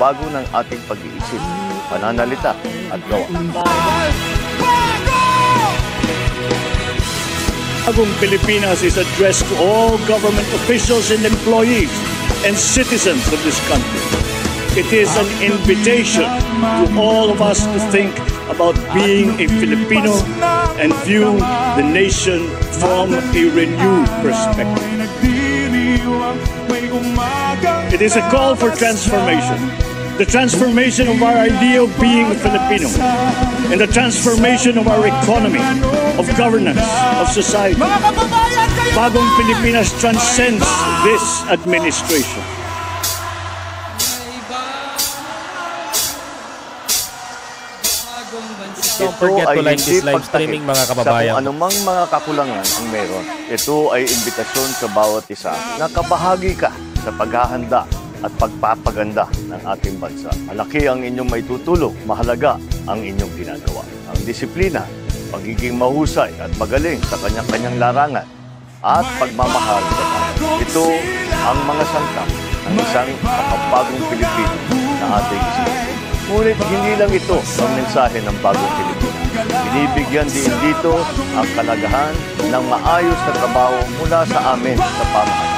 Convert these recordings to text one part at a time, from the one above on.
pagbabago ng ating pag-iisip, pananalita at gawa. Bagong Pilipinas is addressed to all government officials and employees and citizens of this country. It is an invitation to all of us to think about being a Filipino and view the nation from a renewed perspective. It is a call for transformation the transformation of our ideal being a Filipino, and the transformation of our economy, of governance, of society. Bagong Pilipinas transcends this administration. Don't forget to like this live streaming mga kababayan. Sa kung anumang mga kakulangan ang meron, ito ay imbitasyon sa bawat isa na kabahagi ka sa paghahanda at pagpapaganda ng ating bansa. Malaki ang inyong maitutulong, mahalaga ang inyong ginagawa. Ang disiplina, pagiging mahusay at magaling sa kanya-kanyang larangan at pagmamahal sa tayo. Ito ang mga sangkap ng isang makapagong Pilipino na ating isip. Ngunit hindi lang ito ang mensahe ng bagong Pilipino. Binibigyan din dito ang kalagahan ng maayos na trabaho mula sa amin sa pamahalaan.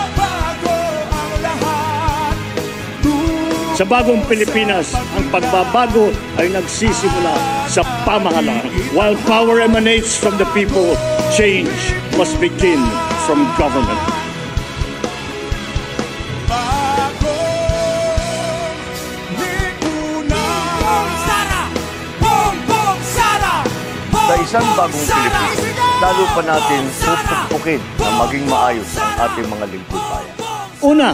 sa bagong Pilipinas, ang pagbabago ay nagsisimula sa pamahalaan. While power emanates from the people, change must begin from government. Sa isang bagong Pilipinas, lalo pa natin pupukpukin na maging maayos ang ating mga lingkod bayan. Una,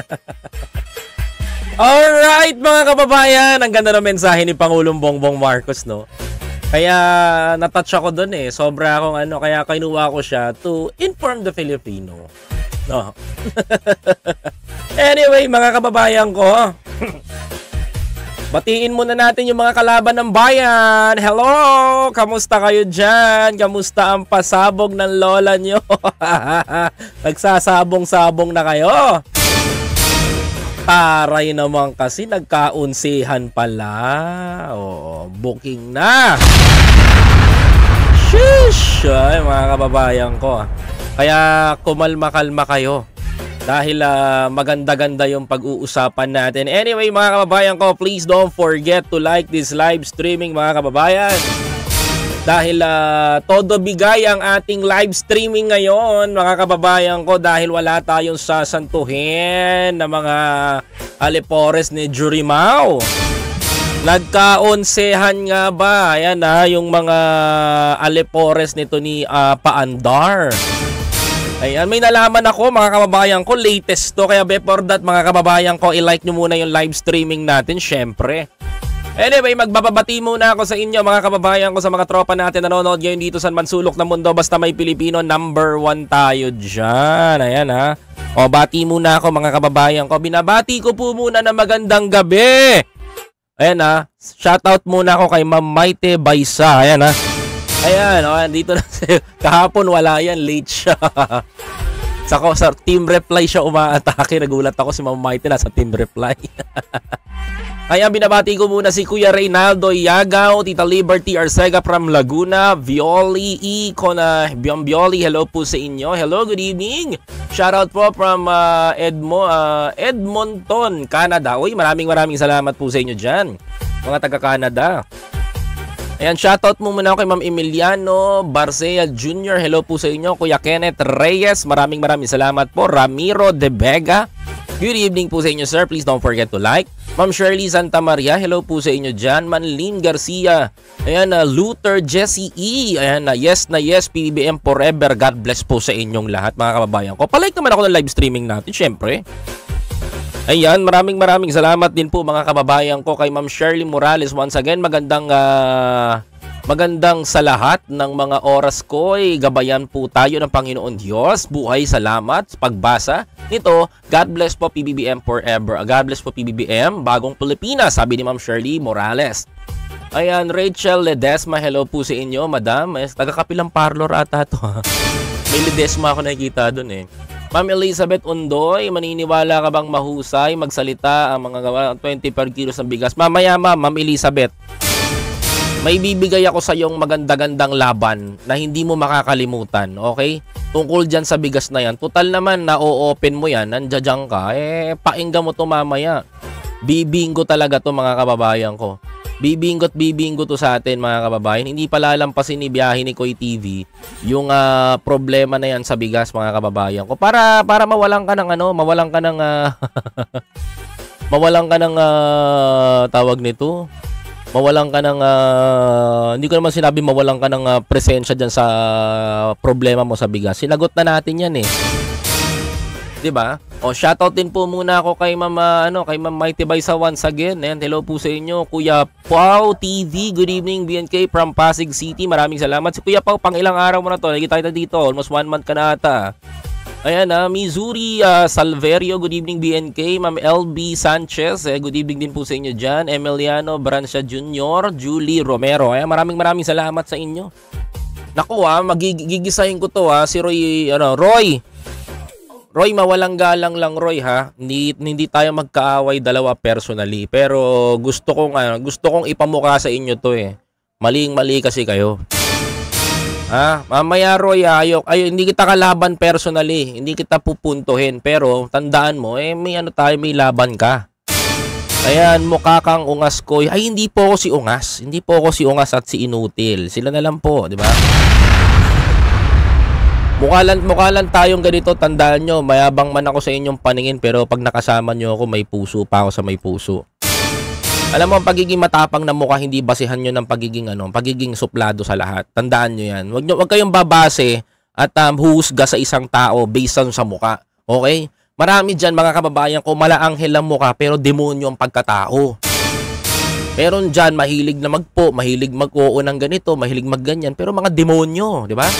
Alright mga kababayan, ang ganda ng mensahe ni Pangulong Bongbong Marcos no. Kaya natouch ako doon eh. Sobra akong ano, kaya kinuha ko siya to inform the Filipino. No. anyway, mga kababayan ko, batiin muna natin yung mga kalaban ng bayan. Hello! Kamusta kayo dyan? Kamusta ang pasabog ng lola nyo? Nagsasabong-sabong na kayo? Taray naman kasi nagkaunsihan pala. Oo, booking na. Sheesh! Ay, mga kababayan ko. Ah. Kaya kumalma-kalma kayo. Dahil uh, maganda-ganda yung pag-uusapan natin. Anyway, mga kababayan ko, please don't forget to like this live streaming, mga kababayan dahil uh, todo bigay ang ating live streaming ngayon mga kababayan ko dahil wala tayong sasantuhin ng mga alepores ni Jury Mao. Nagkaonsehan nga ba ayan na ah, yung mga alepores nito ni uh, Paandar. Ayan, may nalaman ako mga kababayan ko, latest to. Kaya before that mga kababayan ko, i-like nyo muna yung live streaming natin, syempre. Anyway, magbababati muna ako sa inyo mga kababayan ko sa mga tropa natin nanonood ngayon dito sa Mansulok ng Mundo. Basta may Pilipino, number one tayo dyan. Ayan ha. O, bati muna ako mga kababayan ko. Binabati ko po muna na magandang gabi. Ayan ha. Shoutout muna ako kay Ma'am Maite Baisa. Ayan ha. Ayan, oh, dito na siya. Kahapon wala yan, late siya. sa, sa team reply siya umaatake. Nagulat ako si Ma'am Maite na sa team reply. Ayan, binabati ko muna si Kuya Reynaldo Yagao, Tita Liberty Arcega from Laguna, Violi E. Kona Violi, Hello po sa inyo. Hello, good evening. Shoutout po from uh, Edmo, uh, Edmonton, Canada. Uy, maraming maraming salamat po sa inyo dyan. Mga taga-Canada. Ayan, shoutout mo muna kay Ma'am Emiliano Barcea Jr. Hello po sa inyo. Kuya Kenneth Reyes, maraming maraming salamat po. Ramiro De Vega, Good evening po sa inyo sir. Please don't forget to like. Ma'am Shirley Santa Maria, hello po sa inyo dyan. Manlin Garcia. Ayan na, uh, Luther Jesse E. Ayan na, uh, yes na yes, PBM forever. God bless po sa inyong lahat mga kababayan ko. Palike naman ako ng live streaming natin, syempre. Ayan, maraming maraming salamat din po mga kababayan ko kay Ma'am Shirley Morales. Once again, magandang uh, Magandang sa lahat ng mga oras ko ay gabayan po tayo ng Panginoon Diyos. Buhay, salamat, sa pagbasa nito. God bless po PBBM forever. Ah, God bless po PBBM, bagong Pilipinas, sabi ni Ma'am Shirley Morales. Ayan, Rachel Ledesma, hello po sa inyo, madam. Eh, Tagakapilang parlor ata to. May Ledesma ako nakikita doon eh. Ma'am Elizabeth Undoy, maniniwala ka bang mahusay magsalita ang mga 20 per kilos ng bigas? Mamaya ma'am, Ma'am Elizabeth, may bibigay ako sa iyong maganda-gandang laban na hindi mo makakalimutan, okay? Tungkol dyan sa bigas na yan. Total naman na o-open mo yan, nandiyan ka, eh painggan mo to mamaya. Bibingo talaga to mga kababayan ko. Bibingo't bibingo to sa atin mga kababayan. Hindi pa lalampasin ni biyahe ni Koy TV yung uh, problema na yan sa bigas mga kababayan ko. Para para mawalan ka ng ano, mawalan ka ng uh, mawalan ka ng uh, tawag nito mawalan ka ng uh, hindi ko naman sinabi mawalan ka ng uh, presensya diyan sa problema mo sa bigas. Sinagot na natin 'yan eh. 'Di ba? O shoutout din po muna ako kay Mama ah, ano, kay Ma'am Mighty sa once again. Ayan, hello po sa inyo, Kuya Pau TV. Good evening BNK from Pasig City. Maraming salamat. Si Kuya Pau, pang ilang araw mo na to? Nakikita kita dito. Almost one month ka na ata. Ayan, uh, Missouri, uh, Salverio, good evening BNK, Ma'am LB Sanchez, eh, good evening din po sa inyo dyan, Emiliano Brancia Jr., Julie Romero. Ayan, maraming maraming salamat sa inyo. Naku ha, ah, magigigisahin ko to ha, si Roy, ano, Roy! Roy, mawalang galang lang Roy ha. Hindi, hindi tayo magkaaway dalawa personally, pero gusto kong, ano, gusto kong ipamukha sa inyo to eh. Maling-mali kasi kayo. Ha? Mamaya Roy, ah, ayok. Ay, hindi kita kalaban personally. Hindi kita pupuntuhin. Pero tandaan mo, eh, may ano tayo, may laban ka. Ayan, mukha kang ungas ko. Ay, hindi po ako si ungas. Hindi po ako si ungas at si inutil. Sila na lang po, di ba? Mukha lang, mukha lang tayong ganito. Tandaan nyo, mayabang man ako sa inyong paningin. Pero pag nakasama nyo ako, may puso pa ako sa may puso. Alam mo, ang pagiging matapang na mukha, hindi basehan nyo ng pagiging, ano, pagiging suplado sa lahat. Tandaan nyo yan. Huwag, nyo, huwag kayong babase at um, huhusga sa isang tao based on sa mukha. Okay? Marami dyan, mga kababayan ko, malaanghel ang mukha pero demonyo ang pagkatao. Meron dyan, mahilig na magpo, mahilig mag-oo ng ganito, mahilig magganyan, pero mga demonyo, di ba?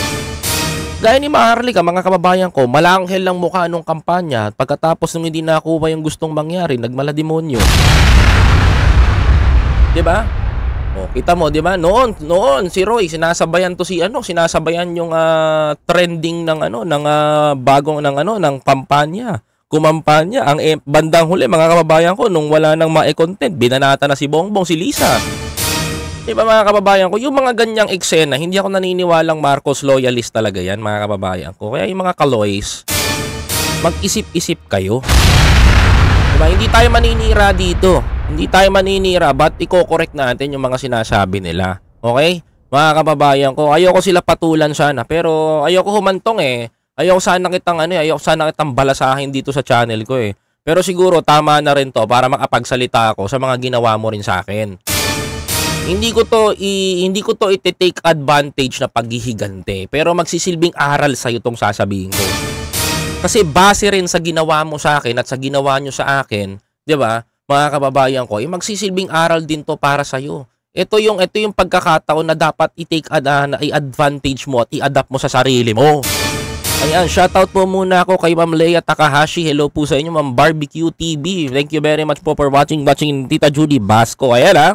Gaya ni Maharlika, mga kababayan ko, malanghel lang mukha nung kampanya at pagkatapos nung hindi nakuha yung gustong mangyari, nagmala demonyo. 'Di ba? Oh, kita mo, 'di ba? Noon, noon si Roy sinasabayan to si ano, sinasabayan yung uh, trending ng ano, ng uh, bagong ng ano, ng kampanya. Kumampanya ang eh, bandang huli mga kababayan ko nung wala nang ma-content, binanata na si Bongbong si Lisa. Diba mga kababayan ko, yung mga ganyang eksena, hindi ako naniniwalang Marcos loyalist talaga yan mga kababayan ko. Kaya yung mga kaloys, mag-isip-isip kayo ba? Diba? Hindi tayo maninira dito. Hindi tayo maninira, but iko-correct natin yung mga sinasabi nila. Okay? Mga kababayan ko, ayoko sila patulan sana, pero ayoko humantong eh. Ayoko sana kitang ano eh, ayoko sana kitang balasahin dito sa channel ko eh. Pero siguro tama na rin to para makapagsalita ako sa mga ginawa mo rin sa akin. Hindi ko to i, hindi ko to i-take advantage na paghihigante, pero magsisilbing aral sa iyo tong sasabihin ko. Kasi base rin sa ginawa mo sa akin at sa ginawa nyo sa akin, 'di ba? Mga kababayan ko, eh, magsisilbing aral din 'to para sa iyo. Ito yung ito yung pagkakataon na dapat i-take ad, uh, ah, advantage mo at i-adapt mo sa sarili mo. Ayan, shoutout po muna ako kay Ma'am Leia Takahashi. Hello po sa inyo, Ma'am Barbecue TV. Thank you very much po for watching. Watching Tita Judy Basco. Ayan ha. Ah.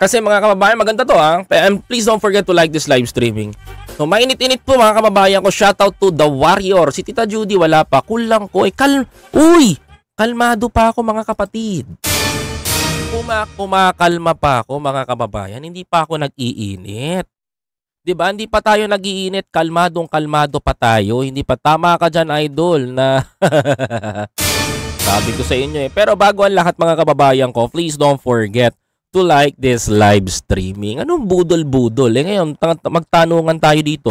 Kasi mga kababayan, maganda to ha. Ah. And please don't forget to like this live streaming. So mainit-init po mga kababayan ko. Shout out to The Warrior. Si Tita Judy wala pa. Kulang ko. Eh, kal Uy! Kalmado pa ako mga kapatid. Kuma kumakalma pa ako mga kababayan. Hindi pa ako nag-iinit. 'Di ba? Hindi pa tayo nag-iinit. Kalmadong kalmado pa tayo. Hindi pa tama ka diyan, idol, na Sabi ko sa inyo eh. Pero bago ang lahat mga kababayan ko, please don't forget to like this live streaming. Anong budol-budol? Eh ngayon, magtanungan tayo dito.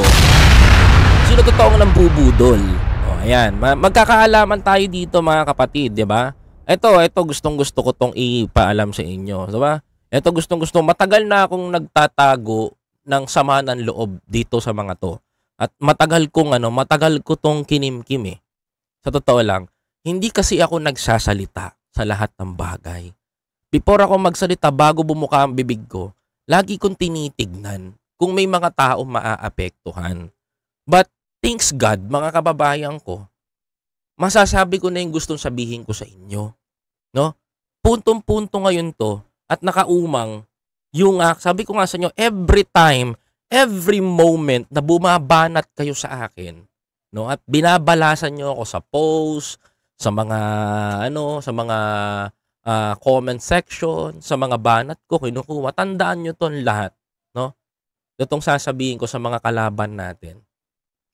Sino totoong ng bubudol? O, oh, ayan. Magkakaalaman tayo dito mga kapatid, di ba? Ito, ito gustong gusto ko tong ipaalam sa inyo, di ba? Ito gustong gusto. Matagal na akong nagtatago ng sama ng loob dito sa mga to. At matagal kong ano, matagal ko tong kinimkim eh. Sa totoo lang, hindi kasi ako nagsasalita sa lahat ng bagay. Before ako magsalita, bago bumuka ang bibig ko, lagi kong tinitignan kung may mga tao maaapektuhan. But thanks God, mga kababayan ko, masasabi ko na yung gustong sabihin ko sa inyo. No? Puntong-punto ngayon to at nakaumang yung ah, sabi ko nga sa inyo, every time, every moment na bumabanat kayo sa akin, no? At binabalasan niyo ako sa post, sa mga ano, sa mga uh, comment section, sa mga banat ko kinukuha. Tandaan nyo tong lahat. No? Itong sasabihin ko sa mga kalaban natin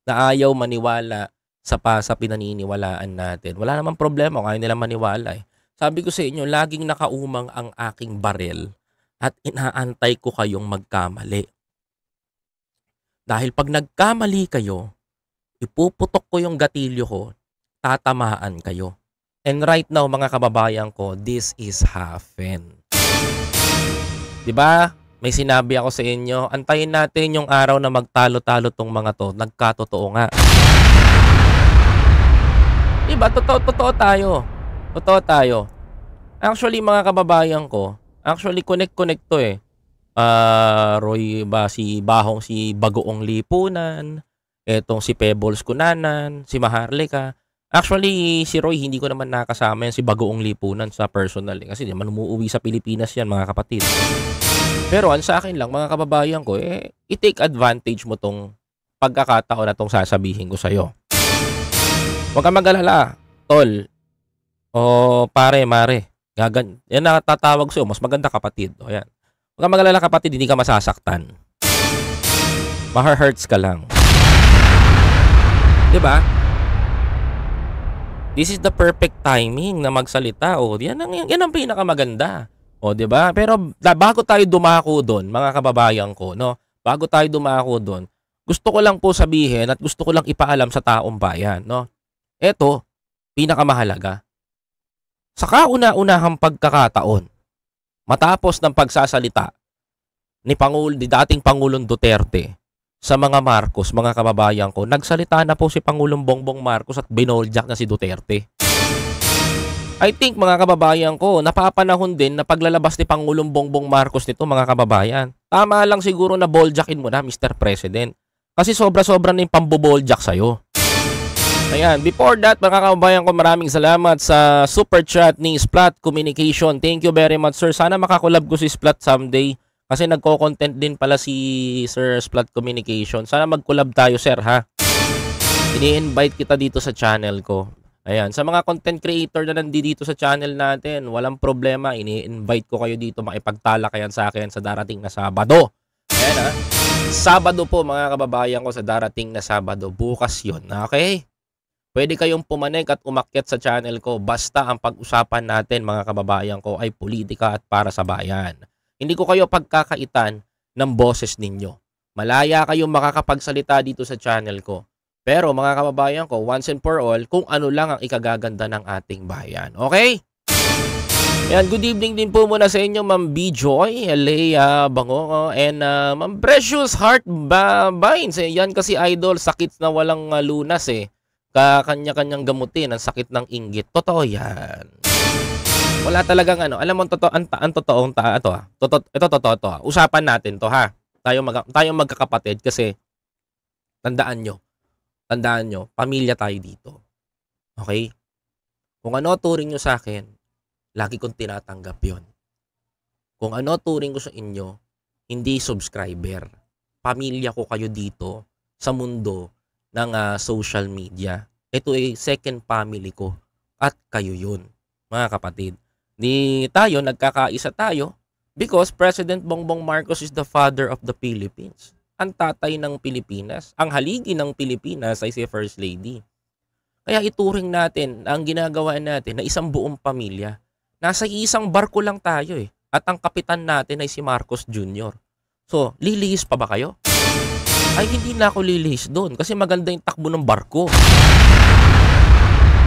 na ayaw maniwala sa pa sa pinaniniwalaan natin. Wala namang problema kung ayaw nila maniwala eh. Sabi ko sa inyo, laging nakaumang ang aking baril at inaantay ko kayong magkamali. Dahil pag nagkamali kayo, ipuputok ko yung gatilyo ko, tatamaan kayo. And right now mga kababayan ko, this is happen. 'Di ba? May sinabi ako sa inyo, antayin natin yung araw na magtalo-talo tong mga to. Nagkatotoo nga. Diba? Totoo, totoo tayo. Totoo tayo. Actually, mga kababayan ko, actually, connect-connect to eh. Uh, Roy ba, si Bahong, si Bagoong Lipunan, etong si Pebbles Kunanan, si Maharlika. Actually, si Roy, hindi ko naman nakasama yan si Bagoong Lipunan sa personal. Eh. kasi naman umuwi sa Pilipinas yan, mga kapatid. Pero an sa akin lang, mga kababayan ko, eh, i-take advantage mo tong pagkakataon na tong sasabihin ko sa'yo. Huwag kang mag-alala, tol. O pare, mare. Gagan. Yan natatawag sa'yo, mas maganda kapatid. O yan. Huwag kang mag-alala kapatid, hindi ka masasaktan. Maha-hurts ka lang. 'Di ba? This is the perfect timing na magsalita. O, yan ang, yan ang pinakamaganda. O, di ba? Pero bago tayo dumako doon, mga kababayan ko, no? Bago tayo dumako doon, gusto ko lang po sabihin at gusto ko lang ipaalam sa taong bayan, no? Ito, pinakamahalaga. Sa kauna-unahang pagkakataon, matapos ng pagsasalita ni Pangul, ni dating Pangulong Duterte, sa mga Marcos, mga kababayan ko, nagsalita na po si Pangulong Bongbong Marcos at binoljak na si Duterte. I think mga kababayan ko, napapanahon din na paglalabas ni Pangulong Bongbong Marcos nito mga kababayan. Tama lang siguro na boljakin mo na Mr. President. Kasi sobra-sobra na yung pamboboljak sa'yo. Ayan, before that mga kababayan ko maraming salamat sa super chat ni Splat Communication. Thank you very much sir. Sana makakolab ko si Splat someday. Kasi nagko-content din pala si Sir Splat Communication. Sana mag-collab tayo, sir, ha? Ini-invite kita dito sa channel ko. Ayan, sa mga content creator na nandito sa channel natin, walang problema, ini-invite ko kayo dito, makipagtala kayan sa akin sa darating na Sabado. Ayan, ha? Sabado po, mga kababayan ko, sa darating na Sabado. Bukas yon okay? Pwede kayong pumanek at umakyat sa channel ko. Basta ang pag-usapan natin, mga kababayan ko, ay politika at para sa bayan. Hindi ko kayo pagkakaitan ng boses ninyo. Malaya kayong makakapagsalita dito sa channel ko. Pero mga kababayan ko, once and for all, kung ano lang ang ikagaganda ng ating bayan. Okay? Yan, good evening din po muna sa inyo, Ma'am B. Joy, Leia Bango, and uh, Ma'am Precious Heart ba Vines. Yan kasi idol, sakit na walang uh, lunas eh. kanya kanyang gamutin ang sakit ng inggit. Totoo yan. Wala talagang ano. Alam mo, totoo, ang, ang totoong ta, ito ha. Ah, toto, ito, totoo to, to. Ah, usapan natin to ha. Tayo, mag, tayo magkakapatid kasi tandaan nyo. Tandaan nyo, pamilya tayo dito. Okay? Kung ano turing nyo sa akin, lagi kong tinatanggap yon. Kung ano turing ko sa inyo, hindi subscriber. Pamilya ko kayo dito sa mundo ng uh, social media. Ito ay second family ko at kayo yun, mga kapatid ni tayo, nagkakaisa tayo because President Bongbong Marcos is the father of the Philippines. Ang tatay ng Pilipinas, ang haligi ng Pilipinas ay si First Lady. Kaya ituring natin ang ginagawa natin na isang buong pamilya. Nasa isang barko lang tayo eh. At ang kapitan natin ay si Marcos Jr. So, lilihis pa ba kayo? Ay, hindi na ako lilihis doon kasi maganda yung takbo ng barko.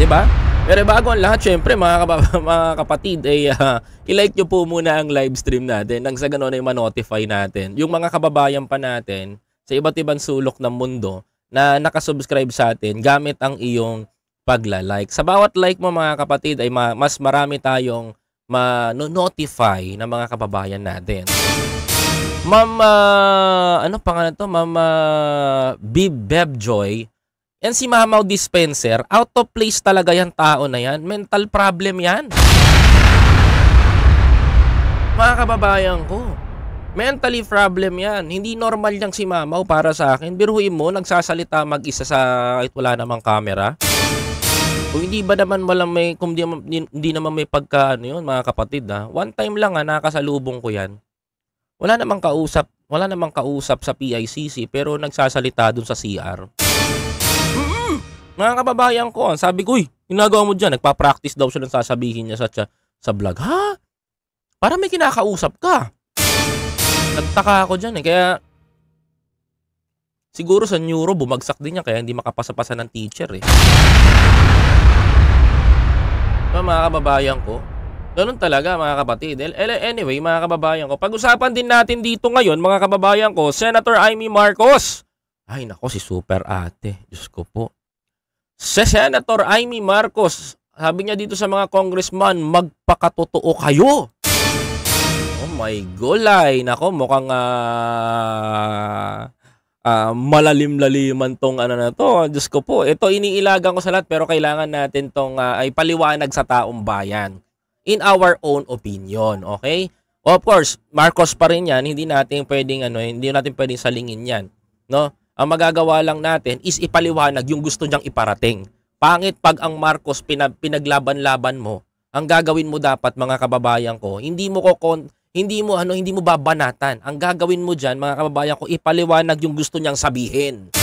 'Di ba? Pero bago ang lahat, syempre mga, kap- mga kapatid, ay eh, uh, ilike nyo po muna ang live stream natin nang sa ganun ay manotify natin. Yung mga kababayan pa natin sa iba't ibang sulok ng mundo na nakasubscribe sa atin gamit ang iyong pagla-like. Sa bawat like mo mga kapatid ay ma- mas marami tayong ma-notify ng mga kababayan natin. Ma'am, uh, ano pangalan to? Ma'am uh, Bib Bebjoy yan si Mamaw Dispenser, out of place talaga yan tao na yan. Mental problem yan. Mga kababayan ko, mentally problem yan. Hindi normal yang si Mamaw para sa akin. Biruhin mo, nagsasalita mag-isa sa kahit wala namang camera. O hindi ba naman walang may, kung di, hindi naman may pagkaano yun mga kapatid ha. One time lang ha, nakasalubong ko yan. Wala namang kausap, wala namang kausap sa PICC pero nagsasalita dun sa CR. Mga kababayan ko, sabi ko, uy, ginagawa mo dyan, nagpa-practice daw siya ng sasabihin niya sa, sa vlog. Ha? Para may kinakausap ka. Nagtaka ako dyan eh, kaya siguro sa neuro bumagsak din niya kaya hindi makapasa-pasa ng teacher eh. So, diba, mga kababayan ko, ganun talaga mga kapatid. Anyway, mga kababayan ko, pag-usapan din natin dito ngayon mga kababayan ko, Senator Amy Marcos. Ay nako si Super Ate, Diyos ko po. Si Senator Amy Marcos, sabi niya dito sa mga congressman, magpakatotoo kayo. Oh my golay, nako mukhang uh, uh, malalim-laliman tong ano na to. Diyos ko po, ito iniilagan ko sa lahat pero kailangan natin tong uh, ay paliwanag sa taong bayan in our own opinion, okay? Of course, Marcos pa rin 'yan, hindi natin pwedeng ano, hindi natin pwedeng salingin 'yan, no? Ang magagawa lang natin is ipaliwanag yung gusto niyang iparating. Pangit pag ang Marcos pinag pinaglaban-laban mo. Ang gagawin mo dapat mga kababayan ko, hindi mo ko hindi mo ano hindi mo babanatan. Ang gagawin mo diyan mga kababayan ko, ipaliwanag yung gusto niyang sabihin.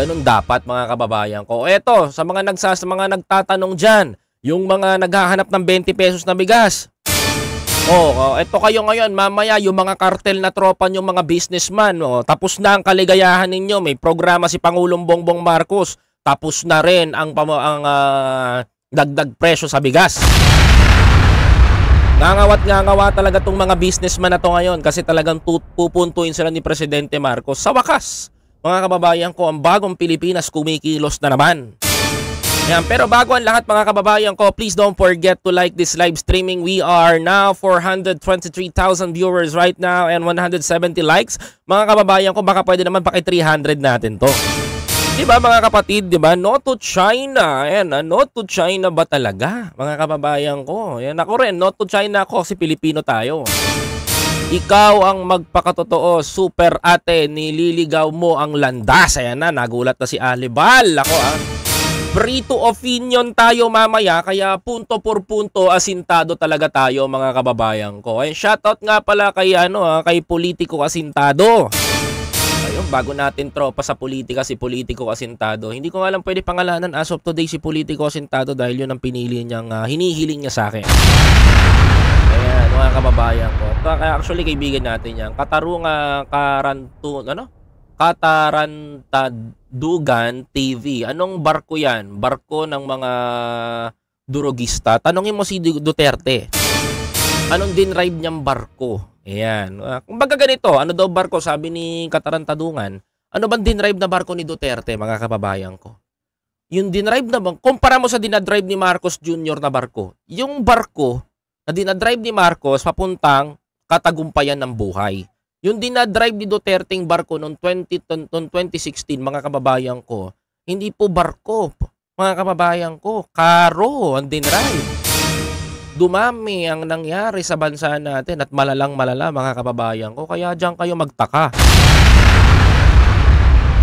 Ganun dapat mga kababayan ko. Eto, sa mga nagsas mga nagtatanong diyan, yung mga naghahanap ng 20 pesos na bigas. Oh, oh, eto kayo ngayon, mamaya yung mga kartel na tropa nyo mga businessman, oh, tapos na ang kaligayahan ninyo, may programa si Pangulong Bongbong Marcos, tapos na rin ang, ang uh, dagdag presyo sa bigas. Nangawat nangawa talaga tong mga businessman na to ngayon kasi talagang pupuntuin sila ni Presidente Marcos. Sa wakas, mga kababayan ko, ang bagong Pilipinas kumikilos na naman. Yan. Pero bago ang lahat mga kababayan ko, please don't forget to like this live streaming. We are now 423,000 viewers right now and 170 likes. Mga kababayan ko, baka pwede naman paki 300 natin to. Di ba mga kapatid, di ba? No to China. Ayan, ah, no to China ba talaga? Mga kababayan ko. Ayan, ako rin, no to China ako kasi Pilipino tayo. Ikaw ang magpakatotoo, super ate, nililigaw mo ang landas. Ayan na, nagulat na si Alibal. Ako ah. Free opinion tayo mamaya kaya punto por punto asintado talaga tayo mga kababayan ko. Ay shoutout nga pala kay ano ah, kay Politiko Asintado. Ayun, bago natin tropa sa politika si Politiko Asintado. Hindi ko alam pwede pangalanan as of today si Politiko Asintado dahil yun ang pinili niyang uh, hinihiling niya sa akin. Ayan, mga kababayan ko. Ah, actually, kaibigan natin yan. Katarunga Karantun, ano? Katarantadugan TV. Anong barko yan? Barko ng mga durogista. Tanongin mo si Duterte. Anong dinrive niyang barko? Ayan. Kung ah, kumbaga ganito, ano daw barko? Sabi ni Katarantadungan. Ano bang dinrive na barko ni Duterte, mga kababayan ko? Yung dinrive na bang, kumpara mo sa dinadrive ni Marcos Jr. na barko. Yung barko na dinadrive ni Marcos papuntang katagumpayan ng buhay. Yung dinadrive ni Duterte yung barko noong 20, 2016, mga kababayan ko, hindi po barko, mga kababayan ko, karo ang dinrive. Dumami ang nangyari sa bansa natin at malalang malala mga kababayan ko, kaya diyan kayo magtaka.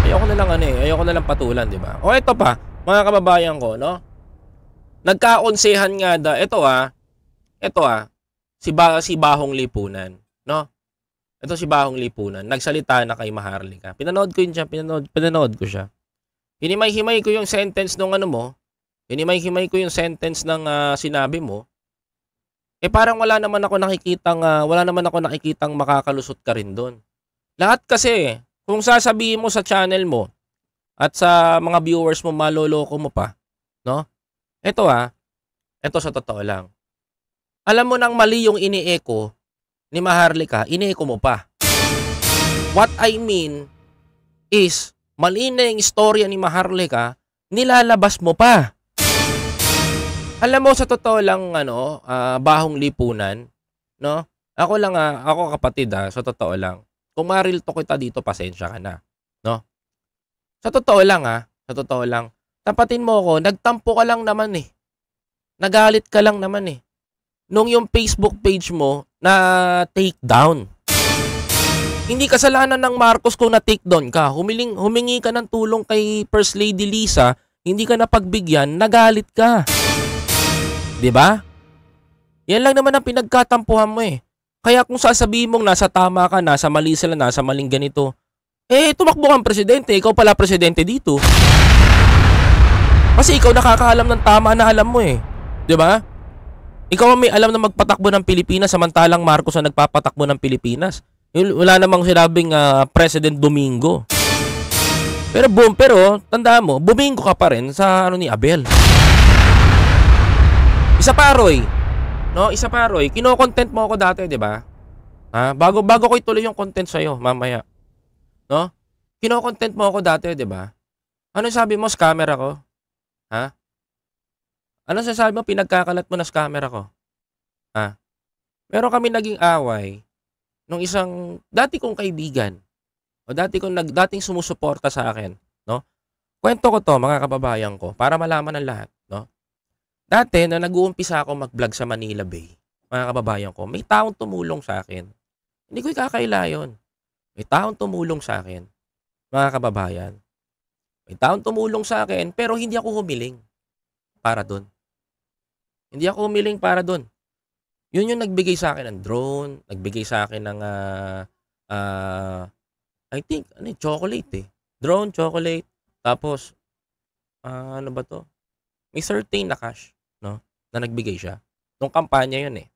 Ayoko na lang ano eh, ayoko na lang patulan, di ba? O ito pa, mga kababayan ko, no? Nagkaonsehan nga da, ito ah, ito ah, si, ba, si Bahong Lipunan, no? Ito si Bahong Lipunan. Nagsalita na kay Maharlika. Pinanood ko yun siya. Pinanood, pinanood ko siya. Hinimay-himay ko yung sentence nung ano mo. Hinimay-himay ko yung sentence ng uh, sinabi mo. Eh parang wala naman ako nakikitang uh, wala naman ako nakikitang makakalusot ka rin doon. Lahat kasi kung sasabihin mo sa channel mo at sa mga viewers mo maloloko mo pa, no? Ito ah, ito sa totoo lang. Alam mo nang mali yung ini-echo ni Maharlika, ineeko mo pa. What I mean is, mali na yung istorya ni Maharlika, nilalabas mo pa. Alam mo sa totoo lang ano, uh, bahong lipunan, no? Ako lang uh, ako kapatid ha, ah, sa totoo lang. Kung maril to kita dito, pasensya ka na, no? Sa totoo lang ha, sa totoo lang. Tapatin mo ako, nagtampo ka lang naman eh. Nagalit ka lang naman eh. Nung yung Facebook page mo, na take down. Hindi kasalanan ng Marcos kung na take down ka. Humiling, humingi ka ng tulong kay First Lady Lisa, hindi ka napagbigyan, nagalit ka. 'Di ba? Yan lang naman ang pinagkatampuhan mo eh. Kaya kung sasabihin mong nasa tama ka, nasa mali sila, nasa maling ganito, eh tumakbo kang presidente, ikaw pala presidente dito. Kasi ikaw nakakaalam ng tama na alam mo eh. 'Di ba? Ikaw may alam na magpatakbo ng Pilipinas samantalang Marcos ang nagpapatakbo ng Pilipinas. Wala namang sinabing uh, President Domingo. Pero boom, pero tandaan mo, Domingo ka pa rin sa ano ni Abel. Isa pa Roy. No, isa pa Roy. Kino-content mo ako dati, 'di ba? Ha? Bago bago ko ituloy yung content sa iyo mamaya. No? Kino-content mo ako dati, 'di ba? Ano sabi mo sa camera ko? Ha? Ano sasabi mo, pinagkakalat mo na sa camera ko? Ah, meron kami naging away nung isang dati kong kaibigan o dati kong nag, dating sumusuporta sa akin, no? Kwento ko to mga kababayan ko para malaman ng lahat, no? Dati na nag-uumpisa ako mag-vlog sa Manila Bay, mga kababayan ko, may taong tumulong sa akin. Hindi ko ikakaila yun. May taong tumulong sa akin, mga kababayan. May taong tumulong sa akin pero hindi ako humiling para doon. Hindi ako umiling para doon. Yun yung nagbigay sa akin ng drone, nagbigay sa akin ng, uh, uh, I think, ano eh, chocolate eh. Drone, chocolate, tapos, uh, ano ba to? May certain na cash, no? Na nagbigay siya. Nung kampanya yun eh.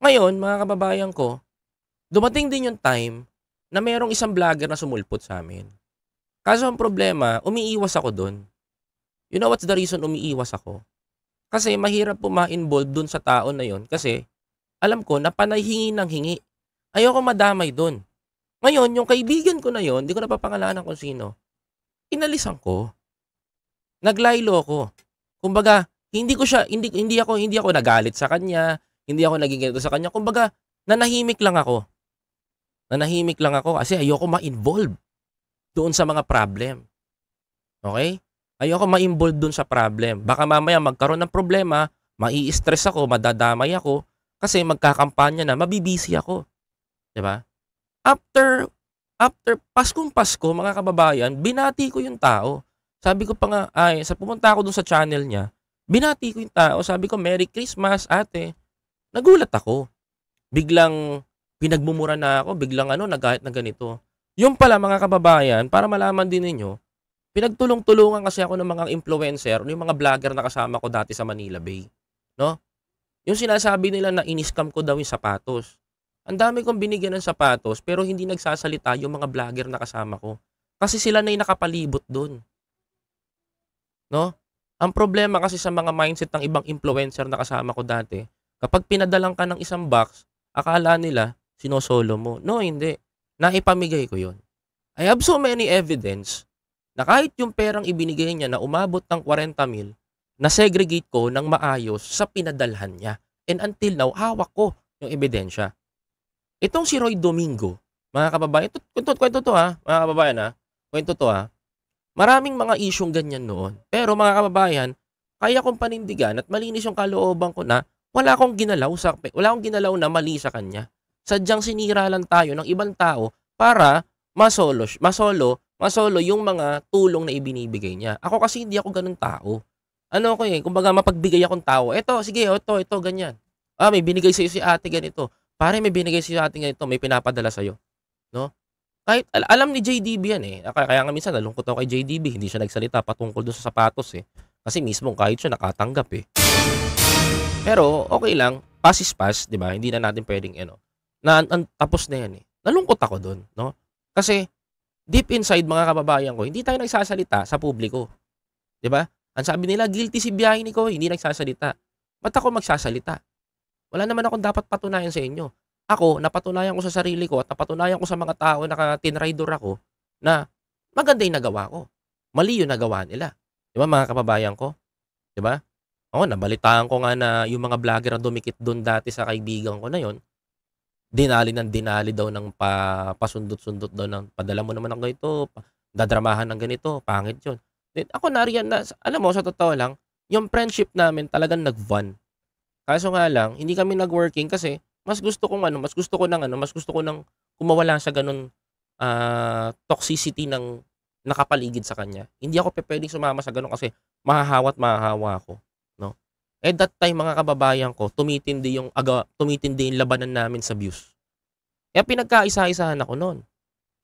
Ngayon, mga kababayan ko, dumating din yung time na mayroong isang vlogger na sumulpot sa amin. Kaso ang problema, umiiwas ako doon. You know what's the reason umiiwas ako? Kasi mahirap po ma-involve dun sa tao na yon kasi alam ko na panay hingi ng hingi. Ayoko madamay dun. Ngayon, yung kaibigan ko na yon, hindi ko napapangalanan kung sino, inalisan ko. Naglaylo ako. Kumbaga, hindi ko siya, hindi, hindi ako, hindi ako nagalit sa kanya, hindi ako naging ganito sa kanya. Kumbaga, nanahimik lang ako. Nanahimik lang ako kasi ayoko ma-involve doon sa mga problem. Okay? Ayoko ma-involve dun sa problem. Baka mamaya magkaroon ng problema, mai-stress ako, madadamay ako, kasi magkakampanya na, mabibisi ako. ba? Diba? After, after Paskong Pasko, mga kababayan, binati ko yung tao. Sabi ko pa nga, ay, sa pumunta ako dun sa channel niya, binati ko yung tao, sabi ko, Merry Christmas, ate. Nagulat ako. Biglang pinagmumura na ako, biglang ano, nagahit na ganito. Yung pala mga kababayan, para malaman din ninyo, pinagtulong-tulungan kasi ako ng mga influencer, yung mga vlogger na kasama ko dati sa Manila Bay. No? Yung sinasabi nila na iniskam ko daw yung sapatos. Ang dami kong binigyan ng sapatos pero hindi nagsasalita yung mga vlogger na kasama ko. Kasi sila na yung nakapalibot doon. No? Ang problema kasi sa mga mindset ng ibang influencer na kasama ko dati, kapag pinadalang ka ng isang box, akala nila sinosolo mo. No, hindi. Naipamigay ko yon. I have so many evidence na kahit yung perang ibinigay niya na umabot ng 40 mil, na-segregate ko ng maayos sa pinadalhan niya. And until now, hawak ko yung ebidensya. Itong si Roy Domingo, mga kababayan, ito, kwento, kwento to ha, ah, mga kababayan ha, ah. kwento to ha, ah. maraming mga isyong ganyan noon. Pero mga kababayan, kaya kong panindigan at malinis yung kalooban ko na wala akong ginalaw sa wala akong ginalaw na mali sa kanya. Sadyang sinira lang tayo ng ibang tao para masolo, masolo mga solo, yung mga tulong na ibinibigay niya. Ako kasi hindi ako ganun tao. Ano ako eh, kumbaga mapagbigay akong tao. Ito, sige, ito, oh, ito, ganyan. Ah, may binigay sa'yo si ate ganito. Pare, may binigay sa'yo si ate ganito. May pinapadala sa'yo. No? Kahit al- alam ni JDB yan eh. Kaya, kaya nga minsan nalungkot ako kay JDB. Hindi siya nagsalita patungkol doon sa sapatos eh. Kasi mismo kahit siya nakatanggap eh. Pero okay lang. Pass is pass, di ba? Hindi na natin pwedeng ano. Na, na, tapos na yan eh. Nalungkot ako doon, no? Kasi deep inside mga kababayan ko, hindi tayo nagsasalita sa publiko. 'Di ba? Ang sabi nila, guilty si biyahe ni ko, hindi nagsasalita. Ba't ako magsasalita? Wala naman akong dapat patunayan sa inyo. Ako, napatunayan ko sa sarili ko at napatunayan ko sa mga tao na tinrider ako na maganda yung nagawa ko. Mali yung nagawa nila. Di ba mga kababayan ko? Di ba? Ako, nabalitaan ko nga na yung mga vlogger na dumikit doon dati sa kaibigan ko na yon dinali ng dinali daw ng pa, pasundot-sundot daw ng padala mo naman ng ganito, dadramahan ng ganito, pangit yun. Then, ako nariyan na, alam mo, sa totoo lang, yung friendship namin talagang nag-van. Kaso nga lang, hindi kami nag-working kasi mas gusto kong ano, mas gusto ko ng ano, mas gusto ko ng kumawala sa ganun uh, toxicity ng nakapaligid sa kanya. Hindi ako pe pwedeng sumama sa ganun kasi mahahawat mahahawa ako. At eh, that time, mga kababayan ko, tumitindi yung, aga, tumitindi yung labanan namin sa views. Kaya pinagkaisa-isahan ako noon.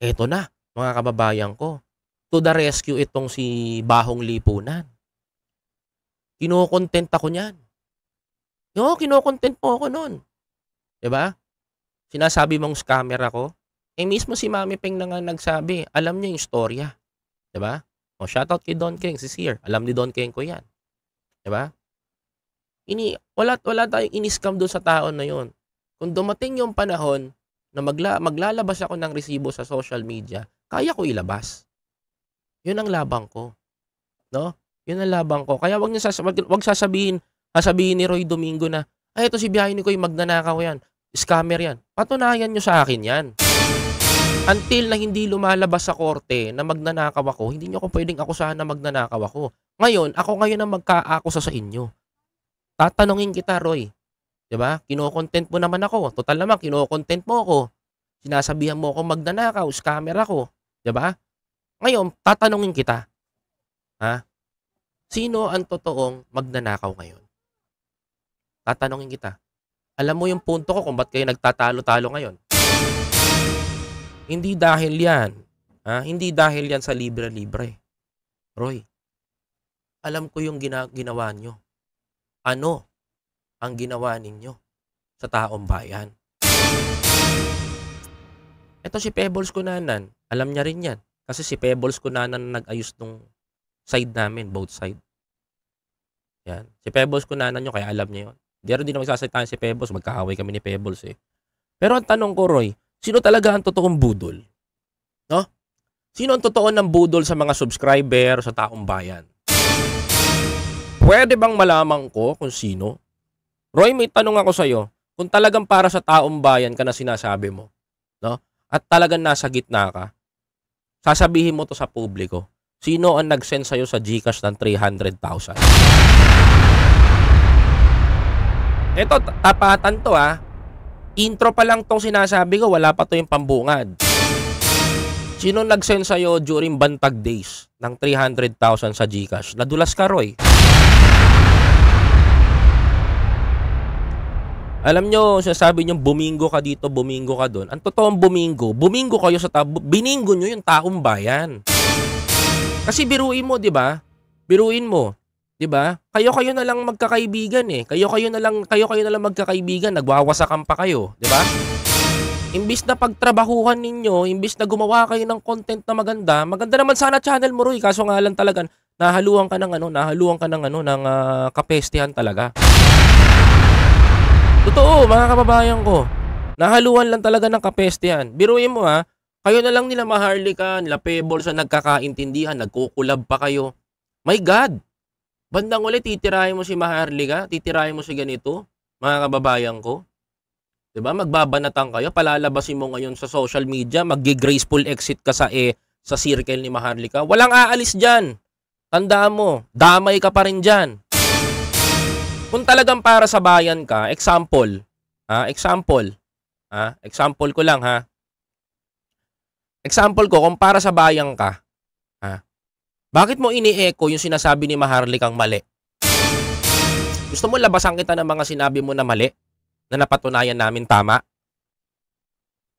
Eto na, mga kababayan ko. To the rescue itong si Bahong Lipunan. Kinokontent ako niyan. Yo, kinokontent po ako noon. 'Di ba? Sinasabi mong scammer ako. Eh mismo si Mami Peng na nga nagsabi, alam niya yung storya. 'Di ba? O oh, shoutout kay Don King, si Sear. Alam ni Don King ko 'yan. 'Di ba? ini wala wala tayong iniscam doon sa tao na yon. Kung dumating yung panahon na magla, maglalabas ako ng resibo sa social media, kaya ko ilabas. Yun ang labang ko. No? Yun ang labang ko. Kaya wag niyo sas wag, wag sasabihin, sasabihin ni Roy Domingo na, ay ah, ito si biyahe ni Koy magnanakaw yan. Scammer yan. Patunayan niyo sa akin yan. Until na hindi lumalabas sa korte na magnanakaw ako, hindi niyo ako pwedeng akusahan na magnanakaw ako. Ngayon, ako ngayon ang magkaakusa sa inyo. Tatanungin kita, Roy. 'Di ba? Kino-content mo naman ako. Total naman kino-content mo ako. Sinasabihan mo ako magnanakaw, scammer ako, 'di ba? Ngayon, tatanungin kita. Ha? Sino ang totoong magnanakaw ngayon? Tatanungin kita. Alam mo yung punto ko kung ba't kayo nagtatalo-talo ngayon? Hindi dahil yan. Ha? Hindi dahil yan sa libre-libre. Roy, alam ko yung gina- ginawa nyo ano ang ginawa ninyo sa taong bayan. Ito si Pebbles Kunanan, alam niya rin yan. Kasi si Pebbles Kunanan na nag-ayos nung side namin, both side. Yan. Si Pebbles Kunanan yun, kaya alam niya yun. Pero di na magsasaytahan si Pebbles, magkaaway kami ni Pebbles eh. Pero ang tanong ko, Roy, sino talaga ang totoong budol? No? Sino ang totoo ng budol sa mga subscriber, sa taong bayan? Pwede bang malaman ko kung sino? Roy, may tanong ako sa'yo. Kung talagang para sa taong bayan ka na sinasabi mo, no? at talagang nasa gitna ka, sasabihin mo to sa publiko. Sino ang nag-send sa'yo sa Gcash ng 300,000? Ito, tapatan to ha. Ah. Intro pa lang tong sinasabi ko, wala pa to yung pambungad. Sino nag-send sa'yo during bantag days ng 300,000 sa Gcash? Nadulas ka, Roy. Alam nyo, sinasabi nyo, bumingo ka dito, bumingo ka doon. Ang totoong bumingo, bumingo kayo sa tao, biningo nyo yung taong bayan. Kasi biruin mo, di ba? Biruin mo, di ba? Kayo-kayo na lang magkakaibigan eh. Kayo-kayo na lang, kayo-kayo na lang magkakaibigan, nagwawasakan pa kayo, di ba? Imbis na pagtrabahuhan ninyo, imbis na gumawa kayo ng content na maganda, maganda naman sana channel mo, Roy. Kaso nga lang talaga, nahaluan ka ng ano, nahaluan ka ng ano, ng uh, kapestihan talaga. Totoo, mga kababayan ko. Nahaluan lang talaga ng kapeste yan. Biruin mo ha, kayo na lang nila maharlikan, lapebol sa nagkakaintindihan, nagkukulab pa kayo. My God! Bandang ulit, titirahin mo si Maharlika, titirahin mo si ganito, mga kababayan ko. 'Di ba? Magbabanatan kayo, palalabasin mo ngayon sa social media, mag graceful exit ka sa eh, sa circle ni Maharlika. Walang aalis diyan. Tandaan mo, damay ka pa rin diyan. Kung talagang para sa bayan ka, example, ah, example, ah, example ko lang ha. Example ko, kung para sa bayan ka, ha. bakit mo ini-echo yung sinasabi ni Maharlik ang mali? Gusto mo labasan kita ng mga sinabi mo na mali na napatunayan namin tama?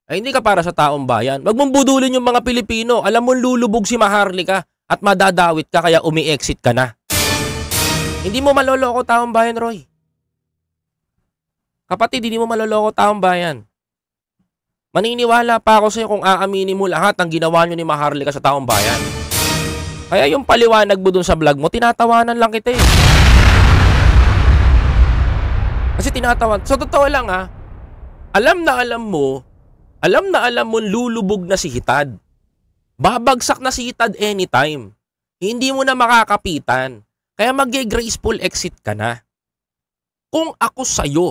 Ay eh, hindi ka para sa taong bayan. Huwag mong budulin yung mga Pilipino. Alam mo lulubog si Maharlika at madadawit ka kaya umi-exit ka na. Hindi mo maloloko taong bayan, Roy. Kapatid, hindi mo maloloko taong bayan. Maniniwala pa ako sa'yo kung aaminin mo lahat ng ginawa nyo ni Maharlika sa taong bayan. Kaya yung paliwanag mo dun sa vlog mo, tinatawanan lang kita eh. Kasi tinatawan. So, totoo lang ha, ah, alam na alam mo, alam na alam mo lulubog na si Hitad. Babagsak na si Hitad anytime. Hindi mo na makakapitan. Kaya mag-graceful exit ka na. Kung ako sa'yo,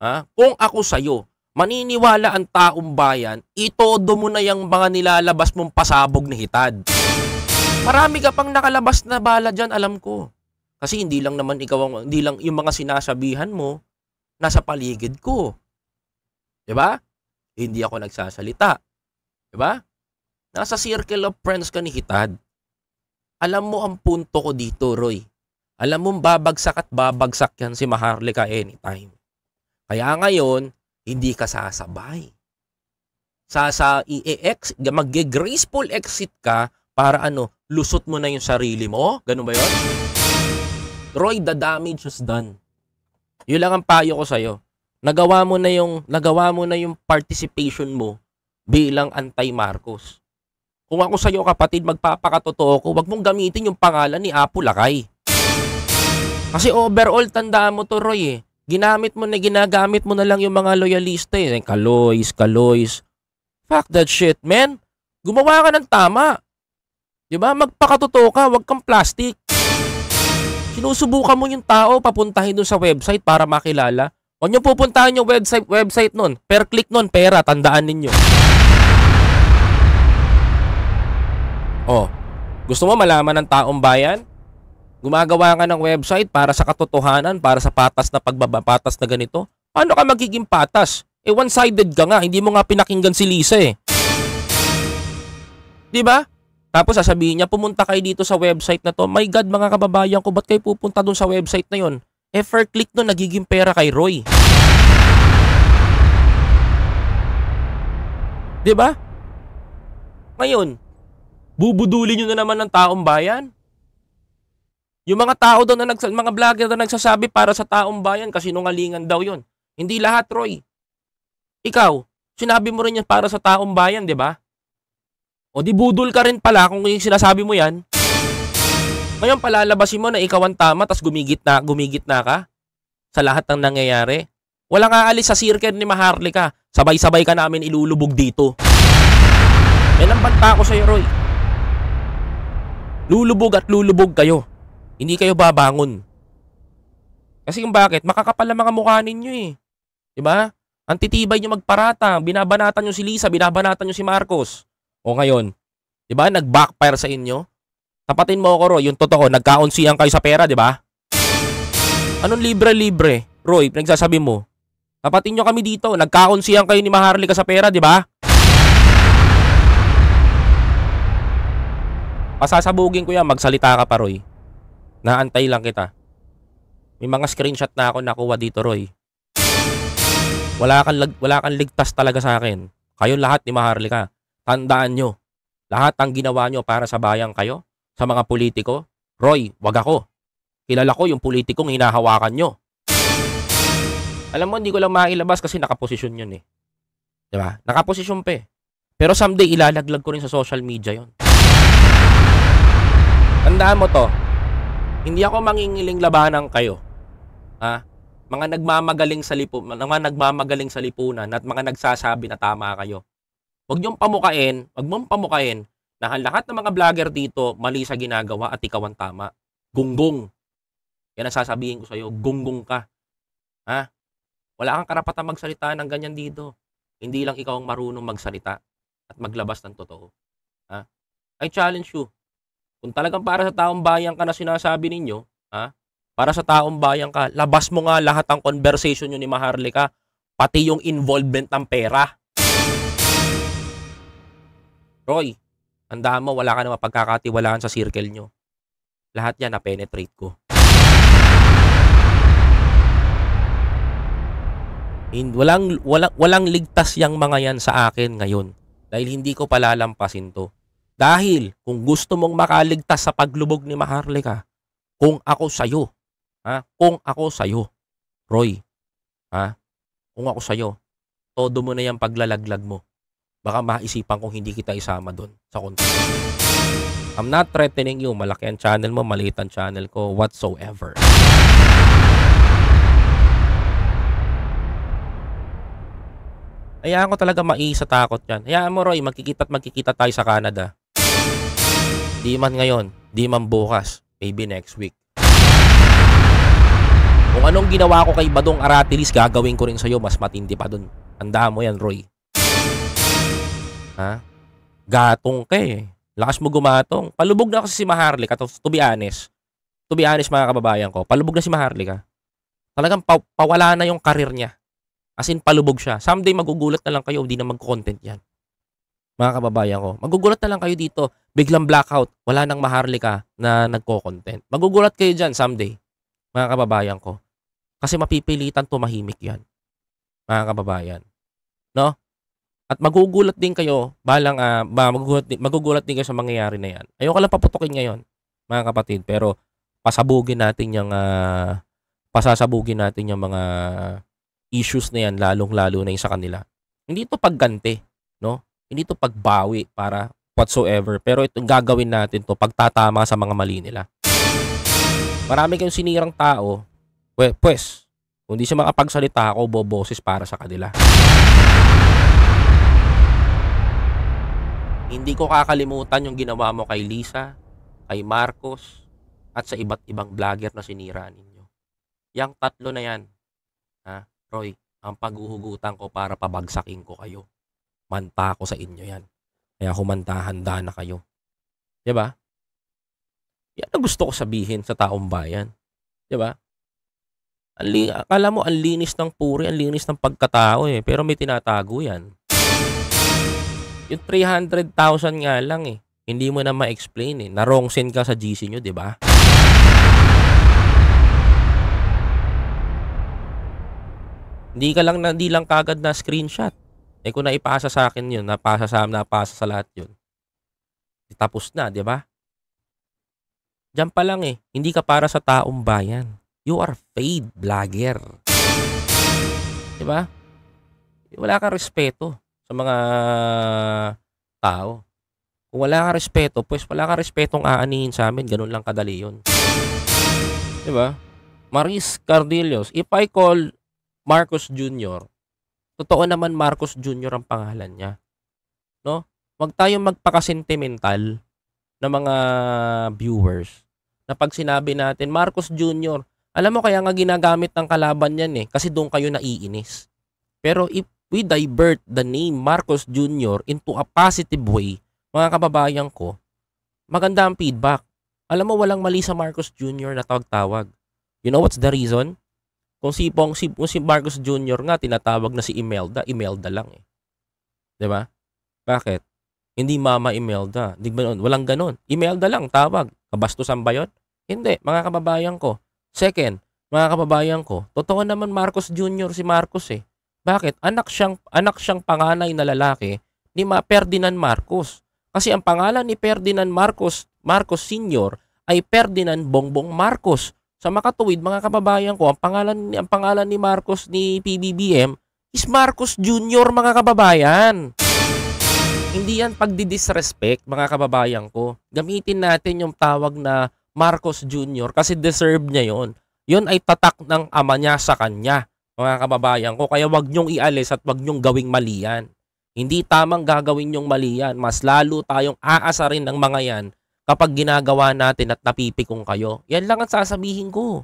ha? kung ako sa'yo, maniniwala ang taong bayan, itodo mo na yung mga nilalabas mong pasabog ni hitad. Marami ka pang nakalabas na bala dyan, alam ko. Kasi hindi lang naman ikaw ang, hindi lang yung mga sinasabihan mo, nasa paligid ko. 'Di ba? Hindi ako nagsasalita. 'Di ba? Nasa circle of friends ka ni Hitad. Alam mo ang punto ko dito, Roy. Alam mo, babagsak at babagsak yan si Maharlika anytime. Kaya ngayon, hindi ka sasabay. Sasa i-ex, mag-graceful exit ka para ano, lusot mo na yung sarili mo. Ganun ba yun? Roy, the damage is done. Yun lang ang payo ko sa'yo. Nagawa mo na yung, nagawa mo na yung participation mo bilang anti-Marcos. Kung ako sa iyo kapatid, magpapakatotoo ko, wag mong gamitin yung pangalan ni Apo Lakay. Kasi overall, tandaan mo to Roy eh. Ginamit mo na ginagamit mo na lang yung mga loyalista eh. Kaloys, kaloys. Fuck that shit, man. Gumawa ka ng tama. Di ba? Magpakatotoo ka, wag kang plastic. Sinusubukan mo yung tao, papuntahin doon sa website para makilala. Huwag niyo pupuntahan yung website, website nun. Per click nun, pera, tandaan ninyo. Oh, gusto mo malaman ng taong bayan? Gumagawa ka ng website para sa katotohanan, para sa patas na pagbabapatas na ganito? Ano ka magiging patas? Eh one-sided ka nga, hindi mo nga pinakinggan si Lisa eh. 'Di ba? Tapos sasabihin niya, pumunta kayo dito sa website na to. My God, mga kababayan ko, ba't kayo pupunta doon sa website na yon? Eh, click no, nagiging pera kay Roy. 'Di ba? Ngayon, Bubudulin nyo na naman ng taong bayan. Yung mga tao daw na nagsa, mga vlogger na nagsasabi para sa taong bayan kasi nungalingan daw yon. Hindi lahat, Roy. Ikaw, sinabi mo rin yan para sa taong bayan, di ba? O di budol ka rin pala kung yung sinasabi mo yan. Ngayon palalabasin mo na ikaw ang tama tas gumigit na, gumigit na ka sa lahat ng nangyayari. Walang aalis sa circle ni Maharlika. Sabay-sabay ka namin ilulubog dito. Yan ang banta ko sa'yo, Roy. Lulubog at lulubog kayo. Hindi kayo babangon. Kasi kung bakit, makakapal ang mga mukha ninyo eh. Diba? Ang titibay niyo magparata, binabanatan niyo si Lisa, binabanatan niyo si Marcos. O ngayon, diba, nag-backfire sa inyo? Tapatin mo ako, Roy, yung totoo, nagkaonsiyan kayo sa pera, diba? Anong libre-libre? Roy, pinagsasabi mo, Tapatin niyo kami dito. Nagkakonsiyan kayo ni Maharlika sa pera, di ba? Pasasabugin ko yan, magsalita ka pa Roy. Naantay lang kita. May mga screenshot na ako nakuha dito Roy. Wala kang, wala kang ligtas talaga sa akin. Kayo lahat ni Maharlika. Tandaan nyo. Lahat ang ginawa nyo para sa bayang kayo, sa mga politiko. Roy, wag ako. Kilala ko yung politikong hinahawakan nyo. Alam mo, hindi ko lang mailabas kasi nakaposisyon yun eh. Diba? Nakaposisyon pa eh. Pero someday ilalaglag ko rin sa social media yon. Tandaan mo to. Hindi ako mangingiling labanan kayo. Ha? Mga nagmamagaling sa lipunan, mga nagmamagaling sa lipunan at mga nagsasabi na tama kayo. Huwag niyong pamukain, huwag mong pamukain na lahat ng mga vlogger dito mali sa ginagawa at ikaw ang tama. Gunggong. Yan ang sasabihin ko sa iyo, gunggong ka. Ha? Wala kang karapatan magsalita ng ganyan dito. Hindi lang ikaw ang marunong magsalita at maglabas ng totoo. Ha? I challenge you. Kung talagang para sa taong bayan ka na sinasabi ninyo, ha? Para sa taong bayan ka, labas mo nga lahat ang conversation nyo ni Maharlika, pati yung involvement ng pera. Roy, tandaan mo, wala ka na mapagkakatiwalaan sa circle nyo. Lahat yan na-penetrate ko. And walang, walang, walang ligtas yang mga yan sa akin ngayon dahil hindi ko palalampasin to. Dahil kung gusto mong makaligtas sa paglubog ni Maharlika, kung ako sa'yo, ha? kung ako sa'yo, Roy, ha? kung ako sa'yo, todo mo na yung paglalaglag mo. Baka maisipan kong hindi kita isama doon sa content. I'm not threatening you. Malaki ang channel mo, maliit ang channel ko, whatsoever. Hayaan ko talaga maiisa takot yan. Hayaan mo Roy, magkikita at magkikita tayo sa Canada. Di man ngayon, di man bukas, maybe next week. Kung anong ginawa ko kay Badong Aratilis, gagawin ko rin sa'yo, mas matindi pa dun. Andahan mo yan, Roy. Ha? Gatong ka eh. Lakas mo gumatong. Palubog na kasi si Maharlika, to, to be honest. To be honest, mga kababayan ko, palubog na si Maharlika. Talagang pa- pawala na yung karir niya. As in, palubog siya. Someday magugulat na lang kayo, hindi na mag-content yan mga kababayan ko. Magugulat na lang kayo dito. Biglang blackout. Wala nang maharlika na nagko-content. Magugulat kayo dyan someday, mga kababayan ko. Kasi mapipilitan tumahimik yan, mga kababayan. No? At magugulat din kayo, balang, uh, magugulat, din, magugulat din kayo sa mangyayari na yan. Ayoko lang paputukin ngayon, mga kapatid. Pero pasabugin natin yung, uh, pasasabugin natin yung mga issues na yan, lalong-lalo na yung sa kanila. Hindi ito pagganti, no? Hindi to pagbawi para whatsoever. Pero itong gagawin natin to pagtatama sa mga mali nila. Marami kayong sinirang tao. We, pues, kung di siya makapagsalita ako, boboses para sa kanila. Hindi ko kakalimutan yung ginawa mo kay Lisa, kay Marcos, at sa iba't ibang vlogger na sinira ninyo. Yang tatlo na yan, ha, Roy, ang paghuhugutan ko para pabagsakin ko kayo manta ko sa inyo yan. Kaya humanta, handa na kayo. Di ba? Yan ang gusto ko sabihin sa taong bayan. Di ba? Anli, akala mo, ang linis ng puri, ang linis ng pagkatao eh. Pero may tinatago yan. Yung 300,000 nga lang eh. Hindi mo na ma-explain eh. Narongsin ka sa GC nyo, di ba? Hindi ka lang, hindi lang kagad na screenshot. Eh kung naipasa sa akin yun, napasa sa napasa sa lahat yun, tapos na, di ba? Diyan pa lang eh, hindi ka para sa taong bayan. You are paid blogger. Di ba? Wala kang respeto sa mga tao. Kung wala kang respeto, pues wala kang respetong aanihin sa amin. Ganun lang kadali yun. Di ba? Maris Cardillos, if I call Marcos Jr., Totoo naman Marcos Jr. ang pangalan niya. No? Huwag tayong magpaka-sentimental na mga viewers na pag sinabi natin Marcos Jr. Alam mo kaya nga ginagamit ng kalaban yan eh kasi doon kayo naiinis. Pero if we divert the name Marcos Jr. into a positive way, mga kababayan ko, maganda ang feedback. Alam mo walang mali sa Marcos Jr. na tawag-tawag. You know what's the reason? Kung si, kung si, kung si Marcos Jr. nga, tinatawag na si Imelda, Imelda lang eh. ba? Diba? Bakit? Hindi Mama Imelda. Hindi ba nun? Walang ganun. Imelda lang, tawag. Kabastusan ba yun? Hindi, mga kababayan ko. Second, mga kababayan ko, totoo naman Marcos Jr. si Marcos eh. Bakit? Anak siyang, anak siyang panganay na lalaki ni Ma Ferdinand Marcos. Kasi ang pangalan ni Ferdinand Marcos, Marcos Sr. ay Ferdinand Bongbong Marcos. Sa makatuwid, mga kababayan ko, ang pangalan, ni ang pangalan ni Marcos ni PBBM is Marcos Jr., mga kababayan. Hindi yan pagdi-disrespect, mga kababayan ko. Gamitin natin yung tawag na Marcos Jr. kasi deserve niya yon. Yon ay tatak ng ama niya sa kanya, mga kababayan ko. Kaya wag niyong ialis at wag niyong gawing mali yan. Hindi tamang gagawin yung mali yan. Mas lalo tayong aasarin ng mga yan kapag ginagawa natin at napipikong kayo. Yan lang ang sasabihin ko.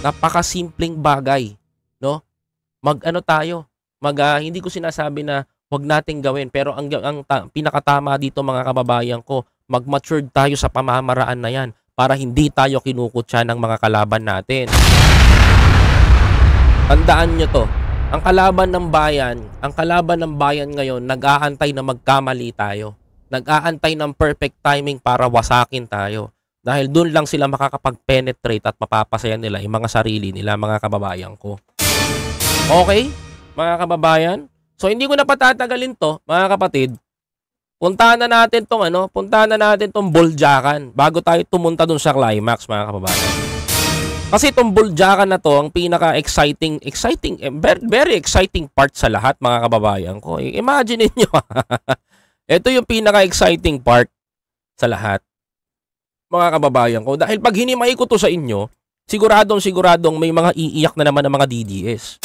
Napakasimpleng bagay, no? Mag-ano tayo? Mag uh, hindi ko sinasabi na huwag nating gawin pero ang ang ta- pinakatama dito mga kababayan ko, mag-matured tayo sa pamamaraan na 'yan para hindi tayo kinukutya ng mga kalaban natin. Tandaan nyo to, ang kalaban ng bayan, ang kalaban ng bayan ngayon, nag-aantay na magkamali tayo nag-aantay ng perfect timing para wasakin tayo. Dahil doon lang sila makakapag-penetrate at mapapasaya nila yung mga sarili nila, mga kababayan ko. Okay, mga kababayan? So, hindi ko na patatagalin to, mga kapatid. Puntahan na natin tong ano, puntahan na natin tong Boljakan bago tayo tumunta dun sa climax, mga kababayan. Kasi itong Boljakan na to, ang pinaka-exciting, exciting, eh, very, very exciting part sa lahat, mga kababayan ko. Imagine niyo Ito yung pinaka-exciting part sa lahat, mga kababayan ko. Dahil pag hinimay ko to sa inyo, siguradong siguradong may mga iiyak na naman ng mga DDS.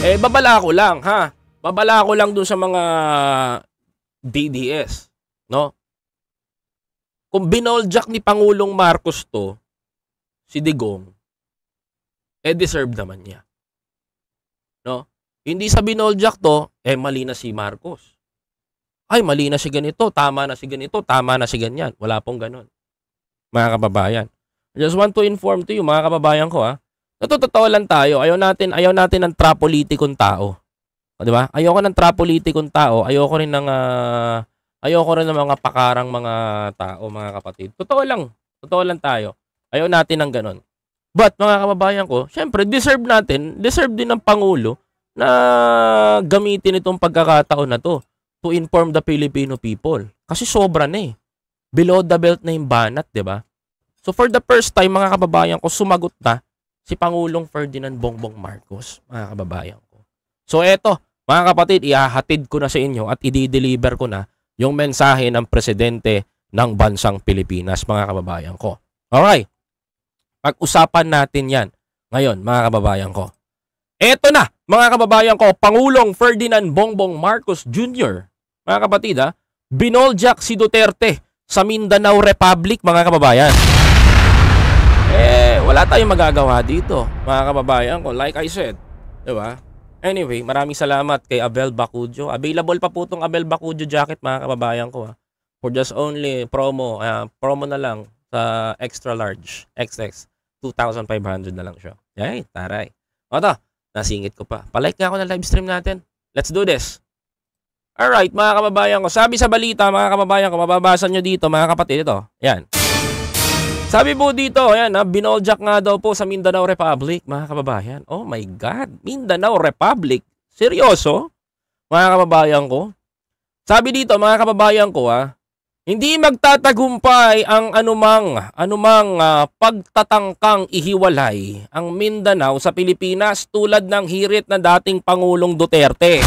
Eh, babala ko lang, ha? Babala ko lang dun sa mga DDS, no? Kung binoljak ni Pangulong Marcos to, si Digong, eh deserve naman niya. No? Hindi sa binoljak to, eh mali na si Marcos ay mali na si ganito, tama na si ganito, tama na si ganyan. Wala pong ganun. Mga kababayan. I just want to inform to you, mga kababayan ko ha, Natototoo lang tayo. Ayaw natin, ayaw natin ng trapolitikong tao. O, di ba? Ayoko ng trapolitikong tao. Ayoko rin ng uh, ayoko rin ng mga pakarang mga tao, mga kapatid. Totoo lang. Totoo lang tayo. Ayaw natin ng ganun. But mga kababayan ko, syempre deserve natin, deserve din ng pangulo na gamitin itong pagkakataon na to to inform the Filipino people. Kasi sobra na eh. Below the belt na yung banat, di ba? So for the first time, mga kababayan ko, sumagot na si Pangulong Ferdinand Bongbong Marcos, mga kababayan ko. So eto, mga kapatid, ihahatid ko na sa inyo at i-deliver ko na yung mensahe ng presidente ng bansang Pilipinas, mga kababayan ko. Alright, pag-usapan natin yan ngayon, mga kababayan ko. Eto na, mga kababayan ko, Pangulong Ferdinand Bongbong Marcos Jr., mga kapatid ha, binoljak si Duterte sa Mindanao Republic, mga kababayan. Eh, wala tayong magagawa dito, mga kababayan ko. Like I said, di ba? Anyway, maraming salamat kay Abel Bacudio. Available pa po tong Abel Bacudio jacket, mga kababayan ko. Ha? For just only promo, uh, promo na lang sa extra large, XX, 2,500 na lang siya. Yay, taray. O to, Nasingit ko pa. Palike nga ako ng live stream natin. Let's do this. Alright, mga kababayan ko. Sabi sa balita, mga kababayan ko, mababasa nyo dito, mga kapatid, ito. Yan. Sabi po dito, yan, ha, binoljak nga daw po sa Mindanao Republic, mga kababayan. Oh my God, Mindanao Republic? Seryoso? Mga kababayan ko? Sabi dito, mga kababayan ko, ha, hindi magtatagumpay ang anumang anumang uh, pagtatangkang ihiwalay ang Mindanao sa Pilipinas tulad ng hirit na dating Pangulong Duterte.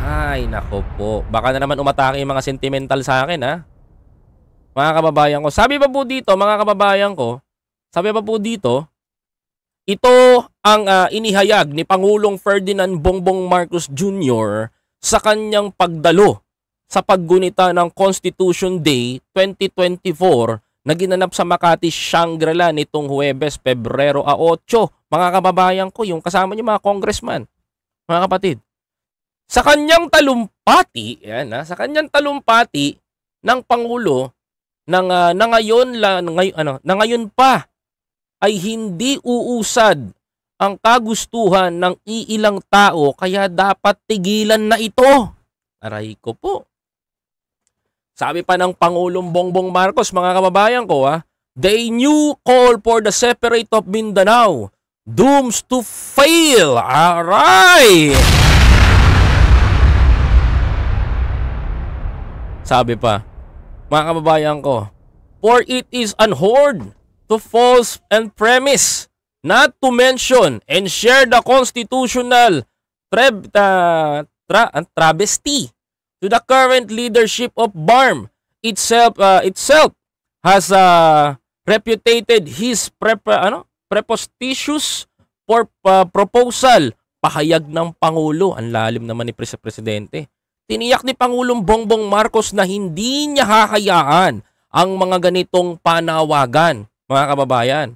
Ay, nako po. Baka na naman umatake yung mga sentimental sa akin, ha? Mga kababayan ko. Sabi pa po dito, mga kababayan ko, sabi pa po dito, ito ang uh, inihayag ni Pangulong Ferdinand Bongbong Marcos Jr. sa kanyang pagdalo sa paggunita ng Constitution Day 2024 na ginanap sa Makati Shangri-La nitong Huwebes, Pebrero a 8. Mga kababayan ko, yung kasama niyo mga congressman, mga kapatid. Sa kanyang talumpati, yan ha, sa kanyang talumpati ng Pangulo ng uh, na ngayon la, na ngayon, ano, na ngayon pa ay hindi uusad ang kagustuhan ng iilang tao kaya dapat tigilan na ito. Aray ko po. Sabi pa ng Pangulong Bongbong Marcos, mga kababayan ko ha, they new call for the separate of Mindanao. Dooms to fail. Aray! Sabi pa, mga kababayan ko, for it is unheard to false and premise, not to mention and share the constitutional uh, tra- uh, tra- travesty to the current leadership of BARM itself uh, itself has uh, reputed his prep ano preposterous for uh, proposal pahayag ng pangulo ang lalim naman ni Pres presidente tiniyak ni pangulong Bongbong Marcos na hindi niya hahayaan ang mga ganitong panawagan mga kababayan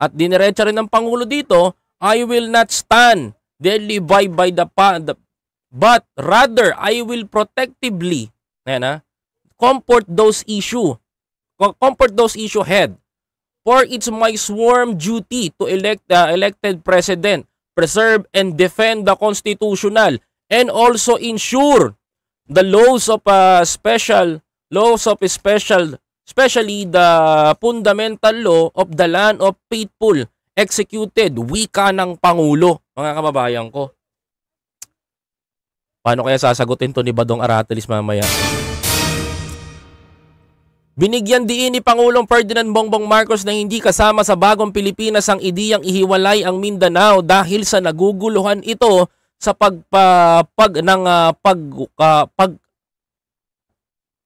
at diniretsa rin ng pangulo dito I will not stand delivered by by the but rather I will protectively ayan, ha, ah, comfort those issue comfort those issue head for it's my sworn duty to elect the elected president preserve and defend the constitutional and also ensure the laws of a ah, special laws of special especially the fundamental law of the land of people executed wika ng pangulo mga kababayan ko Paano kaya sasagutin to ni Badong Aratelis mamaya? Binigyan diin ni Pangulong Ferdinand Bongbong Marcos na hindi kasama sa bagong Pilipinas ang ideyang ihiwalay ang Mindanao dahil sa naguguluhan ito sa pagpag ng uh, pag uh, pag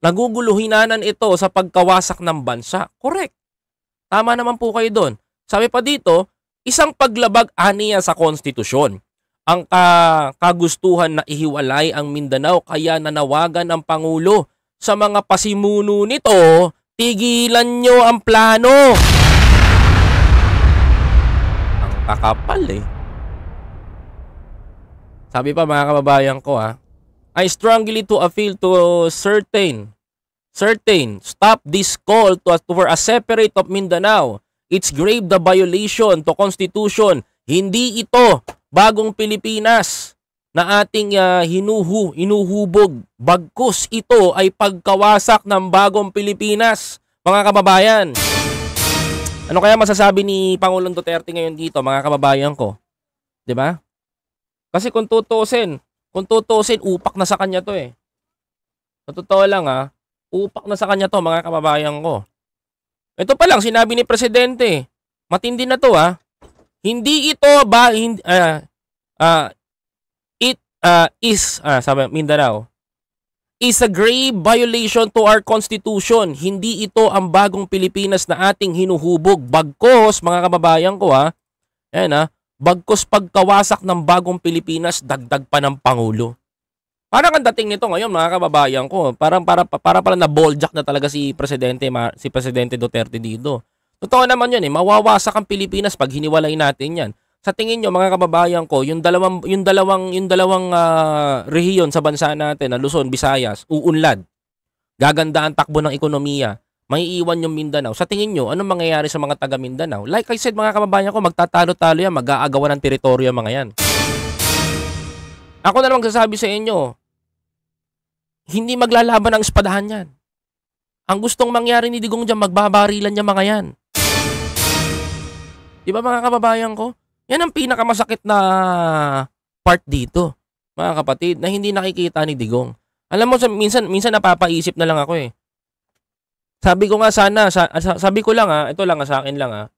naguguluhinanan ito sa pagkawasak ng bansa. Correct. Tama naman po kayo doon. Sabi pa dito, isang paglabag aniya sa konstitusyon ang ka- kagustuhan na ihiwalay ang Mindanao kaya nanawagan ang Pangulo sa mga pasimuno nito, tigilan nyo ang plano. Ang kakapal eh. Sabi pa mga kababayan ko ah, I strongly to appeal to certain, certain, stop this call to, for a separate of Mindanao. It's grave the violation to constitution. Hindi ito bagong Pilipinas na ating uh, hinuhu, hinuhubog. Bagkus ito ay pagkawasak ng bagong Pilipinas, mga kababayan. Ano kaya masasabi ni Pangulong Duterte ngayon dito, mga kababayan ko? 'Di ba? Kasi kung tutusin, kung tutusin, upak na sa kanya 'to eh. Sa totoo lang ah, upak na sa kanya 'to, mga kababayan ko. Ito pa lang sinabi ni presidente. Eh. Matindi na 'to ah. Hindi ito ba hindi, uh, ah, uh, ah, it uh, is uh, sabi Mindanao is a grave violation to our constitution. Hindi ito ang bagong Pilipinas na ating hinuhubog. Bagkos, mga kababayan ko ha, ayan ha, bagkos pagkawasak ng bagong Pilipinas, dagdag pa ng Pangulo. Parang ang dating nito ngayon mga kababayan ko, parang para para para na balljack na talaga si presidente si presidente Duterte dito. Totoo naman yun eh, mawawasak ang Pilipinas pag hiniwalay natin yan. Sa tingin nyo mga kababayan ko, yung dalawang, yung dalawang, yung dalawang uh, rehiyon sa bansa natin na Luzon, Visayas, uunlad. Gaganda ang takbo ng ekonomiya. May iwan yung Mindanao. Sa tingin nyo, anong mangyayari sa mga taga Mindanao? Like I said mga kababayan ko, magtatalo-talo yan, mag-aagawan ng teritoryo mga yan. Ako na lang magsasabi sa inyo, hindi maglalaban ang espadahan yan. Ang gustong mangyari ni Digong dyan, magbabarilan niya mga yan. Di ba mga kababayan ko? Yan ang pinakamasakit na part dito, mga kapatid, na hindi nakikita ni Digong. Alam mo, minsan, minsan napapaisip na lang ako eh. Sabi ko nga sana, sabi ko lang ha, ah, ito lang ha, ah, sa akin lang ha. Ah.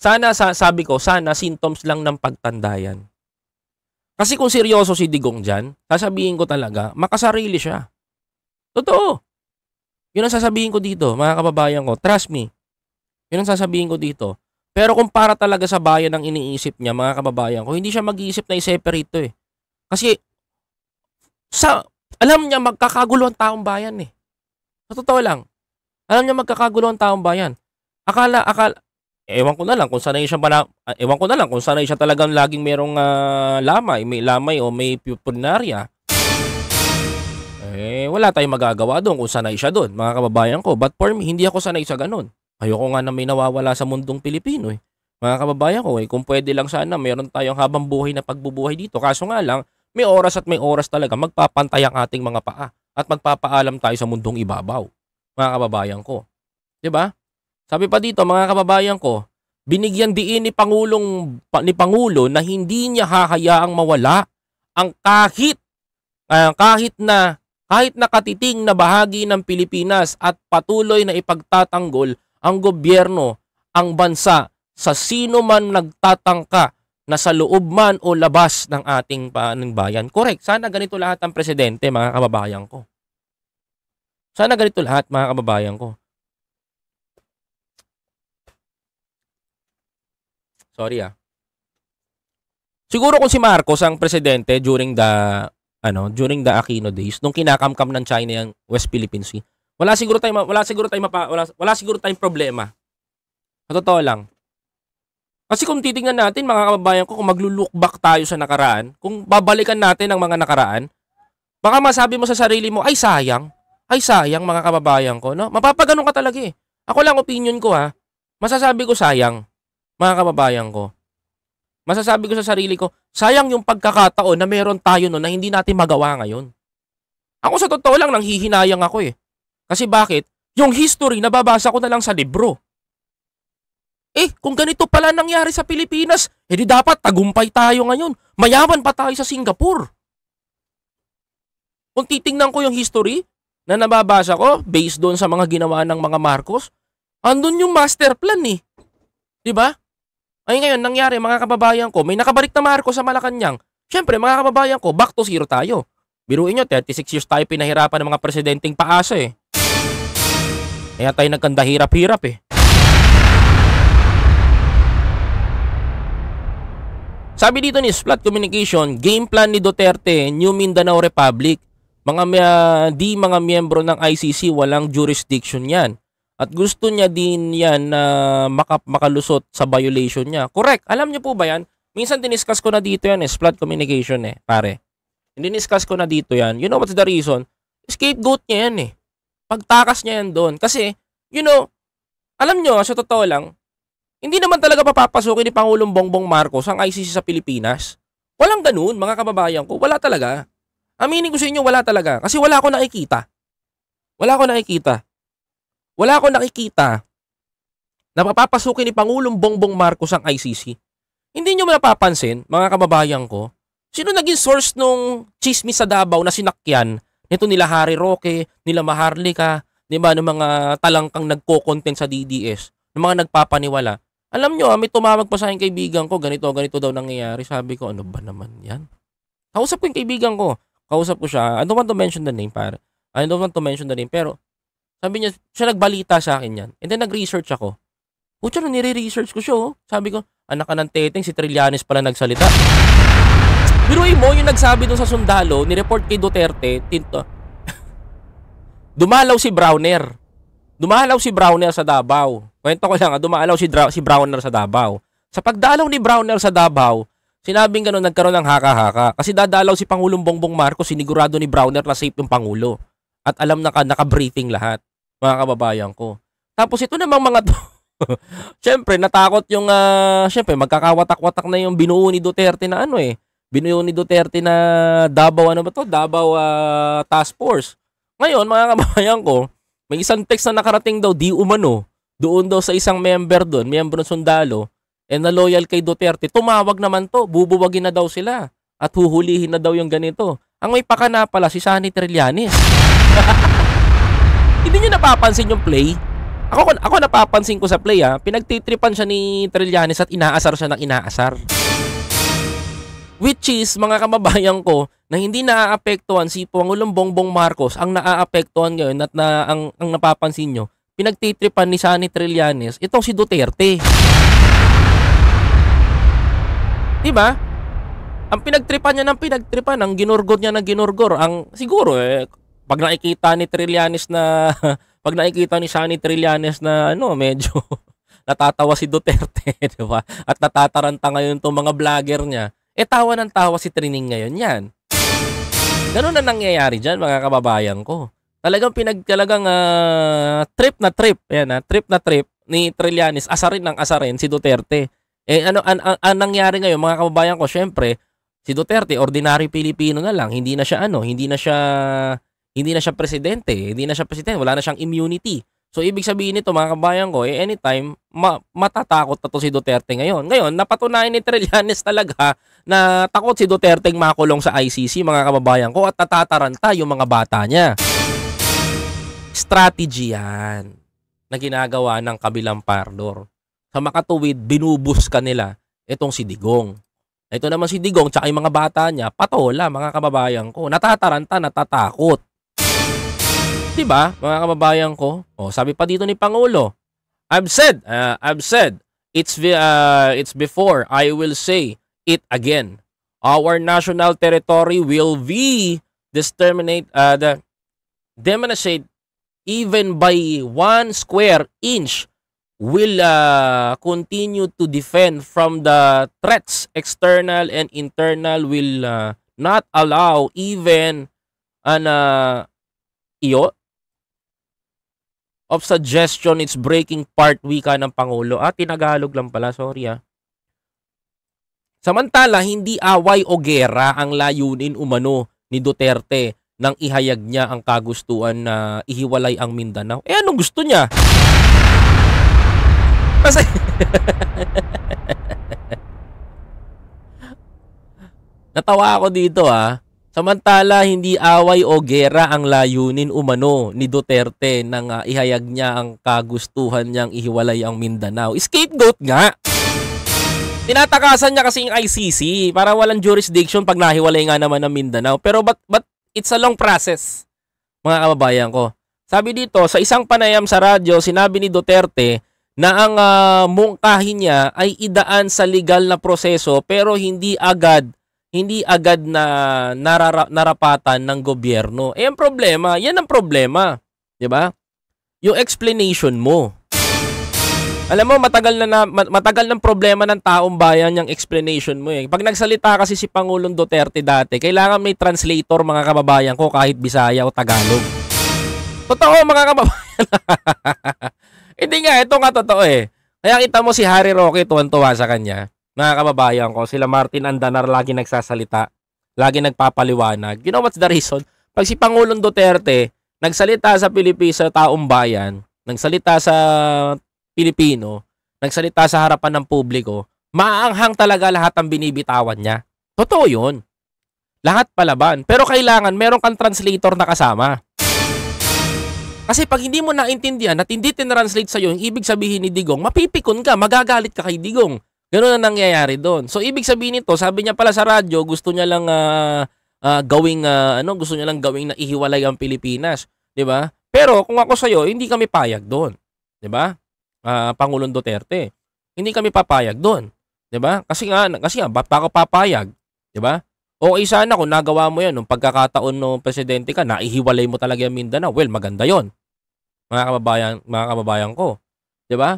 Sana, sabi ko, sana symptoms lang ng pagtanda yan. Kasi kung seryoso si Digong dyan, sasabihin ko talaga, makasarili siya. Totoo. Yun ang sasabihin ko dito, mga kababayan ko. Trust me. Yun ang sasabihin ko dito. Pero kung para talaga sa bayan ang iniisip niya, mga kababayan ko, hindi siya mag-iisip na i-separate to eh. Kasi, sa, alam niya magkakagulo ang taong bayan eh. Sa totoo lang. Alam niya magkakagulo ang taong bayan. Akala, akala, ewan ko na lang kung sanay siya pala, ah, ewan ko na lang kung sanay siya talagang laging merong uh, lamay, may lamay o may pupunarya. Eh, wala tayong magagawa doon kung sanay siya doon, mga kababayan ko. But for me, hindi ako sanay sa ganun. Ayoko nga na may nawawala sa mundong Pilipino eh. Mga kababayan ko eh, kung pwede lang sana meron tayong habang buhay na pagbubuhay dito. Kaso nga lang, may oras at may oras talaga magpapantay ang ating mga paa at magpapaalam tayo sa mundong ibabaw. Mga kababayan ko. 'Di ba? Sabi pa dito mga kababayan ko, binigyan diin ni Pangulong ni Pangulo na hindi niya hahayaang mawala ang kahit uh, kahit na kahit nakatiting na bahagi ng Pilipinas at patuloy na ipagtatanggol ang gobyerno, ang bansa sa sino man nagtatangka na sa loob man o labas ng ating bayan. Correct. Sana ganito lahat ang presidente, mga kababayan ko. Sana ganito lahat, mga kababayan ko. Sorry ah. Siguro kung si Marcos ang presidente during the ano, during the Aquino days, nung kinakamkam ng China yung West Philippine Sea, wala siguro tayong wala siguro tayong mapa, wala, wala siguro tayong problema. Sa totoo lang. Kasi kung titingnan natin mga kababayan ko kung maglo-look back tayo sa nakaraan, kung babalikan natin ang mga nakaraan, baka masabi mo sa sarili mo, ay sayang. Ay sayang mga kababayan ko, no? Mapapagano ka talaga eh. Ako lang opinion ko ha. Masasabi ko sayang mga kababayan ko. Masasabi ko sa sarili ko, sayang yung pagkakataon na meron tayo no na hindi natin magawa ngayon. Ako sa totoo lang, nang nanghihinayang ako eh. Kasi bakit? Yung history nababasa ko na lang sa libro. Eh, kung ganito pala nangyari sa Pilipinas, edi eh dapat tagumpay tayo ngayon. Mayaman pa tayo sa Singapore. Kung titingnan ko yung history na nababasa ko based doon sa mga ginawa ng mga Marcos, andun yung master plan eh. ba? Diba? Ay ngayon, nangyari mga kababayan ko, may nakabalik na Marcos sa Malacanang. Siyempre, mga kababayan ko, back to zero tayo. Biruin nyo, 36 years tayo pinahirapan ng mga presidenteng paasa eh. Kaya tayo nagkanda hirap-hirap eh. Sabi dito ni Splat Communication, game plan ni Duterte, New Mindanao Republic. Mga uh, di mga miyembro ng ICC, walang jurisdiction yan. At gusto niya din yan na uh, makalusot sa violation niya. Correct. Alam niyo po ba yan? Minsan diniscuss ko na dito yan eh, Splat Communication eh, pare. Diniscuss ko na dito yan. You know what's the reason? Scapegoat niya yan eh pagtakas niya yan doon. Kasi, you know, alam nyo, sa totoo lang, hindi naman talaga papapasukin ni Pangulong Bongbong Marcos ang ICC sa Pilipinas. Walang ganun, mga kababayan ko. Wala talaga. Aminin ko sa inyo, wala talaga. Kasi wala ako nakikita. Wala ako nakikita. Wala ako nakikita na papapasukin ni Pangulong Bongbong Marcos ang ICC. Hindi nyo mapapansin, mga kababayan ko, sino naging source nung chismis sa Davao na sinakyan Nito nila Harry Roque, nila Maharlika, di ba, ng mga talangkang nagko-content sa DDS, ng mga nagpapaniwala. Alam nyo, ah, may tumawag pa sa akin kaibigan ko, ganito, ganito daw nangyayari. Sabi ko, ano ba naman yan? Kausap ko yung kaibigan ko. Kausap ko siya. I don't want to mention the name, pare. I don't want to mention the name. Pero, sabi niya, siya nagbalita sa akin yan. And then, nag-research ako. Pucha, nire-research ko siya, oh. Sabi ko, anak ka ng teteng, si Trillanes pala nagsalita. Biruin mo yung nagsabi doon sa sundalo, ni-report kay Duterte, tinto. dumalaw si Browner. Dumalaw si Browner sa Davao. Kwento ko lang, ah, dumalaw si, si Browner sa Davao. Sa pagdalaw ni Browner sa Davao, sinabing ganun nagkaroon ng haka-haka. Kasi dadalaw si Pangulong Bongbong Marcos, sinigurado ni Browner na safe yung Pangulo. At alam na naka-briefing lahat, mga kababayan ko. Tapos ito namang mga Siyempre, natakot yung, uh, siyempre, magkakawatak-watak na yung binuo ni Duterte na ano eh, binuyo ni Duterte na Davao ano ba to? Davao uh, Task Force. Ngayon, mga kababayan ko, may isang text na nakarating daw di umano doon daw sa isang member doon, miyembro ng sundalo, eh na loyal kay Duterte, tumawag naman to, bubuwagin na daw sila at huhulihin na daw yung ganito. Ang may pakana pala si Sunny Trillanes. Hindi niyo napapansin yung play? Ako, ako napapansin ko sa play ha, ah. pinagtitripan siya ni Trillanes at inaasar siya ng inaasar. Which is, mga kababayan ko, na hindi naaapektuhan si Pangulong Bongbong Marcos, ang naaapektuhan ngayon at na, ang, ang napapansin nyo, pinagtitripan ni Sani Trillanes, itong si Duterte. Diba? Ang pinagtripan niya ng pinagtripan, ang ginurgor niya ng ginurgor, ang siguro eh, pag nakikita ni Trillanes na, pag nakikita ni Sani Trillanes na ano, medyo natatawa si Duterte, di ba? At natataranta ngayon itong mga vlogger niya E tawa ng tawa si Trining ngayon yan. Ganun na nangyayari dyan mga kababayan ko. Talagang pinagkalagang uh, ah, trip na trip. Yan, uh, ah, trip na trip ni Trillanes. Asarin ng asarin si Duterte. Eh ano ang an, an, nangyari ngayon mga kababayan ko syempre si Duterte ordinary Pilipino na lang hindi na siya ano hindi na siya hindi na siya presidente hindi na siya presidente wala na siyang immunity So ibig sabihin nito mga kabayan ko, eh, anytime ma- matatakot na to si Duterte ngayon. Ngayon, napatunayan ni Trillanes talaga na takot si Duterte makulong sa ICC mga kababayan ko at natataranta yung mga bata niya. Strategy yan na ginagawa ng kabilang parlor. Sa makatuwid, binubus kanila itong si Digong. Ito naman si Digong tsaka yung mga bata niya, patola mga kababayan ko. Natataranta, natatakot. 'di ba? Mga kababayan ko. Oh, sabi pa dito ni Pangulo. I've said, uh, I've said it's uh, it's before I will say it again. Our national territory will be disterminate uh, the demonstrate even by one square inch will uh, continue to defend from the threats external and internal will uh, not allow even an uh, of suggestion, it's breaking part wika ng Pangulo. Ah, tinagalog lang pala, sorry ah. Samantala, hindi away o gera ang layunin umano ni Duterte nang ihayag niya ang kagustuhan na ihiwalay ang Mindanao. Eh anong gusto niya? Kasi... Natawa ako dito ah. Samantala, hindi away o gera ang layunin umano ni Duterte nang uh, ihayag niya ang kagustuhan niyang ihiwalay ang Mindanao. Scapegoat nga! Tinatakasan niya kasi yung ICC para walang jurisdiction pag nahiwalay nga naman ng Mindanao. Pero but, but it's a long process, mga kababayan ko. Sabi dito, sa isang panayam sa radyo, sinabi ni Duterte na ang uh, ah, mungkahin niya ay idaan sa legal na proseso pero hindi agad hindi agad na narara- narapatan ng gobyerno. Eh, ang problema, yan ang problema. ba? Diba? Yung explanation mo. Alam mo, matagal na, na matagal ng problema ng taong bayan yung explanation mo eh. Pag nagsalita kasi si Pangulong Duterte dati, kailangan may translator mga kababayan ko kahit Bisaya o Tagalog. Totoo mga kababayan. Hindi nga, ito nga totoo eh. Kaya kita mo si Harry Roque tuwan-tuwa sa kanya mga kababayan ko, sila Martin Andanar lagi nagsasalita, lagi nagpapaliwanag. You know what's the reason? Pag si Pangulong Duterte nagsalita sa Pilipinas sa taong bayan, nagsalita sa Pilipino, nagsalita sa harapan ng publiko, maanghang talaga lahat ang binibitawan niya. Totoo yun. Lahat palaban. Pero kailangan meron kang translator na kasama. Kasi pag hindi mo naintindihan at hindi tinranslate sa'yo yung ibig sabihin ni Digong, mapipikon ka, magagalit ka kay Digong. Ganun ang nangyayari doon. So ibig sabihin nito, sabi niya pala sa radyo, gusto niya lang uh, uh, gawing uh, ano, gusto niya lang gawing na ihiwalay ang Pilipinas, 'di ba? Pero kung ako sa iyo, hindi kami payag doon, 'di ba? Uh, Pangulong Duterte. Hindi kami papayag doon, 'di ba? Kasi nga kasi nga ba't pa ako papayag, 'di ba? Okay sana kung nagawa mo 'yon nung pagkakataon ng presidente ka, naihiwalay mo talaga yung Mindanao. Well, maganda 'yon. Mga kababayan, mga kababayan ko, 'di ba?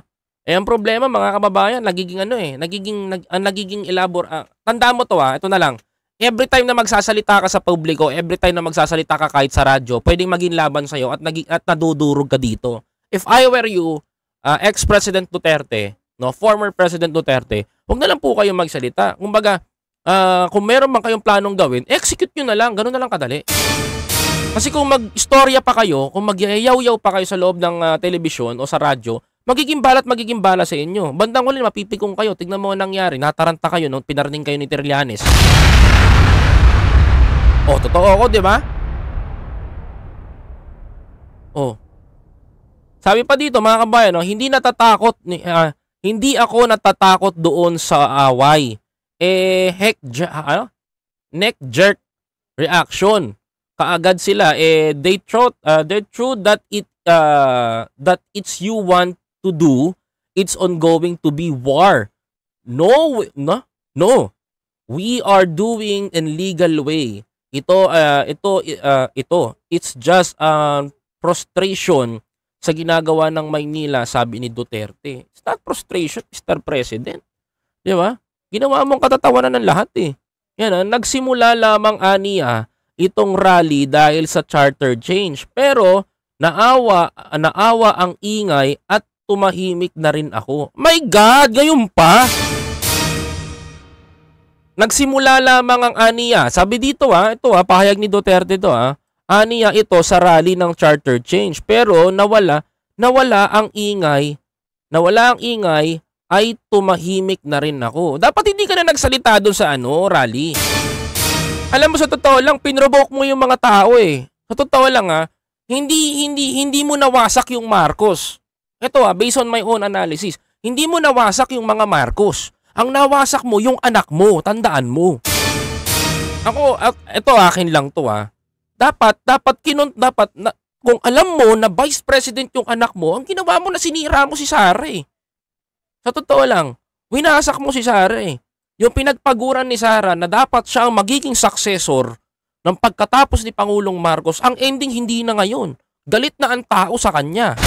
Eh ang problema mga kababayan, nagiging ano eh, nagiging nag, ang nagiging elabor uh, ah, tanda mo to ah, ito na lang. Every time na magsasalita ka sa publiko, every time na magsasalita ka kahit sa radyo, pwedeng maging laban sa iyo at naging at nadudurog ka dito. If I were you, uh, ex-president Duterte, no, former president Duterte, huwag na lang po kayong magsalita. Kumbaga, uh, kung meron man kayong planong gawin, execute niyo na lang, ganun na lang kadali. Kasi kung mag-istorya pa kayo, kung mag yaw pa kayo sa loob ng uh, television o sa radyo, magiging balat magiging bala sa inyo. Bandang huli, mapipikong kayo. Tignan mo ang nangyari. Nataranta kayo nung pinarning kayo ni Terlianes. Oh, totoo ako, di ba? Oh. Sabi pa dito, mga kabayan, no, hindi natatakot, uh, hindi ako natatakot doon sa away. Eh, heck, ah, ano? Neck jerk reaction. Kaagad sila, eh, they thought, uh, ah, they true that it, uh, that it's you want to do. It's ongoing to be war. No, no, no. We are doing in legal way. Ito, uh, ito, uh, ito. It's just um, prostration sa ginagawa ng Maynila, sabi ni Duterte. It's not prostration, Mr. President. Di ba? Ginawa mong katatawanan ng lahat eh. Yan, ah, nagsimula lamang aniya itong rally dahil sa charter change. Pero naawa, naawa ang ingay at tumahimik na rin ako. My God, ngayon pa! Nagsimula lamang ang aniya. Sabi dito ha, ah, ito ha, ah, pahayag ni Duterte to ha. Ah. Aniya ito sa rally ng charter change. Pero nawala, nawala ang ingay, nawala ang ingay ay tumahimik na rin ako. Dapat hindi ka na nagsalita doon sa ano, rally. Alam mo sa totoo lang, pinrovoke mo yung mga tao eh. Sa totoo lang ha, hindi, hindi, hindi mo nawasak yung Marcos. Ito ah, based on my own analysis, hindi mo nawasak yung mga Marcos. Ang nawasak mo yung anak mo, tandaan mo. Ako, ito akin lang to ah. Dapat, dapat kinon dapat na, kung alam mo na vice president yung anak mo, ang ginawa mo na sinira mo si Sara eh. Sa totoo lang, winasak mo si Sara eh. Yung pinagpaguran ni Sara na dapat siya ang magiging successor ng pagkatapos ni Pangulong Marcos, ang ending hindi na ngayon. Galit na ang tao sa kanya.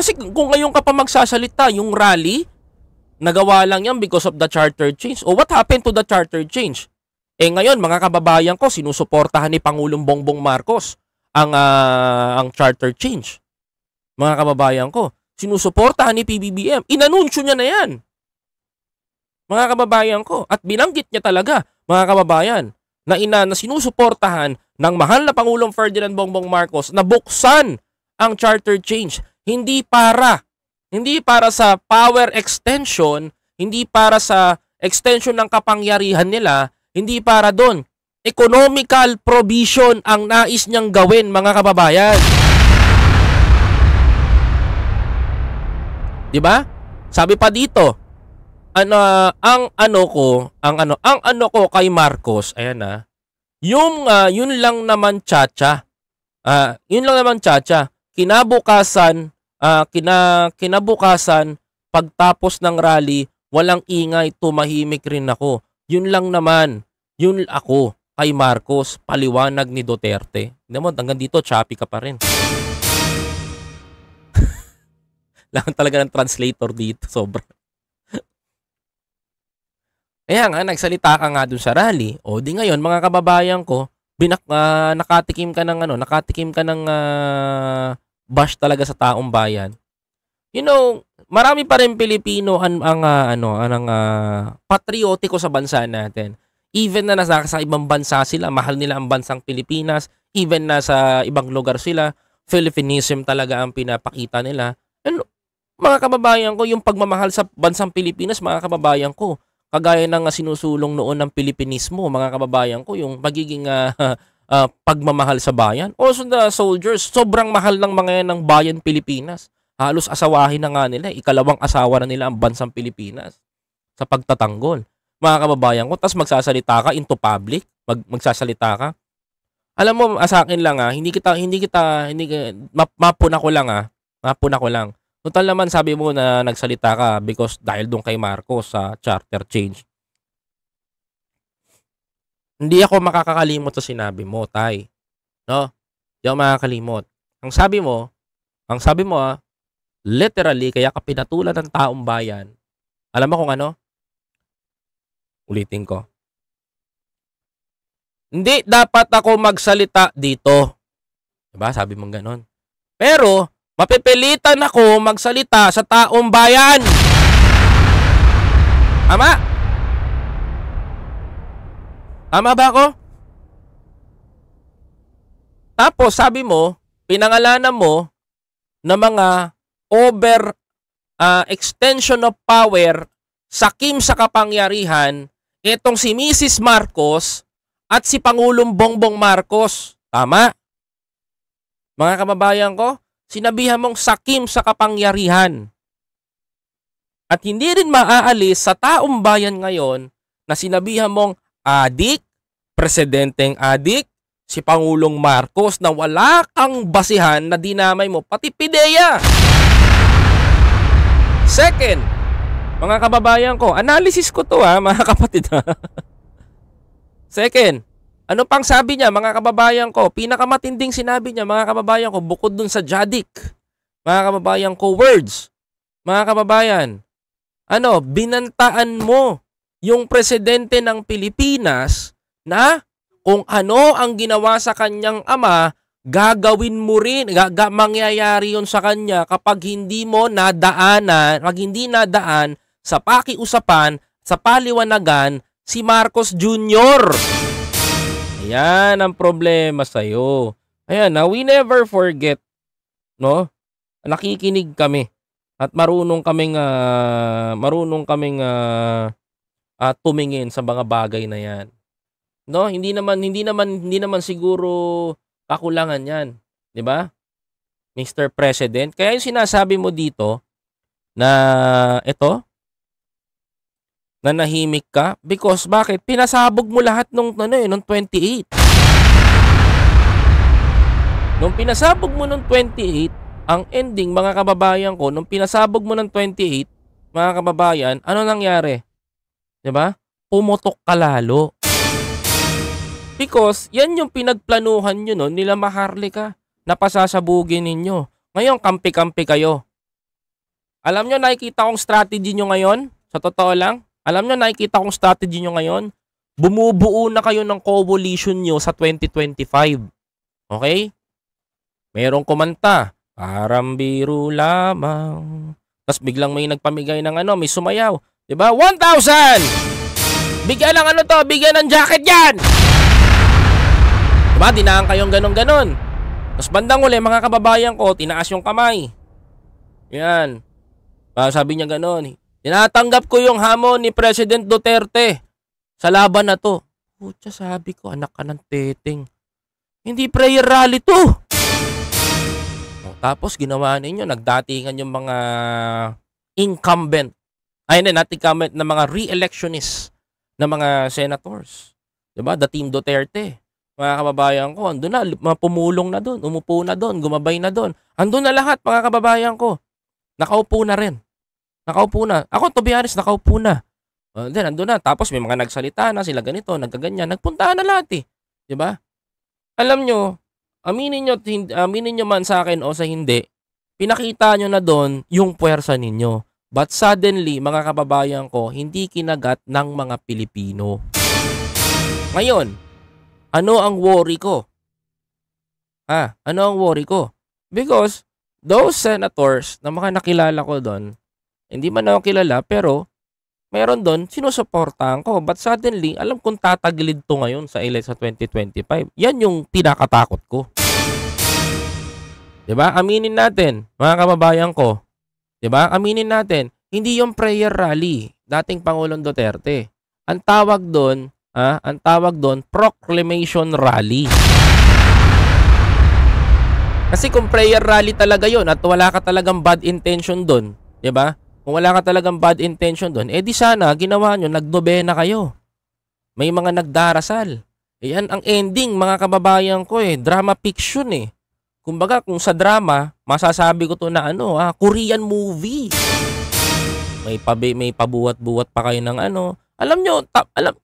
Kasi kung ngayon ka pa magsasalita, yung rally, nagawa lang yan because of the charter change. O oh, what happened to the charter change? Eh ngayon, mga kababayan ko, sinusuportahan ni Pangulong Bongbong Marcos ang, uh, ang charter change. Mga kababayan ko, sinusuportahan ni PBBM. Inanunsyo niya na yan. Mga kababayan ko, at binanggit niya talaga, mga kababayan, na ina na sinusuportahan ng mahal na Pangulong Ferdinand Bongbong Marcos na buksan ang charter change. Hindi para. Hindi para sa power extension, hindi para sa extension ng kapangyarihan nila, hindi para doon. Economical provision ang nais niyang gawin mga kababayan. 'Di ba? Sabi pa dito, ano ang ano ko, ang ano, ang ano ko kay Marcos, ayan na. Ah, yung uh, yun lang naman chacha. Uh, yun lang naman chacha. Kinabukasan uh, kina, kinabukasan, pagtapos ng rally, walang ingay, tumahimik rin ako. Yun lang naman, yun ako kay Marcos, paliwanag ni Duterte. Hindi mo, hanggang dito, choppy ka pa rin. lang talaga ng translator dito, sobra. Kaya nga, nagsalita ka nga dun sa rally. O di ngayon, mga kababayan ko, binak, uh, nakatikim ka ng ano, nakatikim ka ng uh, bash talaga sa taong bayan. You know, marami pa rin Pilipino ang, ang uh, ano, ang uh, patriotiko sa bansa natin. Even na nasa sa ibang bansa sila, mahal nila ang bansang Pilipinas, even na sa ibang lugar sila, Filipinism talaga ang pinapakita nila. And mga kababayan ko, yung pagmamahal sa bansang Pilipinas, mga kababayan ko, kagaya ng ah, sinusulong noon ng Pilipinismo, mga kababayan ko, yung magiging uh, uh, pagmamahal sa bayan. Also the soldiers, sobrang mahal ng mga yan ng bayan Pilipinas. Halos asawahin na nga nila, eh. ikalawang asawa na nila ang bansang Pilipinas sa pagtatanggol. Mga kababayan ko, tapos magsasalita ka into public, mag, magsasalita ka. Alam mo, ah, sa akin lang ha, ah, hindi kita, hindi kita, hindi, map, mapuna ko lang ha, mapuna ko lang. Total naman sabi mo na nagsalita ka because dahil doon kay Marcos sa charter change. Hindi ako makakakalimot sa sinabi mo, tay. No? Hindi ako makakalimot. Ang sabi mo, ang sabi mo ah, literally, kaya ka pinatulan ng taong bayan. Alam mo kung ano? Ulitin ko. Hindi dapat ako magsalita dito. Diba? Sabi mong ganon. Pero, mapipilitan ako magsalita sa taong bayan. Ama? Tama ba ako? Tapos sabi mo, pinangalanan mo na mga over uh, extension of power sa kim sa kapangyarihan itong si Mrs. Marcos at si Pangulong Bongbong Marcos. Tama? Mga kababayan ko, sinabihan mong sakim sa kapangyarihan. At hindi rin maaalis sa taong bayan ngayon na sinabihan mong adik, presidenteng adik, si Pangulong Marcos na wala kang basihan na dinamay mo, pati pideya. Second, mga kababayan ko, analysis ko to ha, ah, mga kapatid. Ha? Ah. Second, ano pang sabi niya mga kababayan ko? Pinakamatinding sinabi niya mga kababayan ko bukod dun sa Jadik. Mga kababayan ko words. Mga kababayan, ano, binantaan mo yung presidente ng Pilipinas na kung ano ang ginawa sa kanyang ama, gagawin mo rin, gaga, mangyayari yon sa kanya kapag hindi mo nadaanan, pag hindi nadaan sa pakiusapan, sa paliwanagan, si Marcos Jr. Ayan ang problema sa'yo. Ayan na, ah, we never forget, no? Nakikinig kami at marunong kaming uh, marunong kaming uh, at tumingin sa mga bagay na 'yan. No, hindi naman hindi naman hindi naman siguro kakulangan 'yan, 'di ba? Mr. President. Kaya yung sinasabi mo dito na ito na nahimik ka because bakit pinasabog mo lahat nung ano eh, nung 28. Nung pinasabog mo nung 28, ang ending mga kababayan ko nung pinasabog mo ng 28, mga kababayan, ano nangyari? 'di ba? Pumotok ka lalo. Because yan yung pinagplanuhan niyo no nila Maharlika na pasasabugin ninyo. Ngayon kampi-kampi kayo. Alam niyo nakikita kong strategy niyo ngayon? Sa totoo lang, alam niyo nakikita kong strategy niyo ngayon? Bumubuo na kayo ng coalition niyo sa 2025. Okay? Merong kumanta, parang biro lamang. Tapos biglang may nagpamigay ng ano, may sumayaw. Diba? 1,000! Bigyan ng ano to, bigyan ng jacket yan! Diba? Dinaan kayong ganon-ganon. Tapos bandang uli, mga kababayan ko, tinaas yung kamay. Yan. Uh, sabi niya ganon. Tinatanggap ko yung hamon ni President Duterte sa laban na to. Putya, sabi ko, anak ka ng teting. Hindi prayer rally to. O, oh, tapos ginawa ninyo, nagdatingan yung mga incumbent. Ayun na natin comment ng mga re-electionist ng mga senators. 'Di ba? The team Duterte. Mga kababayan ko, andun na, pumulong na doon, umupo na doon, gumabay na doon. Andun na lahat, mga kababayan ko. Nakaupo na rin. Nakaupo na. Ako, to be honest, nakaupo na. Uh, then, andun na. Tapos may mga nagsalita na, sila ganito, nagkaganyan. Nagpuntahan na lahat eh. ba? Diba? Alam nyo, aminin nyo, aminin nyo man sa akin o sa hindi, pinakita nyo na doon yung puwersa ninyo. But suddenly, mga kababayan ko, hindi kinagat ng mga Pilipino. Ngayon, ano ang worry ko? Ah, ano ang worry ko? Because those senators na mga nakilala ko doon, hindi man ako kilala pero meron doon sinusuportahan ko. But suddenly, alam kong tatagilid to ngayon sa elect sa 2025. Yan yung pinakatakot ko. 'Di ba? Aminin natin, mga kababayan ko, 'Di ba? Aminin natin, hindi 'yung prayer rally dating Pangulong Duterte. Ang tawag doon, ah, ang tawag doon proclamation rally. Kasi kung prayer rally talaga 'yon at wala ka talagang bad intention doon, 'di ba? Kung wala ka talagang bad intention doon, edi eh sana ginawa niyo nagnobena kayo. May mga nagdarasal. Ayan eh, ang ending mga kababayan ko eh, drama fiction eh. Kumbaga, kung sa drama, masasabi ko to na ano, ah, Korean movie. May pabe, may pabuwat-buwat pa kayo ng ano. Alam nyo, ta- alam,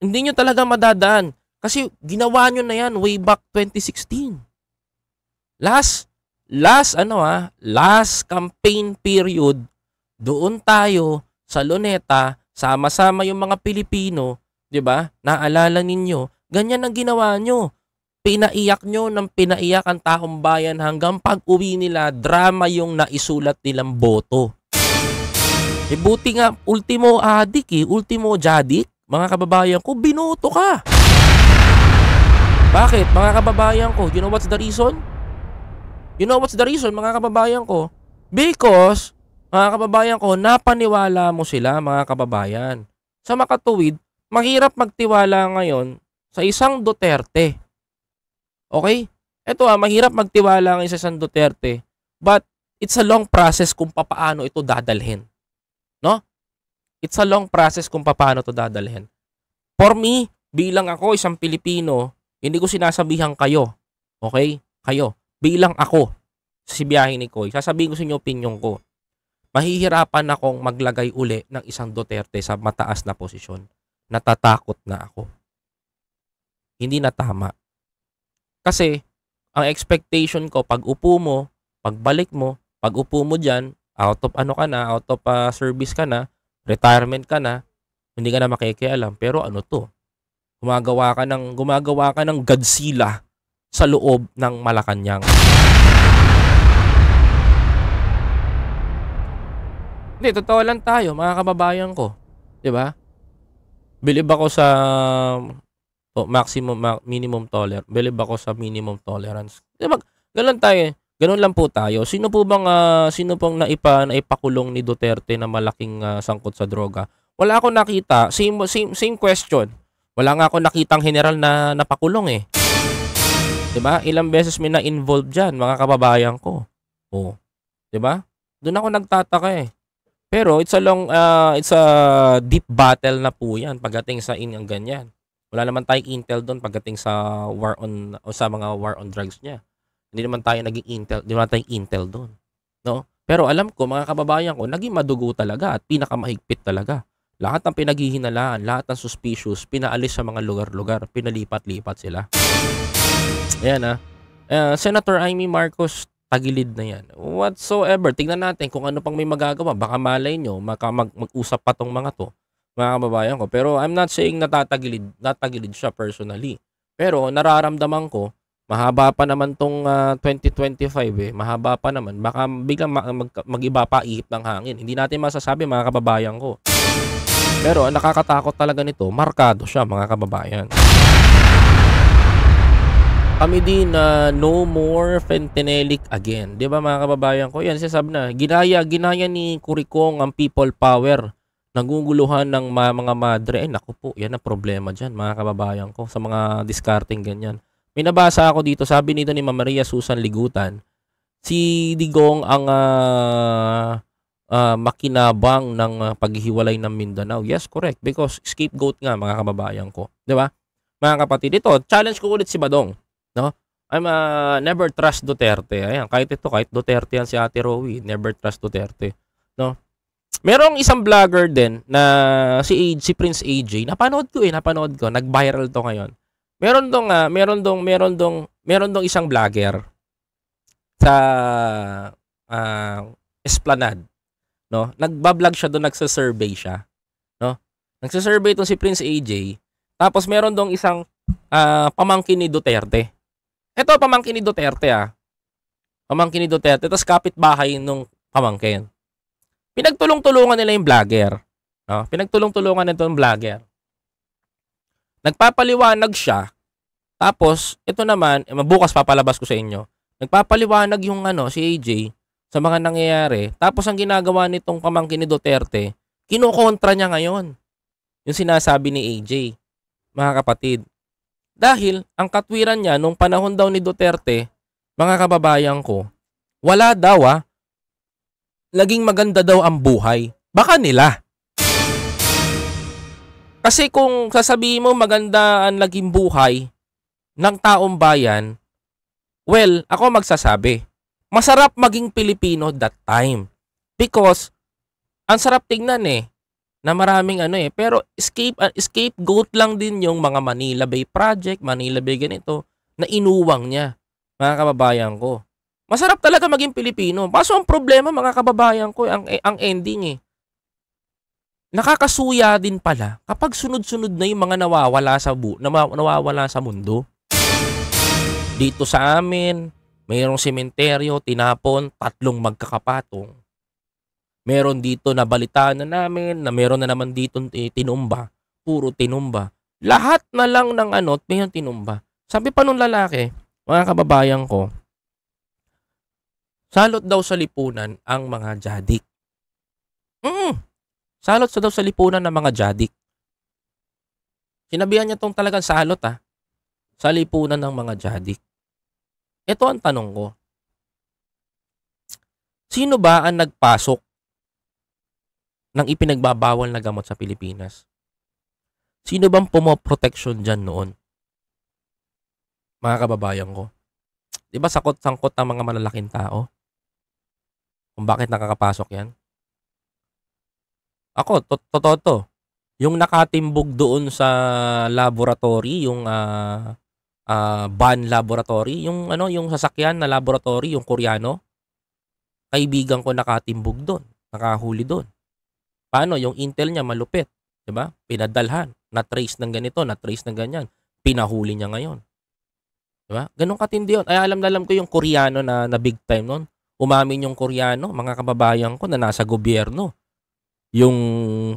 hindi nyo talaga madadaan. Kasi ginawa nyo na yan way back 2016. Last, last ano ah, last campaign period, doon tayo sa Luneta, sama-sama yung mga Pilipino, 'di ba? Naalala ninyo, ganyan ang ginawa nyo. Pinaiyak nyo ng pinaiyak ang taong bayan hanggang pag-uwi nila, drama yung naisulat nilang boto. E buti nga, ultimo adik eh, ultimo jadik, mga kababayan ko, binoto ka. Bakit? Mga kababayan ko, you know what's the reason? You know what's the reason, mga kababayan ko? Because, mga kababayan ko, napaniwala mo sila, mga kababayan. Sa makatuwid, mahirap magtiwala ngayon sa isang Duterte Okay? Ito ah, mahirap magtiwala ngayon sa San Duterte. But it's a long process kung papaano ito dadalhin. No? It's a long process kung papaano ito dadalhin. For me, bilang ako isang Pilipino, hindi ko sinasabihan kayo. Okay? Kayo. Bilang ako, si biyahe ni Koy, sasabihin ko sa inyo opinion ko. Mahihirapan akong maglagay uli ng isang Duterte sa mataas na posisyon. Natatakot na ako. Hindi na tama. Kasi, ang expectation ko, pag upo mo, pagbalik mo, pag upo mo dyan, out of ano ka na, out of uh, service ka na, retirement ka na, hindi ka na makikialam. Pero ano to? Gumagawa ka ng, gumagawa ka ng Godzilla sa loob ng Malacanang. Hindi, totoo lang tayo, mga kababayan ko. ba? Diba? Bilib ako sa o maximum ma- minimum toler Believe ako sa minimum tolerance. di ba ganun tayo. Eh. Ganun lang po tayo. Sino po bang uh, sino pong naipa naipakulong ni Duterte na malaking uh, sangkot sa droga? Wala akong nakita. Same same same question. Wala nga akong nakitang general na napakulong eh. 'Di ba? Ilang beses may na-involve diyan mga kababayan ko. Oh. 'Di ba? Doon ako nagtataka eh. Pero it's a long uh, it's a deep battle na po 'yan pagdating sa inyong ganyan. Wala naman tayong intel doon pagdating sa war on o sa mga war on drugs niya. Hindi naman tayo naging intel, hindi naman tayong intel doon. No? Pero alam ko, mga kababayan ko, naging madugo talaga at pinakamahigpit talaga. Lahat ng pinaghihinalaan, lahat ng suspicious, pinaalis sa mga lugar-lugar, pinalipat-lipat sila. Ayan ah. Uh, Senator Amy Marcos, tagilid na yan. Whatsoever, tingnan natin kung ano pang may magagawa. Baka malay nyo, mag-usap pa tong mga to mga kababayan ko. Pero I'm not saying natatagilid, natagilid siya personally. Pero nararamdaman ko, mahaba pa naman tong uh, ah, 2025 eh. Mahaba pa naman. Baka biglang mag, mag, mag-iba pa ihip ng hangin. Hindi natin masasabi mga kababayan ko. Pero ang nakakatakot talaga nito, markado siya mga kababayan. Kami din na uh, no more fentanylic again. 'Di ba mga kababayan ko? Yan sinasabi na. Ginaya ginaya ni Kurikong ang people power naguguluhan ng ma- mga madre. Ay, naku po, yan ang problema dyan, mga kababayan ko, sa mga discarding ganyan. May nabasa ako dito, sabi nito ni Ma Maria Susan Ligutan, si Digong ang uh, uh, makinabang ng uh, paghihiwalay ng Mindanao. Yes, correct. Because scapegoat nga, mga kababayan ko. Di ba? Mga kapatid, ito, challenge ko ulit si Badong. No? I'm uh, never trust Duterte. Ayan, kahit ito, kahit Duterte yan si Ate Rowie, eh, never trust Duterte. No? Merong isang vlogger din na si AJ, si Prince AJ, napanood ko eh, napanood ko, nag-viral to ngayon. Meron dong uh, meron dong meron dong meron dong isang vlogger sa uh, Esplanade, no? Nagba-vlog siya doon, nagsa-survey siya, no? Nagsa-survey tong si Prince AJ. Tapos meron dong isang uh, pamangkin ni Duterte. Ito pamangkin ni Duterte ah. Pamangkin ni Duterte, tapos kapitbahay nung pamangkin pinagtulong-tulungan nila yung vlogger. No? Pinagtulong-tulungan nito yung vlogger. Nagpapaliwanag siya. Tapos, ito naman, mabukas eh, papalabas ko sa inyo. Nagpapaliwanag yung ano, si AJ sa mga nangyayari. Tapos ang ginagawa nitong pamangkin ni Duterte, kinokontra niya ngayon. Yung sinasabi ni AJ, mga kapatid. Dahil ang katwiran niya nung panahon daw ni Duterte, mga kababayan ko, wala daw ah, naging maganda daw ang buhay. Baka nila. Kasi kung sasabihin mo maganda ang naging buhay ng taong bayan, well, ako magsasabi, masarap maging Pilipino that time. Because, ang sarap tingnan eh, na maraming ano eh, pero escape, uh, scapegoat lang din yung mga Manila Bay Project, Manila Bay ganito, na inuwang niya, mga kababayan ko. Masarap talaga maging Pilipino. Kaso ang problema mga kababayan ko, ang, ang ending eh. Nakakasuya din pala kapag sunod-sunod na yung mga nawawala sa, bu na nawawala sa mundo. Dito sa amin, mayroong sementeryo, tinapon, tatlong magkakapatong. Meron dito na balitaan na namin na meron na naman dito eh, tinumba. Puro tinumba. Lahat na lang ng ano, mayroon tinumba. Sabi pa nung lalaki, mga kababayan ko, Salot daw sa lipunan ang mga jadik. Mm, salot sa daw sa lipunan ng mga jadik. Sinabihan niya tong talagang salot ah. Sa lipunan ng mga jadik. Ito ang tanong ko. Sino ba ang nagpasok ng ipinagbabawal na gamot sa Pilipinas? Sino bang pumoproteksyon dyan noon? Mga kababayan ko. Di ba sakot-sangkot ang mga malalaking tao? kung bakit nakakapasok yan? Ako, to- totoo to. Yung nakatimbog doon sa laboratory, yung uh, uh, ban laboratory, yung ano, yung sasakyan na laboratory, yung Koreano, kaibigan ko nakatimbog doon, nakahuli doon. Paano yung intel niya malupit, 'di ba? Pinadalhan, na-trace ng ganito, na-trace ng ganyan, pinahuli niya ngayon. 'Di ba? Ganun katindi 'yon. Ay alam na alam ko yung Koreano na, na big time noon umamin yung Koreano, mga kababayan ko na nasa gobyerno, yung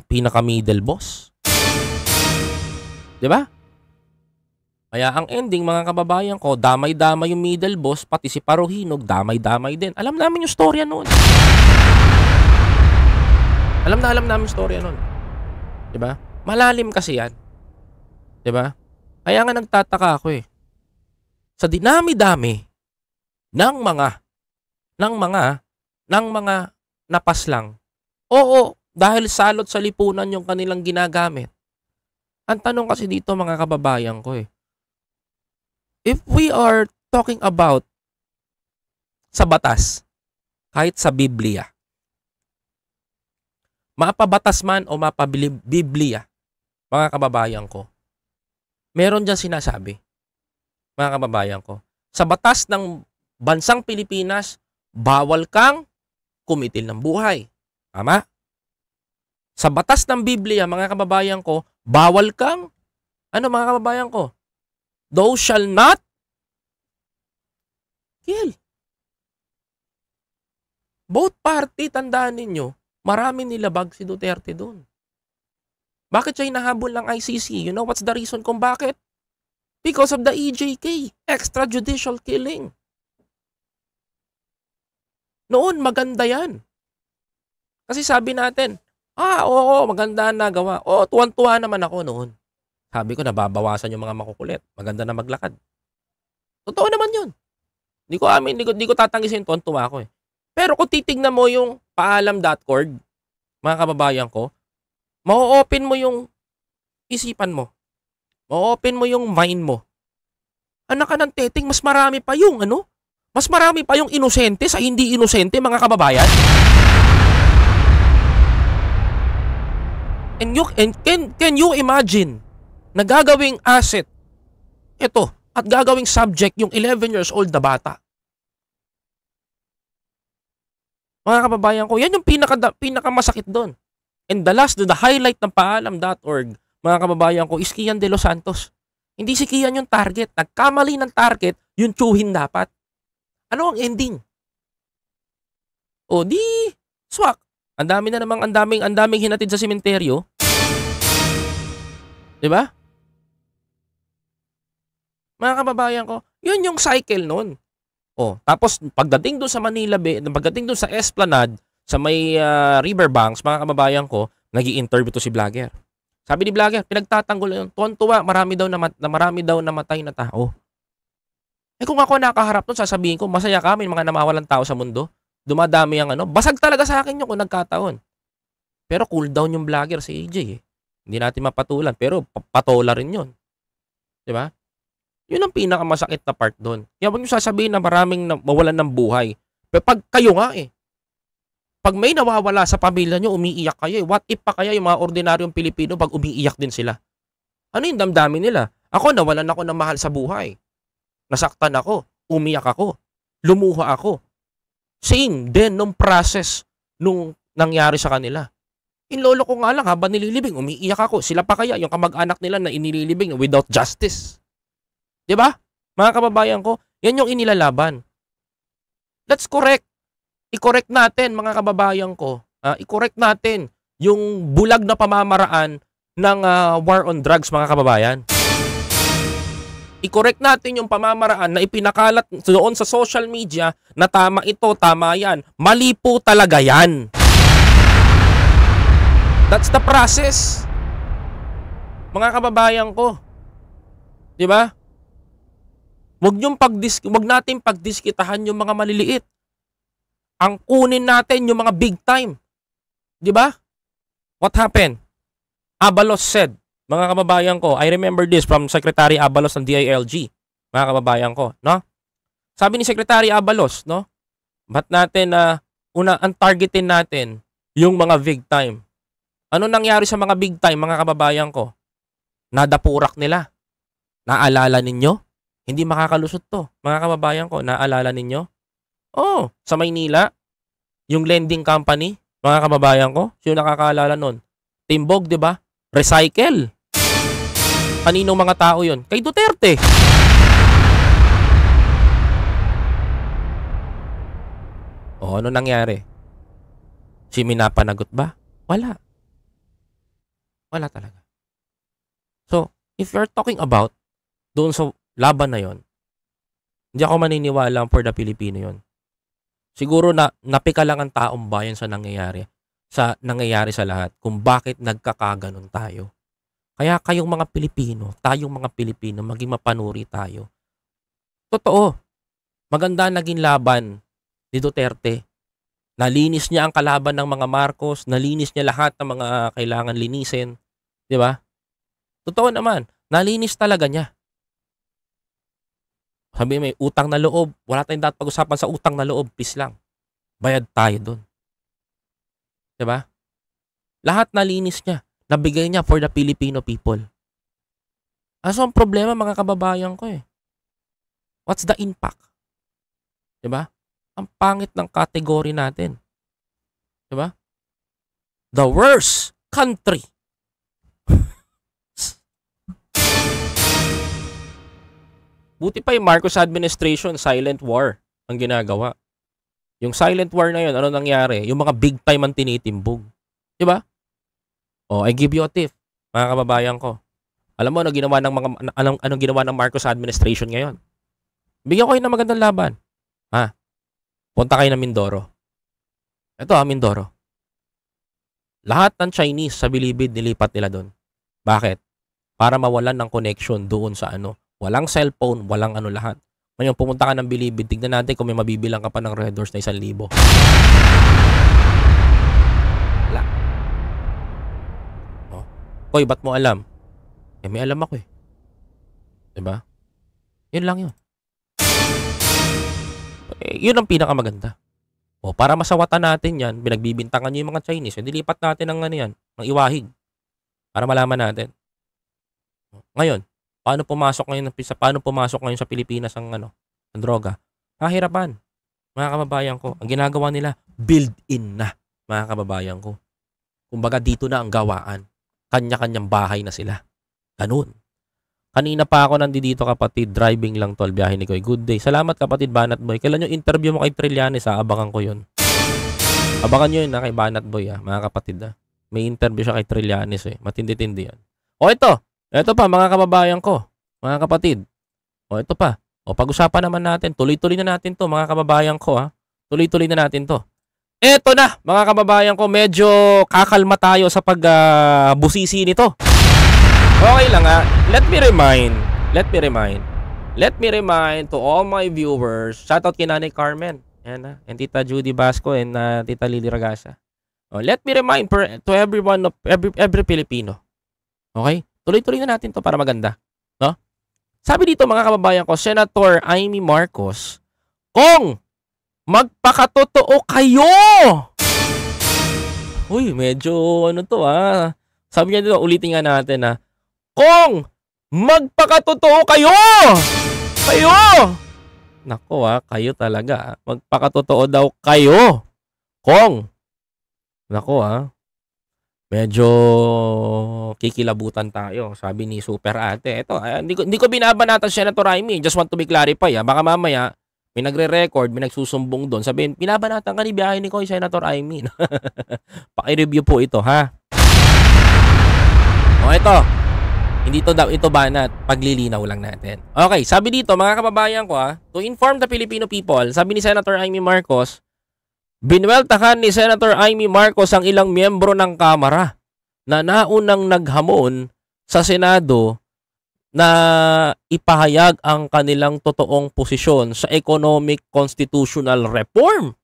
pinaka-middle boss. 'Di ba? Kaya ang ending mga kababayan ko, damay-damay yung middle boss, pati si Parohinog, damay-damay din. Alam namin yung storya noon. Alam na alam namin yung storya noon. 'Di ba? Malalim kasi 'yan. 'Di ba? Kaya nga nagtataka ako eh. Sa dinami-dami ng mga ng mga ng mga napas lang. Oo, dahil salot sa lipunan yung kanilang ginagamit. Ang tanong kasi dito mga kababayan ko eh. If we are talking about sa batas, kahit sa Biblia, mapabatas man o mapabiblia, mga kababayan ko, meron dyan sinasabi, mga kababayan ko, sa batas ng bansang Pilipinas, bawal kang kumitil ng buhay. Tama? Sa batas ng Biblia, mga kababayan ko, bawal kang, ano mga kababayan ko? Thou shall not kill. Both party, tandaan ninyo, marami nilabag si Duterte doon. Bakit siya hinahabol ng ICC? You know what's the reason kung bakit? Because of the EJK, extrajudicial killing. Noon, maganda yan. Kasi sabi natin, ah, oo, maganda na gawa. Oo, tuwan-tuwa naman ako noon. Sabi ko, nababawasan yung mga makukulit. Maganda na maglakad. Totoo naman yun. Hindi ko amin, hindi ko, hindi ko tatanggisin, tuwan-tuwa ako eh. Pero kung titignan mo yung paalam.org, mga kababayan ko, mau-open mo yung isipan mo. Mau-open mo yung mind mo. Anak ka ng teting, mas marami pa yung ano, mas marami pa yung inosente sa hindi inosente mga kababayan. Can you, and can, can you imagine na gagawing asset ito at gagawing subject yung 11 years old na bata? Mga kababayan ko, yan yung pinaka, pinakamasakit doon. And the last, the highlight ng paalam.org, mga kababayan ko, is Kian De Los Santos. Hindi si Kian yung target. Nagkamali ng target, yung chuhin dapat. Ano ang ending? O di, swak. Ang dami na namang, ang daming, ang daming hinatid sa simenteryo. Di ba? Mga kababayan ko, yun yung cycle nun. O, tapos pagdating doon sa Manila Bay, pagdating doon sa Esplanade, sa may uh, ah, riverbanks, mga kababayan ko, nag interview to si vlogger. Sabi ni vlogger, pinagtatanggol yun. Tuwan-tuwa, marami daw na, na marami daw namatay na tao. Eh kung ako nakaharap nun, sasabihin ko, masaya kami mga namawalan tao sa mundo. Dumadami ang ano. Basag talaga sa akin yung kung nagkataon. Pero cool down yung vlogger si AJ eh. Hindi natin mapatulan. Pero patola rin yun. ba? Diba? Yun ang pinakamasakit na part doon. Kaya huwag nyo sasabihin na maraming na, mawalan ng buhay. Pero pag kayo nga eh. Pag may nawawala sa pamilya nyo, umiiyak kayo eh. What if pa kaya yung mga ordinaryong Pilipino pag umiiyak din sila? Ano yung damdamin nila? Ako, nawalan ako ng mahal sa buhay. Nasaktan ako, umiyak ako, lumuha ako. Same din nung process nung nangyari sa kanila. In lolo ko nga lang habang nililibing, umiiyak ako. Sila pa kaya yung kamag-anak nila na inililibing without justice. 'Di ba? Mga kababayan ko, 'yan yung inilalaban. Let's correct. I-correct natin mga kababayan ko. Uh, i-correct natin yung bulag na pamamaraan ng uh, war on drugs mga kababayan i-correct natin yung pamamaraan na ipinakalat doon sa social media na tama ito, tama yan. Mali po talaga yan. That's the process. Mga kababayan ko. 'Di ba? Huwag, yung pagdis wag natin pagdiskitahan yung mga maliliit. Ang kunin natin yung mga big time. 'Di ba? What happened? Abalos said, mga kababayan ko, I remember this from Secretary Abalos ng DILG. Mga kababayan ko, no? Sabi ni Secretary Abalos, no? Ba't natin na uh, una ang targetin natin yung mga big time. Ano nangyari sa mga big time, mga kababayan ko? Nadapurak nila. Naalala ninyo? Hindi makakalusot to, mga kababayan ko. Naalala ninyo? Oh, sa Maynila, yung lending company, mga kababayan ko, yung nakakaalala nun? Timbog, di ba? Recycle. Kaninong mga tao yon? Kay Duterte. O ano nangyari? Si minapanagot ba? Wala. Wala talaga. So, if you're talking about doon sa laban na yon, hindi ako maniniwala for the Pilipino yon. Siguro na napika lang ang taong bayan sa nangyayari sa nangyayari sa lahat kung bakit nagkakaganon tayo. Kaya kayong mga Pilipino, tayong mga Pilipino, maging mapanuri tayo. Totoo, maganda naging laban ni Duterte. Nalinis niya ang kalaban ng mga Marcos, nalinis niya lahat ng mga kailangan linisin. Di ba? Totoo naman, nalinis talaga niya. Sabi may utang na loob, wala tayong dapat pag-usapan sa utang na loob, please lang. Bayad tayo doon. Di ba? Lahat nalinis niya nabigay niya for the Filipino people. Aso ang problema mga kababayan ko eh? What's the impact? 'Di ba? Ang pangit ng kategory natin. 'Di ba? The worst country. Buti pa yung Marcos administration, silent war ang ginagawa. Yung silent war na 'yon, ano nangyari? Yung mga big time ang tinitimbog. 'Di ba? Oh, I give you a tip, mga kababayan ko. Alam mo ano ginawa ng mga anong, anong ginawa ng Marcos administration ngayon? Bigyan ko kayo ng magandang laban. Ha? Punta kayo ng Mindoro. Ito ha, ah, Mindoro. Lahat ng Chinese sa Bilibid nilipat nila doon. Bakit? Para mawalan ng connection doon sa ano. Walang cellphone, walang ano lahat. Ngayon, pumunta ka ng Bilibid, tignan natin kung may mabibilang ka pa ng Red Doors na isang libo. Hoy, ba't mo alam? Eh, may alam ako eh. Diba? Yun lang yun. Eh, yun ang pinakamaganda. O, para masawatan natin yan, binagbibintangan nyo yung mga Chinese, hindi lipat natin ang ano yan, ng iwahig. Para malaman natin. Ngayon, paano pumasok ngayon sa paano pumasok ngayon sa Pilipinas ang ano, ang droga? Kahirapan. Mga kababayan ko, ang ginagawa nila, build-in na, mga kababayan ko. Kumbaga dito na ang gawaan kanya-kanyang bahay na sila. Ganun. Kanina pa ako nandito kapatid, driving lang tol, biyahe ni Koy. Good day. Salamat kapatid Banat Boy. Kailan yung interview mo kay Trillanes ha? Ah? Abangan ko yun. Abangan nyo yun na ah, kay Banat Boy ha, ah, mga kapatid ha. May interview siya kay Trillanes eh. Matindi-tindi yan. O ito, ito pa mga kababayan ko, mga kapatid. O ito pa, o pag-usapan naman natin, tuloy-tuloy na natin to mga kababayan ko ha. Tuloy-tuloy na natin to. Eto na, mga kababayan ko, medyo kakalma tayo sa pagbusisi uh, nito. Okay lang ah, Let me remind, let me remind, let me remind to all my viewers, shoutout kay Nanay Carmen, and, uh, and Tita Judy Basco, and uh, Tita Lily Ragasa. Oh, let me remind per, to everyone of every, every Filipino. Okay? Tuloy-tuloy na natin to para maganda. No? Sabi dito mga kababayan ko, Senator Amy Marcos, kung Magpakatotoo kayo! Uy, medyo ano to ah. Sabi niya dito, ulitin nga natin ah. Kung magpakatotoo kayo! Kayo! Nako ah, kayo talaga Magpakatotoo daw kayo. Kung. Nako ah. Medyo kikilabutan tayo, sabi ni Super Ate. Ito, ah, hindi ko, hindi ko binabanatan siya na to, Rhyme. Just want to be clarify. Ah. Baka mamaya, may nagre-record, may nagsusumbong doon, sabihin, pinabanatan ka ni biyahe ni Koy, Senator I Paki-review po ito, ha? O, ito. Hindi to daw ito banat, paglilinaw lang natin. Okay, sabi dito mga kababayan ko ha, to inform the Filipino people, sabi ni Senator Amy Marcos, binweltahan ni Senator Amy Marcos ang ilang miyembro ng Kamara na naunang naghamon sa Senado na ipahayag ang kanilang totoong posisyon sa economic constitutional reform.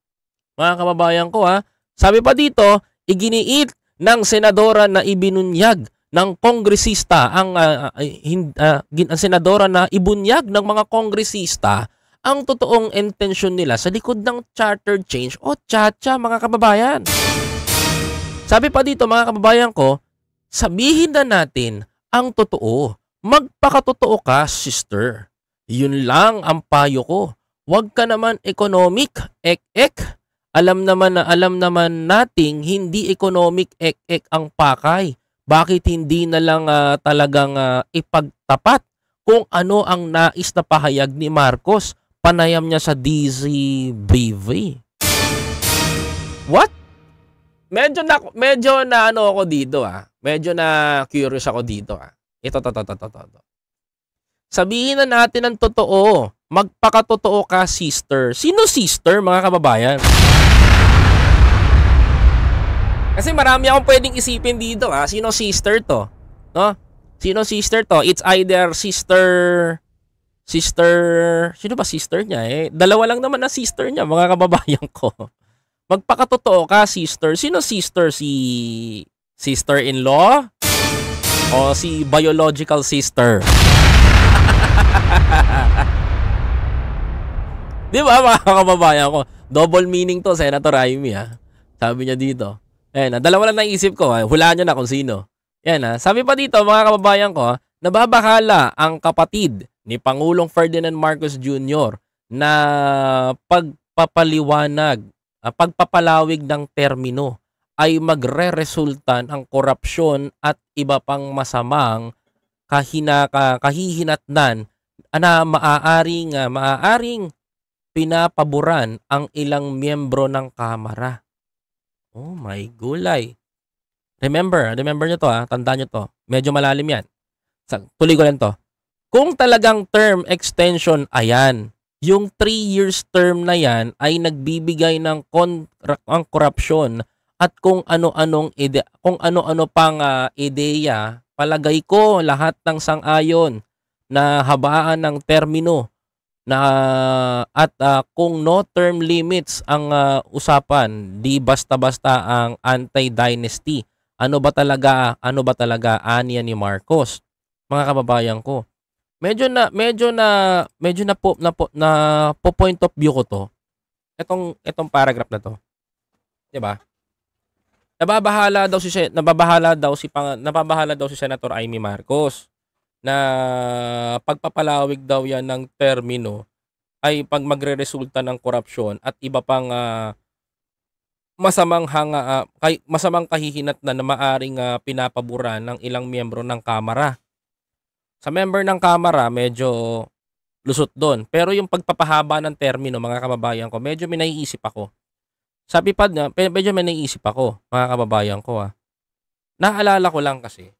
Mga kababayan ko ha, sabi pa dito, iginiit ng senadora na ibinunyag ng kongresista ang uh, hin, uh, ang senadora na ibunyag ng mga kongresista ang totoong intensyon nila sa likod ng charter change o chacha mga kababayan. Sabi pa dito mga kababayan ko, sabihin na natin ang totoo Magpakatotoo ka, sister. Yun lang ang payo ko. Huwag ka naman economic, ek-ek. Alam naman na alam naman nating hindi economic ek-ek ang pakay. Bakit hindi na lang uh, talagang uh, ipagtapat kung ano ang nais na pahayag ni Marcos? Panayam niya sa DZBV. What? Medyo na medyo na ano ako dito ah. Medyo na curious ako dito ah. Ito, ito, ito, ito, ito. Sabihin na natin ang totoo. Magpakatotoo ka, sister. Sino sister, mga kababayan? Kasi marami akong pwedeng isipin dito, ha? Ah. Sino sister to? No? Sino sister to? It's either sister... Sister... Sino ba sister niya, eh? Dalawa lang naman na sister niya, mga kababayan ko. Magpakatotoo ka, sister. Sino sister? Si sister-in-law? O si biological sister. Di ba mga kababayan ko? Double meaning to, Senator Raimi ha. Ah. Sabi niya dito. Ayan, ah, dalawa lang naisip ko. Ha. Ah. Hulaan niyo na kung sino. Yan, ha. Sabi pa dito mga kababayan ko, nababakala ang kapatid ni Pangulong Ferdinand Marcos Jr. na pagpapaliwanag, pagpapalawig ng termino ay magre-resultan ang korupsyon at iba pang masamang kahinaka, kahihinatnan na maaaring, maaaring pinapaboran ang ilang miyembro ng kamara. Oh my gulay. Remember, ah, remember nyo to ha, ah, tandaan nyo to. Medyo malalim yan. Sa, tuloy ko lang to. Kung talagang term extension, ayan, yung 3 years term na yan ay nagbibigay ng, kon- ang korupsyon at kung ano-anong ide kung ano-ano pang uh, ideya, palagay ko lahat ng sang-ayon na habaan ng termino na at uh, kung no term limits ang uh, usapan, di basta-basta ang anti-dynasty. Ano ba talaga ano ba talaga aniya ni Marcos? Mga kababayan ko. Medyo na medyo na medyo na po na, po, na po point of view ko to. Etong etong paragraph na to. 'Di ba? Nababahala daw si nababahala daw si pang, nababahala daw si Senator Amy Marcos na pagpapalawig daw yan ng termino ay pag magreresulta ng korupsyon at iba pang uh, masamang hanga uh, kay, masamang kahihinat na na maaring uh, pinapaboran ng ilang miyembro ng kamara. Sa member ng kamara medyo lusot doon. Pero yung pagpapahaba ng termino mga kababayan ko, medyo minaiisip ako. Sabi pa na, medyo may naiisip ako, mga kababayan ko ha. Ah. Naalala ko lang kasi,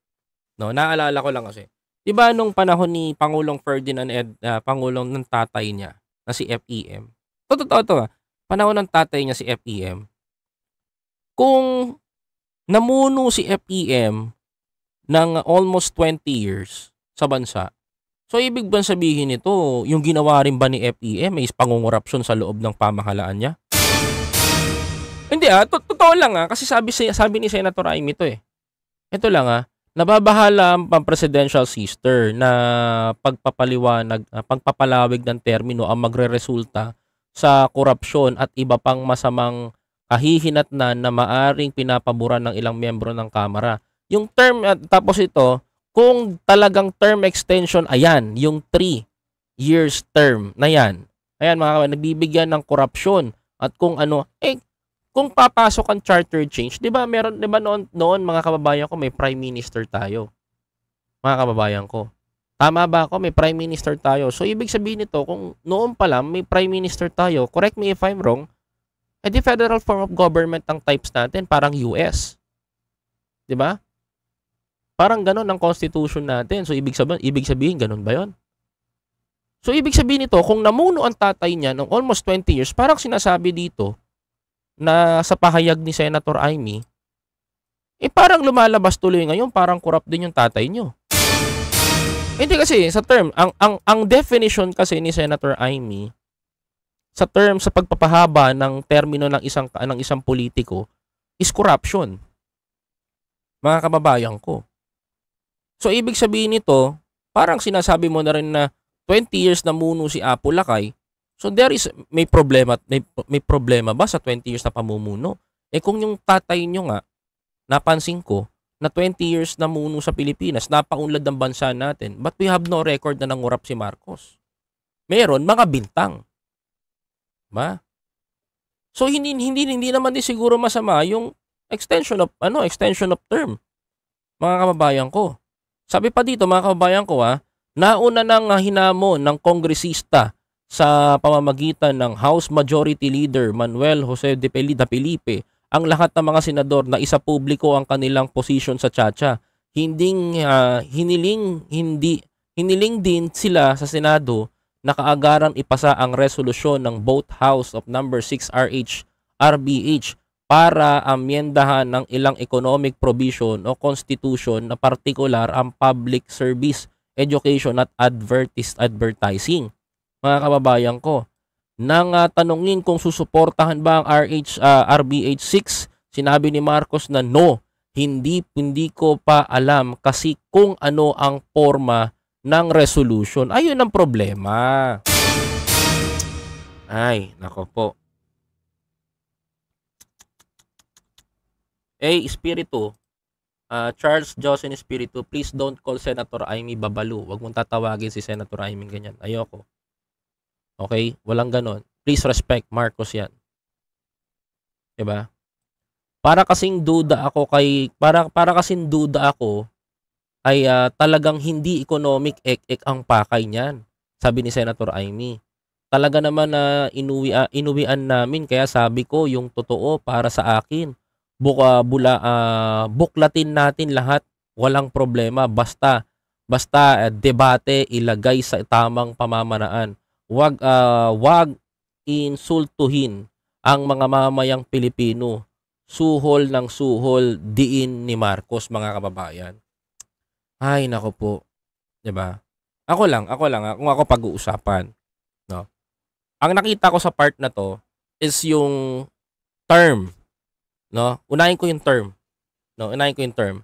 no, naalala ko lang kasi. 'Di ba nung panahon ni Pangulong Ferdinand Ed, uh, Pangulong ng tatay niya na si FEM. Totoo to, ah. Panahon ng tatay niya si FEM. Kung namuno si FEM ng almost 20 years sa bansa, So ibig bang sabihin nito, yung ginawa rin ba ni FEM is pangungorapsyon sa loob ng pamahalaan niya? ah, to- totoo lang ah, kasi sabi, sabi ni Senator Aimee ito eh. Ito lang ha, ah, nababahala ang pang-presidential sister na pagpapaliwanag, ah, pagpapalawig ng termino ang magreresulta sa korupsyon at iba pang masamang kahihinatnan na maaring pinapaboran ng ilang miyembro ng Kamara. Yung term, at ah, tapos ito, kung talagang term extension, ayan, yung 3 years term na yan. Ayan mga kawan, nagbibigyan ng korupsyon at kung ano, eh, kung papasok ang charter change, 'di ba meron 'di ba noon noon mga kababayan ko may prime minister tayo. Mga kababayan ko. Tama ba ako? May prime minister tayo. So ibig sabihin nito kung noon pa lang may prime minister tayo, correct me if I'm wrong, eh di federal form of government ang types natin, parang US. 'Di ba? Parang ganun ang constitution natin. So ibig sabihin, ibig sabihin ganun ba 'yon? So ibig sabihin nito, kung namuno ang tatay niya ng almost 20 years, parang sinasabi dito, na sa pahayag ni Senator Amy, eh parang lumalabas tuloy ngayon, parang corrupt din yung tatay nyo. Hindi kasi sa term, ang ang ang definition kasi ni Senator Amy sa term sa pagpapahaba ng termino ng isang ng isang politiko is corruption. Mga kababayan ko. So ibig sabihin nito, parang sinasabi mo na rin na 20 years na muno si Apo Lakay, So there is may problema may, may problema ba sa 20 years na pamumuno? Eh kung yung tatay niyo nga napansin ko na 20 years na muno sa Pilipinas, napaunlad ng bansa natin, but we have no record na nangurap si Marcos. Meron mga bintang. Ba? So hindi hindi hindi naman din siguro masama yung extension of ano, extension of term. Mga kababayan ko. Sabi pa dito mga kababayan ko ha, nauna nang hinamon ng kongresista sa pamamagitan ng House Majority Leader Manuel Jose de Pelida Felipe ang lahat ng mga senador na isa publiko ang kanilang posisyon sa Chacha. Hinding, uh, hiniling, hindi, hiniling din sila sa Senado na kaagaran ipasa ang resolusyon ng both House of Number 6 RH RBH para amyendahan ng ilang economic provision o constitution na partikular ang public service, education at advertis advertising mga kababayan ko. Nang uh, tanungin kung susuportahan ba ang RH, uh, ah, RBH 6, sinabi ni Marcos na no, hindi, hindi ko pa alam kasi kung ano ang forma ng resolution. Ayun ang problema. Ay, nako po. Hey, Espiritu, uh, Charles Jocelyn Espiritu, please don't call Senator Amy Babalu. Huwag mong tatawagin si Senator Amy ganyan. Ayoko. Okay? Walang ganon. Please respect Marcos yan. Diba? Para kasing duda ako kay para para kasing duda ako ay uh, talagang hindi economic ek-ek ang pakay niyan. Sabi ni Senator Amy. Talaga naman na uh, inuwi, uh, inuwian namin kaya sabi ko yung totoo para sa akin. Buka, bula, uh, buklatin natin lahat. Walang problema. Basta, basta uh, debate ilagay sa tamang pamamaraan wag uh, wag insultuhin ang mga mamayang Pilipino. Suhol ng suhol diin ni Marcos mga kababayan. Ay nako po. 'Di ba? Ako lang, ako lang ah, kung ako pag-uusapan, no. Ang nakita ko sa part na to is yung term, no? Unahin ko yung term. No, unahin ko yung term.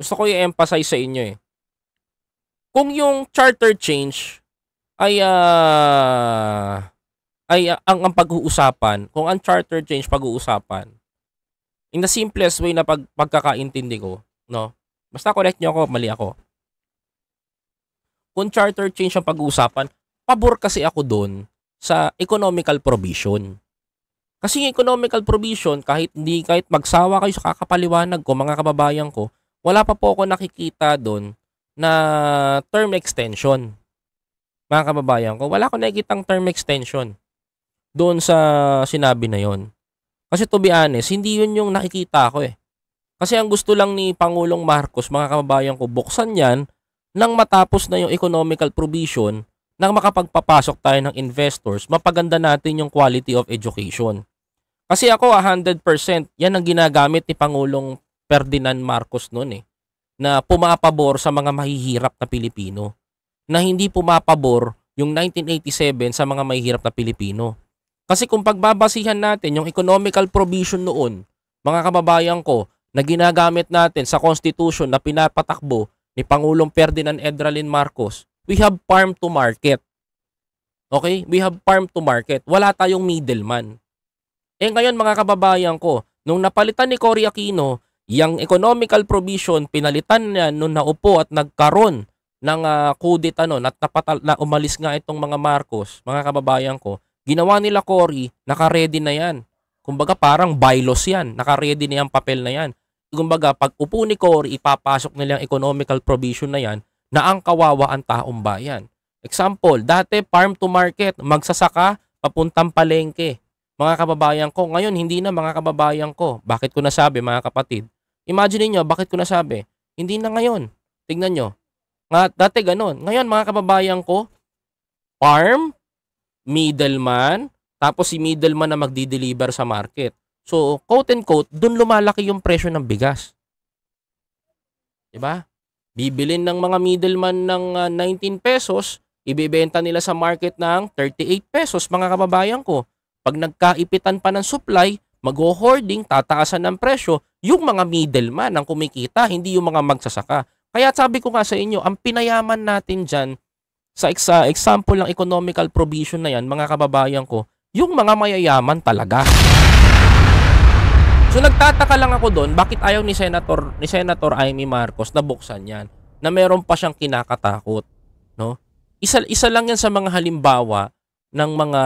Gusto ko i-emphasize sa inyo eh. Kung yung charter change ay uh, ay uh, ang, ang pag-uusapan, kung ang charter change pag-uusapan, in the simplest way na pag, pagkakaintindi ko, no? Basta correct niyo ako, mali ako. Kung charter change ang pag-uusapan, pabor kasi ako doon sa economical provision. Kasi yung economical provision, kahit hindi, kahit magsawa kayo sa kakapaliwanag ko, mga kababayan ko, wala pa po ako nakikita doon na term extension mga kababayan ko, wala ko nakikitang term extension doon sa sinabi na yon. Kasi to be honest, hindi yun yung nakikita ko eh. Kasi ang gusto lang ni Pangulong Marcos, mga kababayan ko, buksan yan nang matapos na yung economical provision nang makapagpapasok tayo ng investors, mapaganda natin yung quality of education. Kasi ako, 100%, yan ang ginagamit ni Pangulong Ferdinand Marcos noon eh, na pumapabor sa mga mahihirap na Pilipino na hindi pumapabor yung 1987 sa mga mahihirap na Pilipino. Kasi kung pagbabasihan natin yung economical provision noon, mga kababayan ko, na ginagamit natin sa constitution na pinapatakbo ni Pangulong Ferdinand Edralin Marcos, we have farm to market. Okay? We have farm to market. Wala tayong middleman. Eh ngayon mga kababayan ko, nung napalitan ni Cory Aquino, yung economical provision, pinalitan niya nung naupo at nagkaroon ng uh, ah, kudeta ano, noon at na umalis nga itong mga Marcos, mga kababayan ko, ginawa nila Cory, naka-ready na yan. Kumbaga parang bylaws yan, naka-ready na yung papel na yan. Kumbaga pag upo ni Cory, ipapasok nila yung economical provision na yan na ang kawawa ang taong bayan. Example, dati farm to market, magsasaka, papuntang palengke. Mga kababayan ko, ngayon hindi na mga kababayan ko. Bakit ko nasabi mga kapatid? Imagine niyo bakit ko nasabi? Hindi na ngayon. Tingnan nyo, nga, dati ganun. Ngayon, mga kababayan ko, farm, middleman, tapos si middleman na magdi-deliver sa market. So, quote and quote, dun lumalaki yung presyo ng bigas. 'Di ba? Bibilin ng mga middleman ng uh, ah, 19 pesos, ibebenta nila sa market ng 38 pesos, mga kababayan ko. Pag nagkaipitan pa ng supply, mag-hoarding, tataasan ng presyo, yung mga middleman ang kumikita, hindi yung mga magsasaka. Kaya sabi ko nga sa inyo, ang pinayaman natin dyan, sa exa example ng economical provision na yan, mga kababayan ko, yung mga mayayaman talaga. So nagtataka lang ako doon, bakit ayaw ni Senator ni Senator Amy Marcos na buksan 'yan na meron pa siyang kinakatakot, no? Isa isa lang 'yan sa mga halimbawa ng mga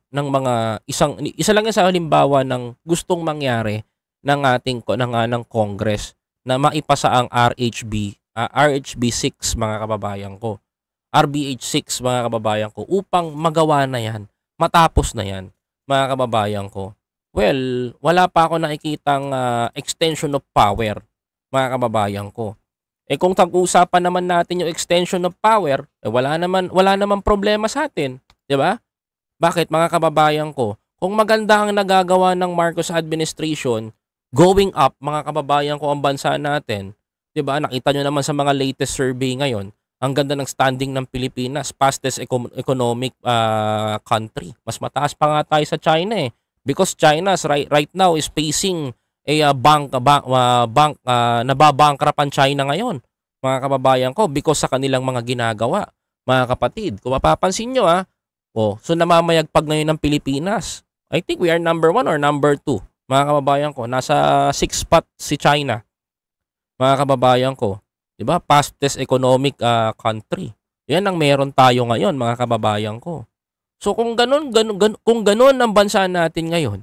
ng mga isang isa lang 'yan sa halimbawa ng gustong mangyari ng ating ng, ah, ng Congress na maipasa ang RHB, uh, ah, RHB 6 mga kababayan ko. RBH 6 mga kababayan ko upang magawa na yan, matapos na yan mga kababayan ko. Well, wala pa ako nakikitang uh, extension of power mga kababayan ko. Eh kung tag-usapan naman natin yung extension of power, eh wala naman wala naman problema sa atin, 'di ba? Bakit mga kababayan ko? Kung maganda ang nagagawa ng Marcos administration going up, mga kababayan ko ang bansa natin, 'di ba? Nakita niyo naman sa mga latest survey ngayon, ang ganda ng standing ng Pilipinas, fastest economic uh, country. Mas mataas pa nga tayo sa China eh. Because China right, right now is facing a uh, bank ah, bank uh, bank uh, nababankrapan China ngayon. Mga kababayan ko because sa kanilang mga ginagawa, mga kapatid. Kung mapapansin nyo ah, oh, so namamayagpag ngayon ng Pilipinas. I think we are number one or number two mga kababayan ko, nasa 6 spot si China. Mga kababayan ko, 'di ba? Fastest economic uh, country. 'Yan ang meron tayo ngayon, mga kababayan ko. So kung ganun, ganun, ganun kung ganun ang bansa natin ngayon,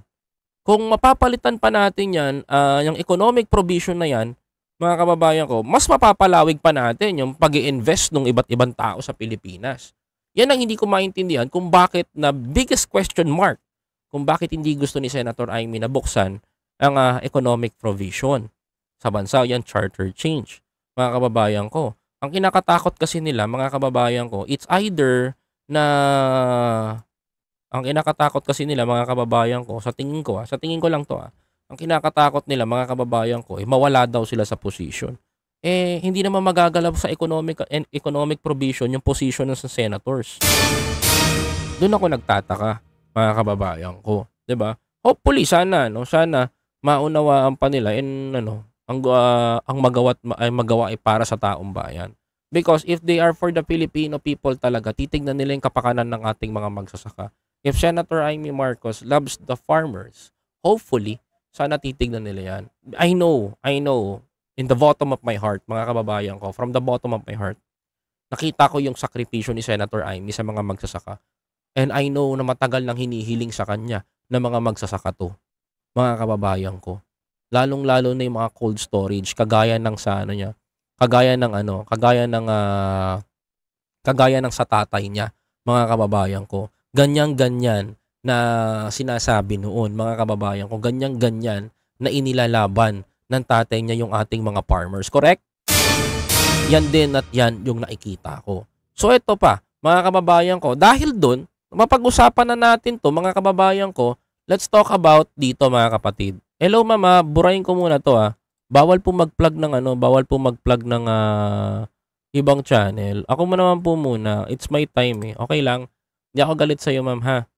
kung mapapalitan pa natin 'yan, uh, yung economic provision na 'yan, mga kababayan ko, mas mapapalawig pa natin yung pag invest ng iba't ibang tao sa Pilipinas. Yan ang hindi ko maintindihan kung bakit na biggest question mark kung bakit hindi gusto ni Senator Amy na buksan ang uh, economic provision sa bansa. Yan, charter change. Mga kababayan ko. Ang kinakatakot kasi nila, mga kababayan ko, it's either na ang kinakatakot kasi nila mga kababayan ko, sa tingin ko ah, sa tingin ko lang to ah, ang kinakatakot nila mga kababayan ko, eh, mawala daw sila sa position. Eh, hindi naman magagalaw sa economic economic provision yung position ng senators. Doon ako nagtataka mga kababayan ko. 'Di ba? Hopefully sana no, sana maunawaan pa nila in ano, ang uh, ang magawa't ay magawa ay para sa taong bayan. Because if they are for the Filipino people talaga, titingnan nila yung kapakanan ng ating mga magsasaka. If Senator Amy Marcos loves the farmers, hopefully, sana titignan nila yan. I know, I know, in the bottom of my heart, mga kababayan ko, from the bottom of my heart, nakita ko yung sakripisyo ni Senator Amy sa mga magsasaka. And I know na matagal nang hinihiling sa kanya na mga magsasaka to, mga kababayan ko. Lalong-lalo na yung mga cold storage, kagaya ng sa ano niya, kagaya ng ano, kagaya ng, uh, kagaya ng sa tatay niya, mga kababayan ko. Ganyan-ganyan na sinasabi noon, mga kababayan ko, ganyan-ganyan na inilalaban ng tatay niya yung ating mga farmers, correct? Yan din at yan yung nakikita ko. So ito pa, mga kababayan ko, dahil doon, Mapag-usapan na natin to mga kababayan ko. Let's talk about dito mga kapatid. Hello mama, burahin ko muna to ah. Bawal po mag-plug ng ano, bawal po mag-plug ng uh, ibang channel. Ako mo naman po muna. It's my time eh. Okay lang. Hindi ako galit sa iyo ma'am ha.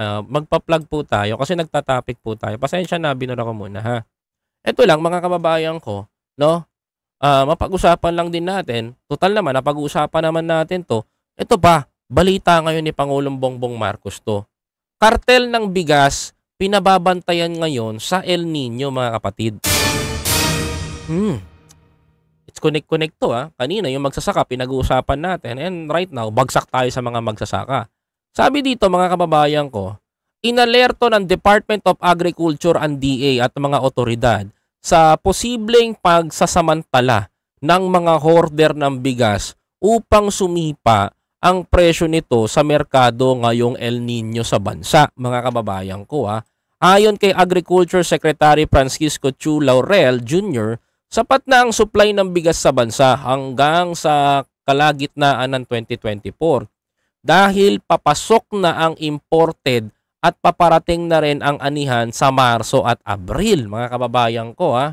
Uh, magpa-plug po tayo kasi nagtatopic po tayo. Pasensya na, binura ko muna ha. Ito lang mga kababayan ko, no? Uh, mapag-usapan lang din natin. Total naman, napag usapan naman natin to. Ito pa, Balita ngayon ni Pangulong Bongbong Marcos to. Kartel ng bigas pinababantayan ngayon sa El Nino mga kapatid. Hmm. It's connect-connect to ah. Kanina yung magsasaka pinag-uusapan natin and right now bagsak tayo sa mga magsasaka. Sabi dito mga kababayan ko, inalerto ng Department of Agriculture and DA at mga otoridad sa posibleng pagsasamantala ng mga hoarder ng bigas upang sumipa ang presyo nito sa merkado ngayong El Nino sa bansa, mga kababayan ko ha. Ayon kay Agriculture Secretary Francisco Chu Laurel Jr., sapat na ang supply ng bigas sa bansa hanggang sa kalagitnaan ng 2024 dahil papasok na ang imported at paparating na rin ang anihan sa Marso at Abril, mga kababayan ko ha.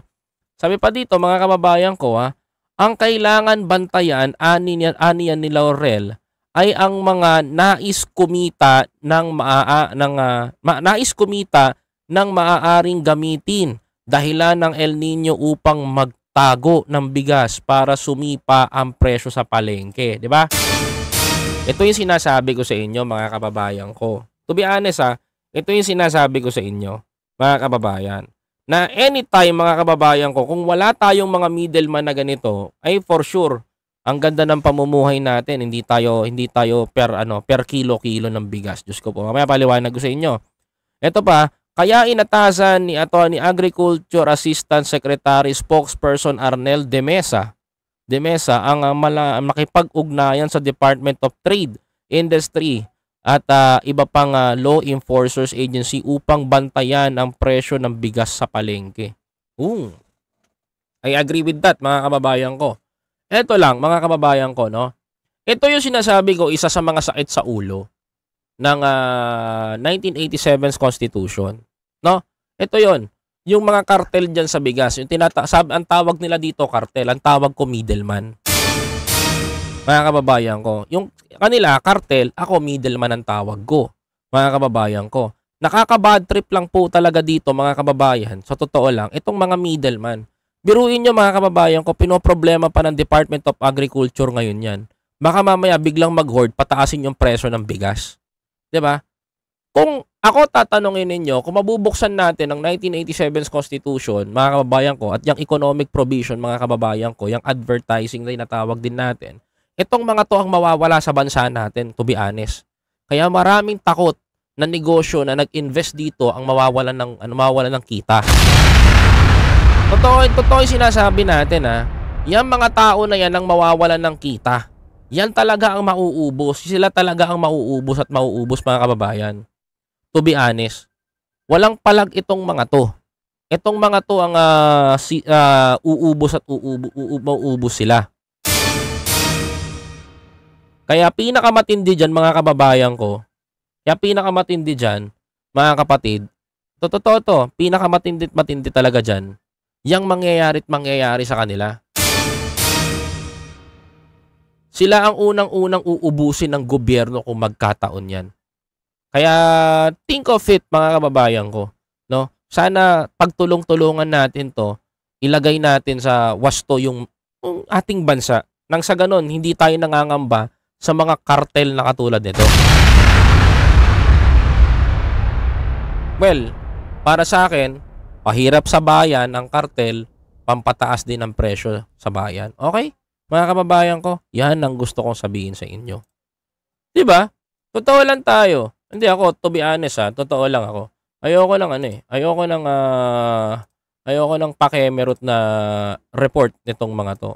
Sabi pa dito mga kababayan ko ha, ang kailangan bantayan ani, ani ni Laurel ay ang mga nais kumita ng maa ng uh, nais kumita ng maaaring gamitin dahilan ng El Nino upang magtago ng bigas para sumipa ang presyo sa palengke, di ba? Ito yung sinasabi ko sa inyo mga kababayan ko. To be honest ha, ah, ito yung sinasabi ko sa inyo mga kababayan. Na anytime mga kababayan ko, kung wala tayong mga middleman na ganito, ay for sure ang ganda ng pamumuhay natin, hindi tayo hindi tayo per ano, per kilo-kilo ng bigas. Diyos ko po, mamaya paliwanag ko sa inyo. Ito pa, kaya inatasan ni ato Agriculture Assistant Secretary Spokesperson Arnel De Mesa, De Mesa ang ah, mala, makipag-ugnayan sa Department of Trade, Industry at uh, iba pang uh, law enforcers agency upang bantayan ang presyo ng bigas sa palengke. Ooh. I agree with that mga kababayan ko. Ito lang, mga kababayan ko, no? Ito yung sinasabi ko, isa sa mga sakit sa ulo ng uh, ah, 1987's Constitution, no? Ito yon yung mga cartel diyan sa bigas, yung tinata sab ang tawag nila dito cartel, ang tawag ko middleman. Mga kababayan ko, yung kanila cartel, ako middleman ang tawag ko. Mga kababayan ko, nakaka-bad trip lang po talaga dito mga kababayan. Sa totoo lang, itong mga middleman. Biruin nyo mga kababayan ko, pinoproblema pa ng Department of Agriculture ngayon yan. Baka mamaya biglang mag-hoard, pataasin yung presyo ng bigas. ba? Diba? Kung ako tatanungin ninyo, kung mabubuksan natin ang 1987's Constitution, mga kababayan ko, at yung economic provision, mga kababayan ko, yung advertising na inatawag din natin, itong mga to ang mawawala sa bansa natin, to be honest. Kaya maraming takot na negosyo na nag-invest dito ang mawawalan ng ano, mawawalan ng kita. Totoo, totoo yung sinasabi natin ha. Yan mga tao na yan ang mawawalan ng kita. Yan talaga ang mauubos. Sila talaga ang mauubos at mauubos mga kababayan. To be honest, walang palag itong mga to. Itong mga to ang uh, si, uh, uubos at uubo, uubo, mauubos sila. Kaya pinakamatindi dyan mga kababayan ko, kaya pinakamatindi dyan mga kapatid, to totoo to, pinakamatindi matindi talaga dyan, yang mangyayari't mangyayari sa kanila. Sila ang unang-unang uubusin ng gobyerno kung magkataon yan. Kaya think of it mga kababayan ko. No? Sana pagtulong-tulungan natin to, ilagay natin sa wasto yung, yung ating bansa. Nang sa ganon, hindi tayo nangangamba sa mga kartel na katulad nito. Well, para sa akin, Pahirap sa bayan ang kartel, pampataas din ang presyo sa bayan. Okay? Mga kababayan ko, yan ang gusto kong sabihin sa inyo. 'Di ba? Totoo lang tayo. Hindi ako, to be honest ha, totoo lang ako. Ayoko lang ano eh. Ayoko ng uh, ayoko ng pakemerot na report nitong mga to.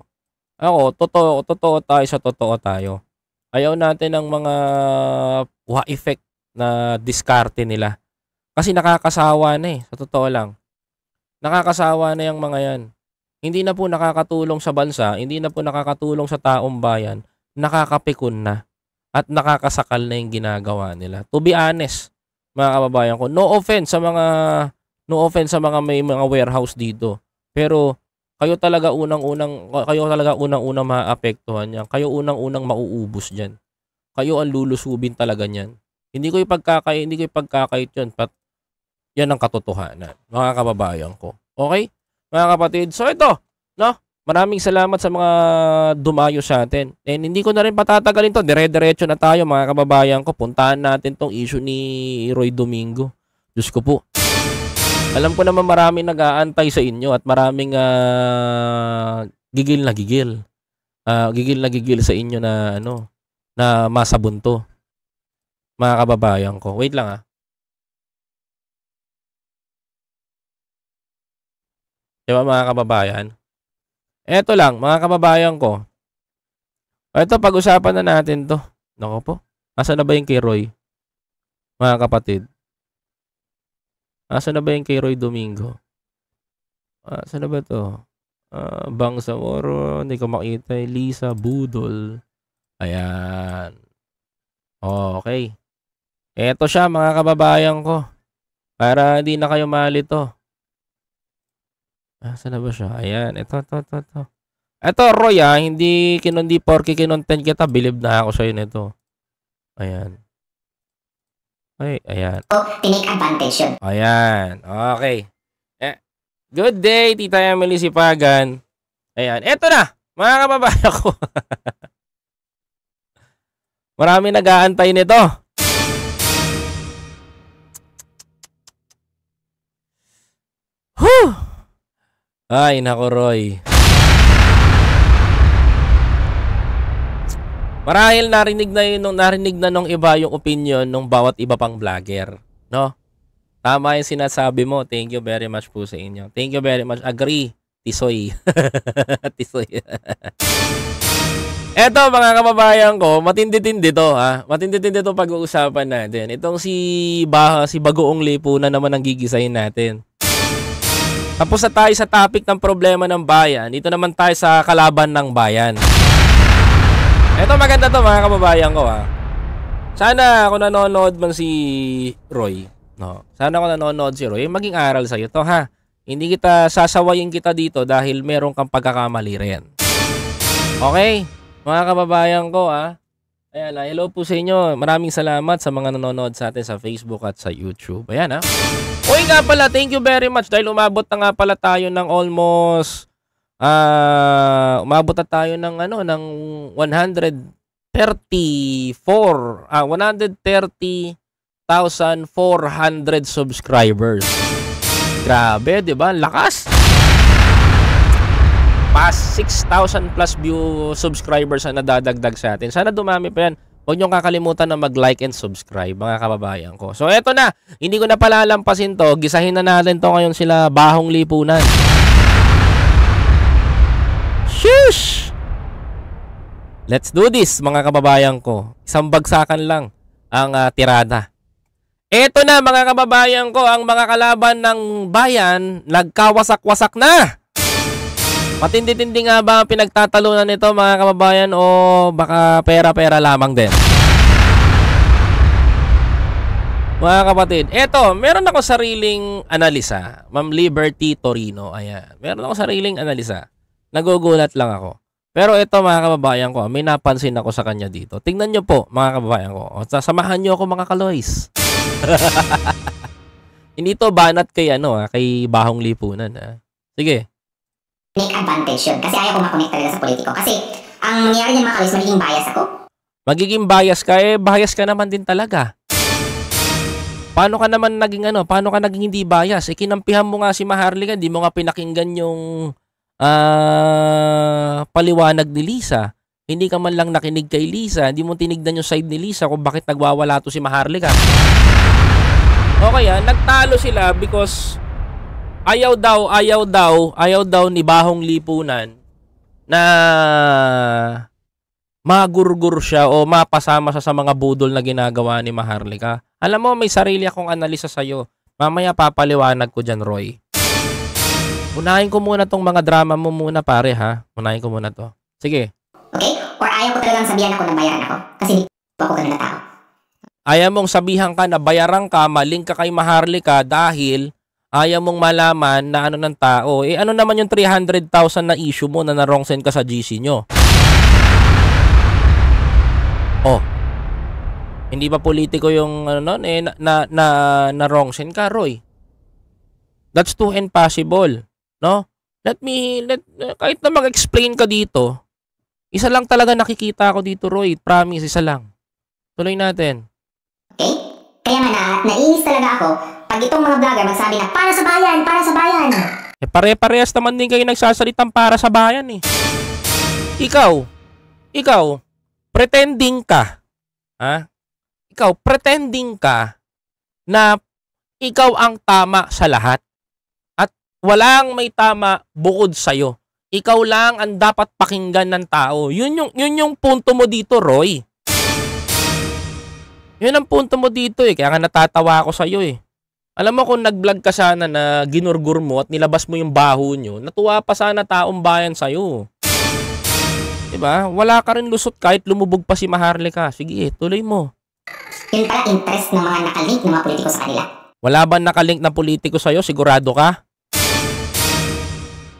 Ako, totoo, totoo tayo sa totoo tayo. Ayaw natin ng mga wa effect na diskarte nila. Kasi nakakasawa na eh, sa totoo lang. Nakakasawa na yung mga yan. Hindi na po nakakatulong sa bansa, hindi na po nakakatulong sa taong bayan, nakakapikon na at nakakasakal na yung ginagawa nila. To be honest, mga kababayan ko, no offense sa mga no offense sa mga may mga warehouse dito. Pero kayo talaga unang-unang kayo talaga unang-unang maaapektuhan niyan. Kayo unang-unang mauubos diyan. Kayo ang lulusubin talaga niyan. Hindi ko ipagkakait, hindi ko ipagkakait 'yon. Pat, yan ang katotohanan, mga kababayan ko. Okay? Mga kapatid, so ito, no? Maraming salamat sa mga dumayo sa atin. And hindi ko na rin patatagalin to. Dire-diretso na tayo mga kababayan ko. Puntahan natin tong issue ni Roy Domingo. Diyos ko po. Alam ko naman maraming nag-aantay sa inyo at maraming uh, gigil na gigil. Uh, gigil na gigil sa inyo na ano na masabunto. Mga kababayan ko. Wait lang ah. Di ba mga kababayan? Eto lang, mga kababayan ko. Eto, pag-usapan na natin to. Nako po. Asa na ba yung kay Roy? Mga kapatid. Asa na ba yung kay Roy Domingo? Asa na ba to? Uh, ah, Bangsa Oro, hindi ko makita. Lisa Budol. Ayan. Okay. Eto siya mga kababayan ko. Para hindi na kayo malito. Ah, sana na ba siya? Ayan, ito, ito, ito, ito. Ito, Roy, ah. Hindi, kinundi porky, kinontent kita. Believe na ako sa'yo nito. Ayan. Ay, ayan. O, tinake advantage yun. Ayan. Okay. Eh, good day, Tita Emily Sipagan. Ayan. Eto na, mga kababayan ko. Marami nag-aantay nito. Ay, nako Roy. Marahil narinig na yun narinig na nung iba yung opinion ng bawat iba pang vlogger, no? Tama yung sinasabi mo. Thank you very much po sa inyo. Thank you very much. Agree. Tisoy. Tisoy. Eto mga kababayan ko, matindi-tindi to ha. Matindi-tindi to pag-uusapan natin. Itong si Baha, si Bagoong Lipunan naman ang gigisahin natin. Tapos na tayo sa topic ng problema ng bayan. Dito naman tayo sa kalaban ng bayan. Ito maganda to mga kababayan ko ha. Sana ako nanonood man si Roy. No. Sana ako nanonood si Roy. Maging aral sa iyo to ha. Hindi kita sasawayin kita dito dahil meron kang pagkakamali rin. Okay? Mga kababayan ko ha. Ayan, hello po sa inyo. Maraming salamat sa mga nanonood sa atin sa Facebook at sa YouTube. Ayan ha. Uy nga pala, thank you very much dahil umabot na nga pala tayo ng almost uh, umabot na tayo ng ano ng 134 ah 130,400 subscribers. Grabe, 'di ba? Lakas. Past 6,000 plus view subscribers na nadadagdag sa atin. Sana dumami pa 'yan. Huwag niyong kakalimutan na mag-like and subscribe, mga kababayan ko. So, eto na. Hindi ko na palalampasin to. Gisahin na natin to ngayon sila Bahong Lipunan. Shush! Let's do this, mga kababayan ko. Isang bagsakan lang ang uh, tirada. Eto na, mga kababayan ko, ang mga kalaban ng bayan, nagkawasak-wasak na! Matindi-tindi nga ba ang pinagtatalunan nito mga kababayan o baka pera-pera lamang din? Mga kapatid, eto, meron ako sariling analisa. Ma'am Liberty Torino, ayan. Meron ako sariling analisa. Nagugulat lang ako. Pero ito mga kababayan ko, ah, may napansin ako sa kanya dito. Tingnan nyo po mga kababayan ko. Samahan nyo ako mga kaloys. Hindi to banat kay ano, ah, kay Bahong Lipunan. Ha? Ah. Sige, take advantage yun. Kasi ayaw ko makonect talaga sa politiko. Kasi ang nangyari niyan mga kawis, magiging bias ako. Magiging bias ka, eh bias ka naman din talaga. Paano ka naman naging ano? Paano ka naging hindi bias? Eh, kinampihan mo nga si Maharlika, hindi mo nga pinakinggan yung uh, paliwanag ni Lisa. Hindi ka man lang nakinig kay Lisa, hindi mo tinignan yung side ni Lisa kung bakit nagwawala to si Maharlika. Okay, kaya, ah, nagtalo sila because ayaw daw, ayaw daw, ayaw daw ni Bahong Lipunan na magurgur siya o mapasama siya sa mga budol na ginagawa ni Maharlika. Alam mo, may sarili akong analisa sa'yo. Mamaya papaliwanag ko dyan, Roy. Unahin ko muna tong mga drama mo muna, pare, ha? Unahin ko muna to. Sige. Okay? Or ayaw ko talagang sabihan ako na bayaran ako. Kasi di ako ganun na tao. Ayaw mong sabihan ka na bayaran ka, maling ka kay Maharlika dahil ayaw mong malaman na ano ng tao, eh ano naman yung 300,000 na issue mo na narong send ka sa GC nyo? Oh. Hindi pa politiko yung ano nun, eh na na, na, na wrong send ka, Roy. That's too impossible, no? Let me let kahit na mag-explain ka dito, isa lang talaga nakikita ako dito, Roy. Promise, isa lang. Tuloy natin. Okay? Kaya nga na, naiinis talaga ako pag itong mga vlogger magsabi na para sa bayan, para sa bayan. Eh pare-parehas naman din kayo nagsasalitang para sa bayan eh. Ikaw, ikaw, pretending ka, ha? Ikaw, pretending ka na ikaw ang tama sa lahat. At walang may tama bukod sa'yo. Ikaw lang ang dapat pakinggan ng tao. Yun yung, yun yung punto mo dito, Roy. Yun ang punto mo dito eh. Kaya nga natatawa ako sa'yo eh. Alam mo kung nag-vlog ka sana na ginurgur mo at nilabas mo yung baho nyo, natuwa pa sana taong bayan sa'yo. Diba? Wala ka rin lusot kahit lumubog pa si Maharlika. Sige, eh, tuloy mo. Yun pala interest ng mga nakalink ng mga politiko sa kanila. Wala ba nakalink na politiko sa'yo? Sigurado ka?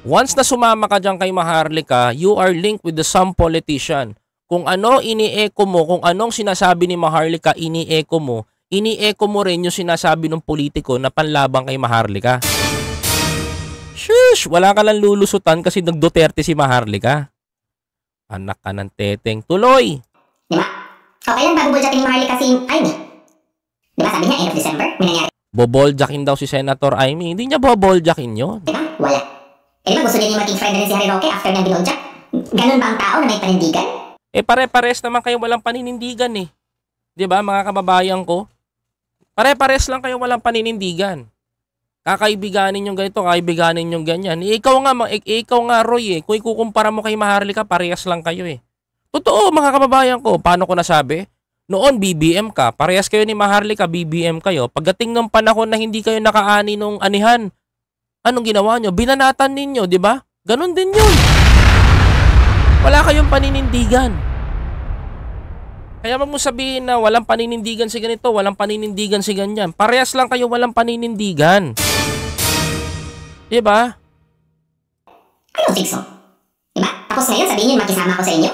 Once na sumama ka dyan kay Maharlika, you are linked with the some politician. Kung ano ini-echo mo, kung anong sinasabi ni Maharlika, ini-echo mo, ini-echo mo rin yung sinasabi ng politiko na panlabang kay Maharlika. Shush! Wala ka lang lulusutan kasi nagduterte si Maharlika. Anak ka ng teteng. Tuloy! Diba? Okay lang bago buljakin ni Maharlika si Aimee. Diba sabi niya end of December? May nangyari. Boboljakin daw si Senator Aimee. Hindi niya boboljakin yun. Diba? Wala. Eh diba gusto niya maging friend rin si Harry Roque after niya binoljak? Ganun ba ang tao na may panindigan? Eh pare-pares naman kayo walang paninindigan eh. 'Di ba mga kababayan ko? Pare-pares lang kayo walang paninindigan. Kakaibiganin yung ganito, kakaibiganin yung ganyan. Eh, ikaw nga, eh, ikaw nga Roy eh, kung ikukumpara mo kay Maharlika, parehas lang kayo eh. Totoo mga kababayan ko, paano ko nasabi? Noon BBM ka, parehas kayo ni Maharlika, BBM kayo. Pagdating ng panahon na hindi kayo nakaani nung anihan, anong ginawa nyo? Binanatan ninyo, di ba? Ganon din yun. Wala kayong paninindigan. Kaya wag mo sabihin na walang paninindigan si ganito, walang paninindigan si ganyan. Parehas lang kayo walang paninindigan. 'Di ba? Ano I don't think so. 'Di ba? Tapos ngayon sabihin niyo makisama ko sa inyo?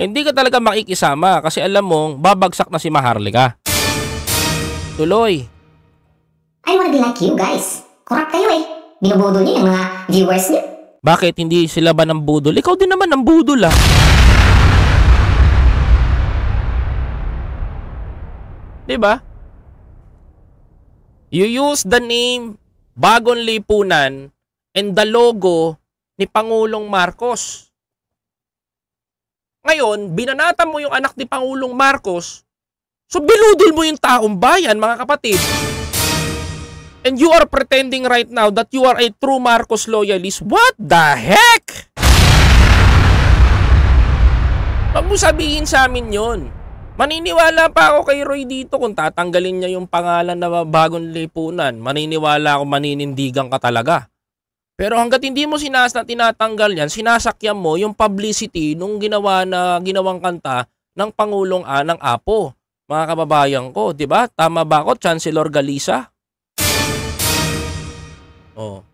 Eh, hindi ka talaga makikisama kasi alam mong babagsak na si Maharlika. Tuloy. I wanna be like you guys. Corrupt kayo eh. Binubudol niyo yung mga viewers niyo. Bakit hindi sila ba ng budol? Ikaw din naman ng budol ah. Diba? You use the name Bagong Lipunan and the logo ni Pangulong Marcos. Ngayon, binanatan mo yung anak ni Pangulong Marcos, so biludol mo yung taong bayan, mga kapatid. And you are pretending right now that you are a true Marcos loyalist. What the heck? Huwag mo sabihin sa amin yon. Maniniwala pa ako kay Roy dito kung tatanggalin niya yung pangalan na bagong lipunan. Maniniwala ako maninindigan ka talaga. Pero hanggat hindi mo sinas tinatanggal yan, sinasakyan mo yung publicity nung ginawa na ginawang kanta ng Pangulong Anang ah, Apo. Mga kababayan ko, di ba? Tama ba ako, Chancellor Galisa? Oh.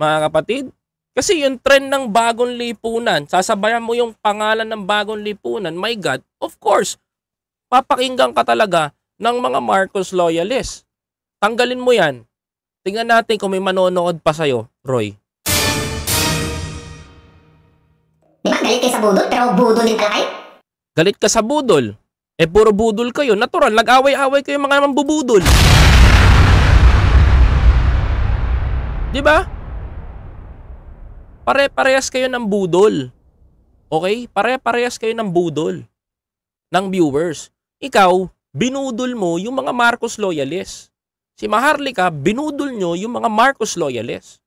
Mga kapatid, kasi yung trend ng bagong lipunan, sasabayan mo yung pangalan ng bagong lipunan, my God, of course, papakinggan ka talaga ng mga Marcos loyalists. Tanggalin mo yan. Tingnan natin kung may manonood pa sa'yo, Roy. Di ba galit kayo sa budol pero budol din pala kayo? Galit ka sa budol? Eh puro budol kayo. Natural, nag-away-away kayo mga mambubudol. Di ba? Pare-parehas kayo ng budol. Okay? Pare-parehas kayo ng budol ng viewers. Ikaw, binudol mo yung mga Marcos loyalists. Si Maharlika, binudol nyo yung mga Marcos loyalists.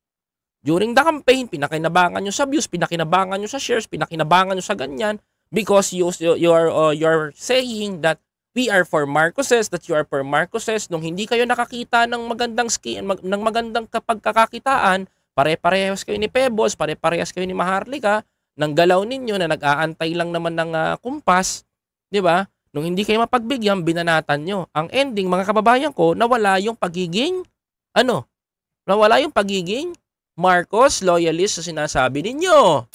During the campaign, pinakinabangan nyo sa views, pinakinabangan nyo sa shares, pinakinabangan nyo sa ganyan because you, you, are, uh, you are saying that we are for Marcoses, that you are for Marcoses. Nung hindi kayo nakakita ng magandang skin, mag, ng magandang kapagkakakitaan, Pare-parehas kayo ni Pebbles, pare-parehas kayo ni Maharlika, ng galaw ninyo na nag-aantay lang naman ng uh, kumpas, di ba? Nung hindi kayo mapagbigyan, binanatan nyo. Ang ending, mga kababayan ko, nawala yung pagiging, ano? Nawala yung pagiging Marcos loyalist sa sinasabi ninyo.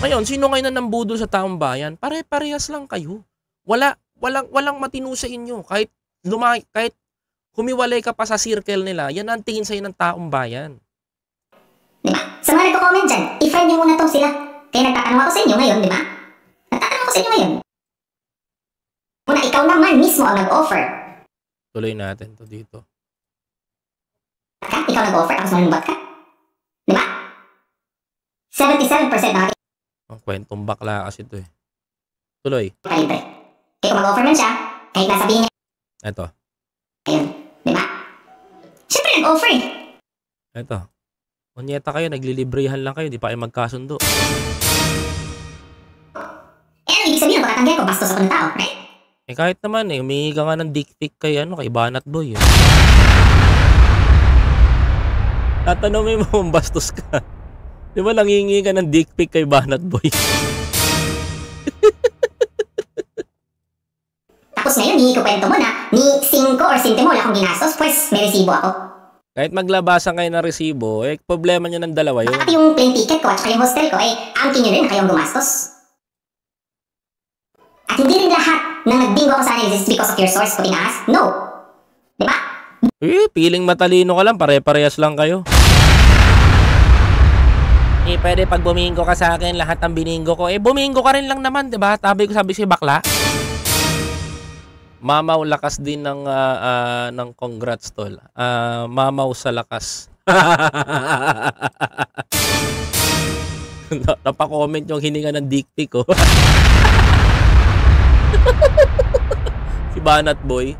Ngayon, sino ngayon na nambudol sa taong bayan? Pare-parehas lang kayo. Wala, walang, walang matino sa inyo. Kahit, lumay, kahit humiwalay ka pa sa circle nila, yan ang tingin sa'yo ng taong bayan. Diba? Sa mga nagko-comment dyan, i-friend nyo muna tong sila. Kaya nagtatanong ako sa inyo ngayon, di ba? Nagtatanong ako sa inyo ngayon. Muna, ikaw naman mismo ang nag-offer. Tuloy natin to dito. Ka? Ikaw nag-offer, tapos manumbat ka. Di ba? 77% na Ang kwentong bakla kasi ito eh. Tuloy. Kalibre. Kaya kung mag-offer man siya, kahit nasabihin niya. Ito. Ayun. Di ba? Siyempre nag-offer eh. Ito. Kunyeta kayo, naglilibrehan lang kayo, di pa kayo magkasundo. Eh, ano ibig sabihin? Pagkatanggal ko, bastos ako ng tao, pre. Eh, kahit naman eh, humingi ka nga ng dick pic kay, ano, kay Banat Boy. Eh. Tatanungin mo kung bastos ka. Di ba nangingi ka ng dick pic kay Banat Boy? Tapos ngayon, hihikwento mo na ni 5 or 5 akong ginastos, pues may resibo ako. Kahit maglabasan kayo ng resibo, eh, problema nyo ng dalawa yun. Bakit yung plane ticket ko at yung hostel ko, eh, angkin nyo rin kayong gumastos? At hindi rin lahat na nagbingo ako sa exists because of your source ko tinaas? No! Di ba? Eh, feeling matalino ka lang, pare-parehas lang kayo. Eh, pwede pag bumingo ka sa akin, lahat ng biningo ko, eh, bumingo ka rin lang naman, di ba? Tabi ko sabi si bakla. Mamaw lakas din ng uh, uh, ng congrats tol. Uh, mamaw sa lakas. Napa-comment yung hininga ng dick pic ko. Oh. si Banat Boy.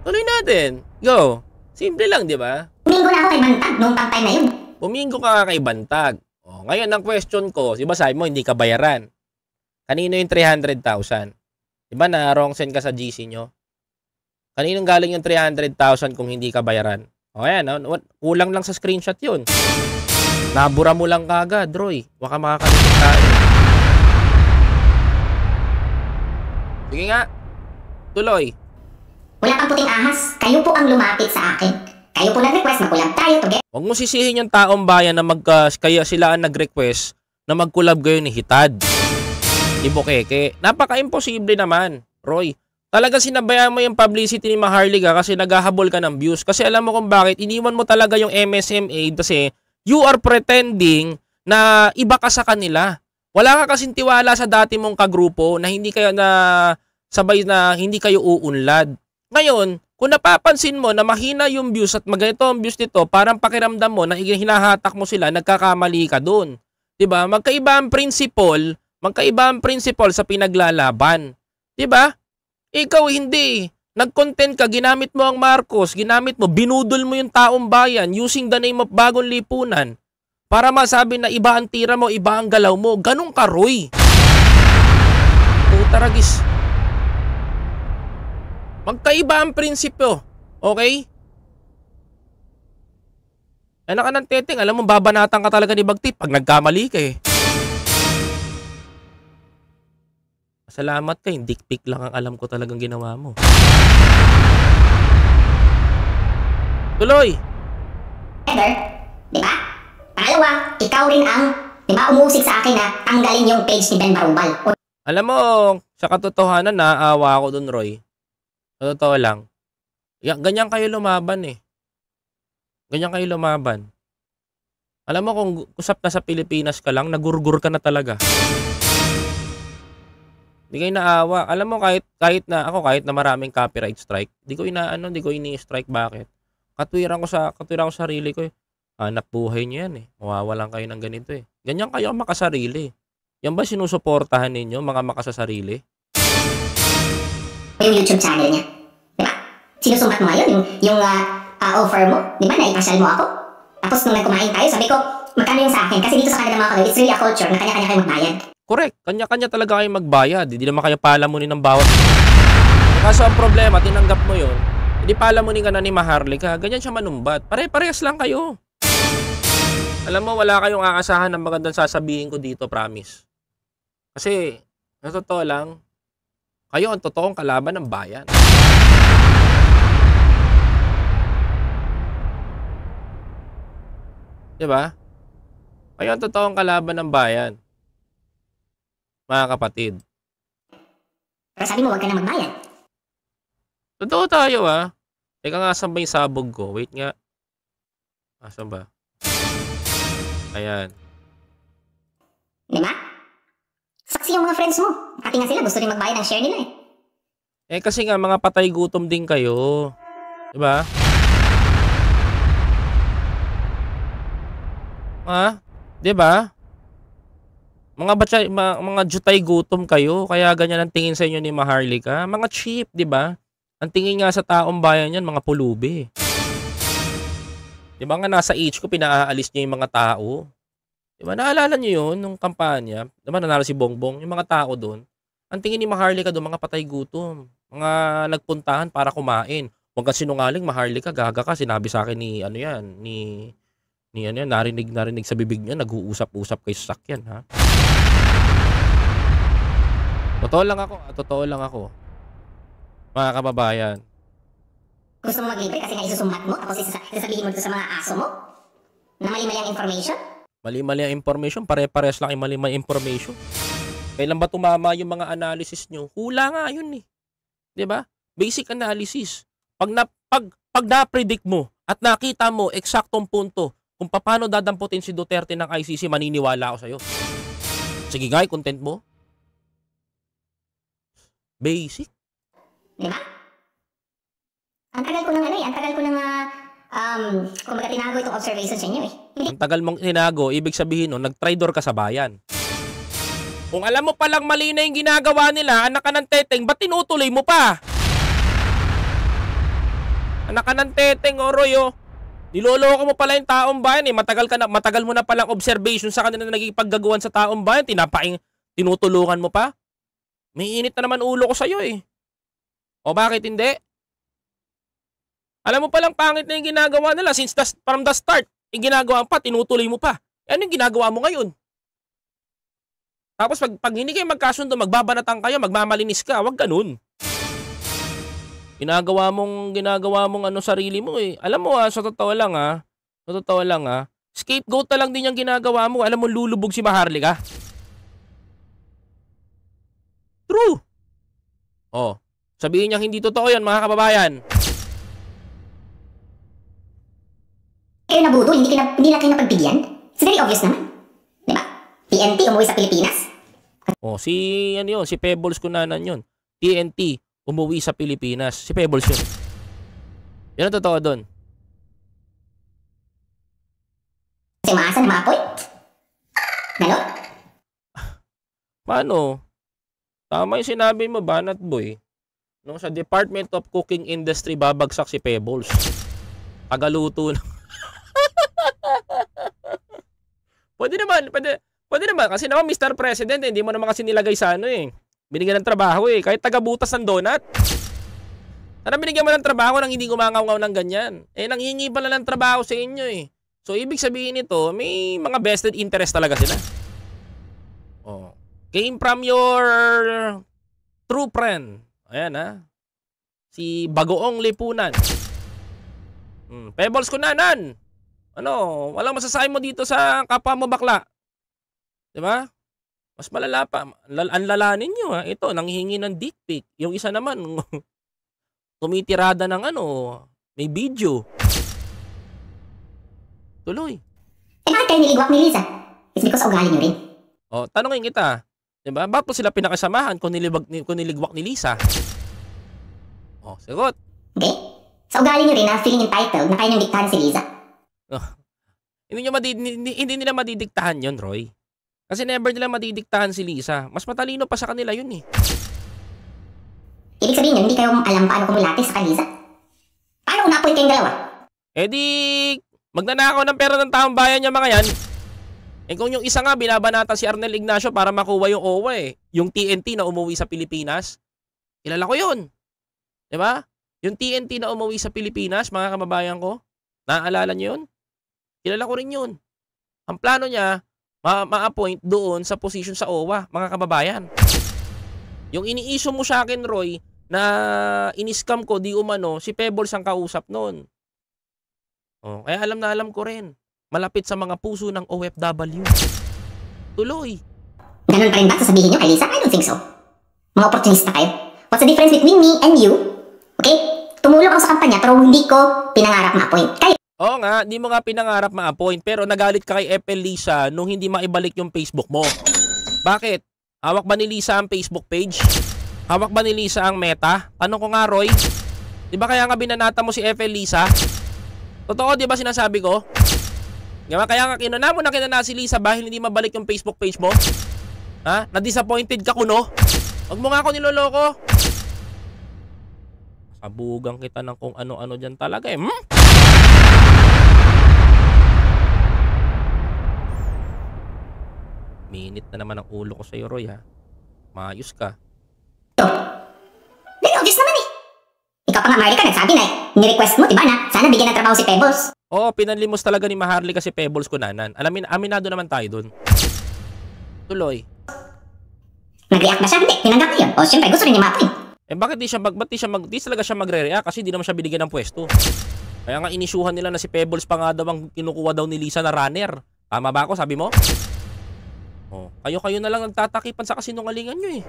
Tuloy natin. Go. Simple lang, di ba? Pumingo na ako kay Bantag nung pantay na yun. Pumingo ka kay Bantag. O, oh, ngayon, ang question ko, di ba sabi mo, hindi ka bayaran. Kanino yung 300,000? Di ba na wrong send ka sa GC nyo? Kaninong galing yung 300,000 kung hindi ka bayaran? O ayan, kulang lang sa screenshot yun. Nabura mo lang kagad, Roy. Waka makakalimutan tayo. Sige nga. Tuloy. Wala pang puting ahas. Kayo po ang lumapit sa akin. Kayo po nag-request na collab tayo together. Huwag mo sisihin yung taong bayan na mag, uh, kaya sila ang nag-request na mag-collab kayo ni Hitad. Ni Bokeke. Napaka-imposible naman, Roy. Talaga sinabayan mo yung publicity ni Maharlika kasi naghahabol ka ng views. Kasi alam mo kung bakit, iniwan mo talaga yung MSMA kasi you are pretending na iba ka sa kanila. Wala ka kasing tiwala sa dati mong kagrupo na hindi kayo na sabay na hindi kayo uunlad. Ngayon, kung napapansin mo na mahina yung views at maganito ang views nito, parang pakiramdam mo na hinahatak mo sila, nagkakamali ka doon. 'Di ba? Magkaiba ang principle, magkaiba ang principle sa pinaglalaban. 'Di ba? Ikaw hindi. Nag-content ka, ginamit mo ang Marcos, ginamit mo, binudol mo yung taong bayan using the name of bagong lipunan para masabi na iba ang tira mo, iba ang galaw mo. Ganong karoy. Putaragis. Magkaiba ang prinsipyo. Okay? Anak naka ng teteng, alam mo babanatan ka talaga ni Bagtit pag nagkamali ka eh. Salamat ka, yung eh. dick lang ang alam ko talagang ginawa mo. Tuloy! Heather, di ba? Pangalawa, ikaw rin ang, di ba, umusik sa akin na tanggalin yung page ni Ben Barubal. O... Alam mo, sa katotohanan, naawa ako dun, Roy. Sa totoo lang. Ganyan kayo lumaban eh. Ganyan kayo lumaban. Alam mo, kung usap na sa Pilipinas ka lang, nagurgur ka na talaga. Hindi kayo naawa. Alam mo, kahit, kahit na ako, kahit na maraming copyright strike, hindi ko inaano, hindi ko ini-strike. Bakit? Katwiran ko sa, katwiran ko sa sarili ko eh. Hanap buhay niyo yan eh. Mawawalan kayo ng ganito eh. Ganyan kayo makasarili. Yan ba sinusuportahan ninyo, mga makasasarili? Yung YouTube channel niya. Diba? Sinusumbat mo ngayon yung, yung uh, uh, offer mo. Diba? Naipasyal mo ako. Tapos nung nagkumain tayo, sabi ko, magkano yung sa akin? Kasi dito sa kanila mga kanoy, it's really a culture na kanya-kanya kayo magbayad. Correct. Kanya-kanya talaga kayo magbayad. Hindi naman kayo palamunin ng bawat... Kaso ang problema, tinanggap mo yun, hindi palamunin ka na ni Maharlika. Ganyan siya manumbat. Pare-parehas lang kayo. Alam mo, wala kayong aasahan ng magandang sasabihin ko dito, promise. Kasi, na totoo lang, kayo ang totoong kalaban ng bayan. Diba? Kayo ang totoong kalaban ng bayan mga kapatid. Pero sabi mo, huwag ka na magbayad. Totoo tayo ah. Teka nga, saan ba yung sabog ko? Wait nga. Asan ba? Ayan. Nima? Diba? Saksi yung mga friends mo. Pati nga sila, gusto rin magbayad ng share nila eh. Eh kasi nga, mga patay gutom din kayo. Di ba? Ha? Ah? Di ba? Mga batsa, ma, mga jutay gutom kayo, kaya ganyan ang tingin sa inyo ni Maharlika. Mga cheap, 'di ba? Ang tingin nga sa taong bayan niyan, mga pulubi. 'Di ba nga nasa age ko pinaaalis niya 'yung mga tao. 'Di ba? Naalala niyo 'yun nung kampanya, 'di ba nanalo si Bongbong, 'yung mga tao doon. Ang tingin ni Maharlika doon mga patay gutom, mga nagpuntahan para kumain. Huwag kang sinungaling, Maharlika, gaga ka. Sinabi sa akin ni, ano yan, ni, ni ano yan, narinig, narinig sa bibig niya, nag-uusap-usap kay sasakyan, ha? Totoo lang ako. Ah, totoo lang ako. Mga kababayan. Gusto mo mag kasi nga isusumbat mo tapos sasabihin mo dito sa mga aso mo na mali-mali ang information? Mali-mali ang information? Pare-pares lang yung mali-mali information. Kailan ba tumama yung mga analysis nyo? Hula nga yun eh. ba? Diba? Basic analysis. Pag, na, pag, pag na-predict mo at nakita mo eksaktong punto kung paano dadamputin si Duterte ng ICC, maniniwala ako sa'yo. Sige nga, eh, content mo. Basic. Di ba? Ang tagal ko nang ano eh, ang tagal ko nang uh, um, kumbaga tinago itong observations ninyo eh. ang tagal mong tinago, ibig sabihin nun, no, nag-tridor ka sa bayan. Kung alam mo palang mali na yung ginagawa nila, anak ka ng teteng, ba't tinutuloy mo pa? Anak ka ng teteng, Oroy, oh, oh. Niloloko mo pala yung taong bayan eh. Matagal, ka na, matagal mo na palang observation sa kanila na nagiging paggagawan sa taong bayan. Tinapaing, tinutulungan mo pa. May init na naman ulo ko sa iyo eh. O bakit hindi? Alam mo palang pangit na yung ginagawa nila since the, from the start. Yung ginagawa pa, tinutuloy mo pa. Eh, ano yung ginagawa mo ngayon? Tapos pag, pag hindi kayo magkasundo, magbabanatan kayo, magmamalinis ka. wag ganun. Ginagawa mong, ginagawa mong ano sarili mo eh. Alam mo ha, ah, sa totoo lang ha, ah. sa totoo lang ha, ah. scapegoat na lang din yung ginagawa mo. Alam mo, lulubog si Maharlika. True. Oh, sabihin niya hindi totoo yan mga kababayan. Kayo nabudo, hindi, kina, hindi na kayo napagbigyan? It's very obvious naman. Di ba? TNT umuwi sa Pilipinas. Oh, si ano 'yon? si Pebbles kunanan 'yon. TNT umuwi sa Pilipinas. Si Pebbles 'yon. Yan ang totoo doon. Kasi umaasa ng mga point. Ganon? Paano? Tama yung sinabi mo, Banat Boy. Nung sa Department of Cooking Industry, babagsak si Pebbles. Tagaluto na. pwede naman, pwede, pwede naman. Kasi naman, Mr. President, eh, hindi mo naman kasi nilagay sa ano eh. Binigyan ng trabaho eh. Kahit taga-butas ng donut. Sana binigyan mo ng trabaho nang hindi gumangaw ng ganyan. Eh, nanghingi pala ng trabaho sa inyo eh. So, ibig sabihin nito, may mga vested interest talaga sila. Oh. Came from your true friend. Ayan ha. Si Bagoong Lipunan. Hmm. Pebbles ko na, nan! Ano, walang masasabi mo dito sa kapwa mo bakla. Di ba? Mas malala pa. Ang lala ninyo ha. Ito, nanghingi ng dick pic. Yung isa naman, tumitirada ng ano, may video. Tuloy. Eh, bakit kayo niliwak ni Lisa? It's because ugali niyo rin. Oh, tanongin kita. 'Di ba? Bakit po sila pinakasamahan kung nilibag ni, kung niligwak ni Lisa? Oh, sagot. Hindi. Sa ugali niyo rin na feeling entitled na kaya niyong diktahan si Lisa. Oh. Hindi, niyo madi, hindi, hindi nila madidiktahan yon Roy. Kasi never nila madidiktahan si Lisa. Mas matalino pa sa kanila yun eh. Ibig sabihin yun, hindi kayo alam paano kumulati sa kanisa? Paano unapoy kayong dalawa? Eh di, magnanakaw ng pera ng taong bayan niya mga yan. Eh kung yung isa nga, binabanata si Arnel Ignacio para makuha yung OWA eh. Yung TNT na umuwi sa Pilipinas. Kilala ko yun. ba? Diba? Yung TNT na umuwi sa Pilipinas, mga kababayan ko, naaalala niyo yun? Kilala ko rin yun. Ang plano niya, ma-appoint ma doon sa position sa OWA, mga kababayan. Yung iniiso mo sa akin, Roy, na in ko, di umano, si Pebbles ang kausap noon. Oh, kaya alam na alam ko rin malapit sa mga puso ng OFW. Tuloy! Ganun pa rin ba sasabihin nyo kay Lisa? I don't think so. Mga opportunista kayo. What's the difference between me and you? Okay? Tumulong ako sa kampanya pero hindi ko pinangarap ma-appoint. Kayo! Oo nga, hindi mo nga pinangarap ma-appoint pero nagalit ka kay FL Lisa nung hindi maibalik yung Facebook mo. Bakit? Hawak ba ni Lisa ang Facebook page? Hawak ba ni Lisa ang meta? Tanong ko nga Roy, di ba kaya nga binanata mo si FL Lisa? Totoo di ba sinasabi ko? Nga kaya nga mo na kinana si Lisa bahil hindi mabalik yung Facebook page mo? Ha? Na-disappointed ka kuno? Huwag mo nga ako niloloko. Sabugan kita ng kung ano-ano dyan talaga eh. Hmm? Minit na naman ang ulo ko sa'yo, Roy ha. Maayos ka. Pero obvious naman eh. Ikaw pa nga Marika nagsabi na eh. Ni-request mo, diba na? Sana bigyan ng trabaho si Pebbles oh, pinanlimos talaga ni Maharlika kasi Pebbles kunanan. Alamin, aminado naman tayo dun. Tuloy. Nag-react ba siya? Hindi, tinanggap niya yun. O, siyempre, gusto rin niya mapatay. Eh, bakit di siya, mag, ba't di siya, mag, di talaga siya magre-react kasi di naman siya binigyan ng pwesto. Kaya nga, inisyuhan nila na si Pebbles pa nga daw ang kinukuha daw ni Lisa na runner. Tama ba ako, sabi mo? Oh, kayo-kayo na lang nagtatakipan sa kasinungalingan nyo eh.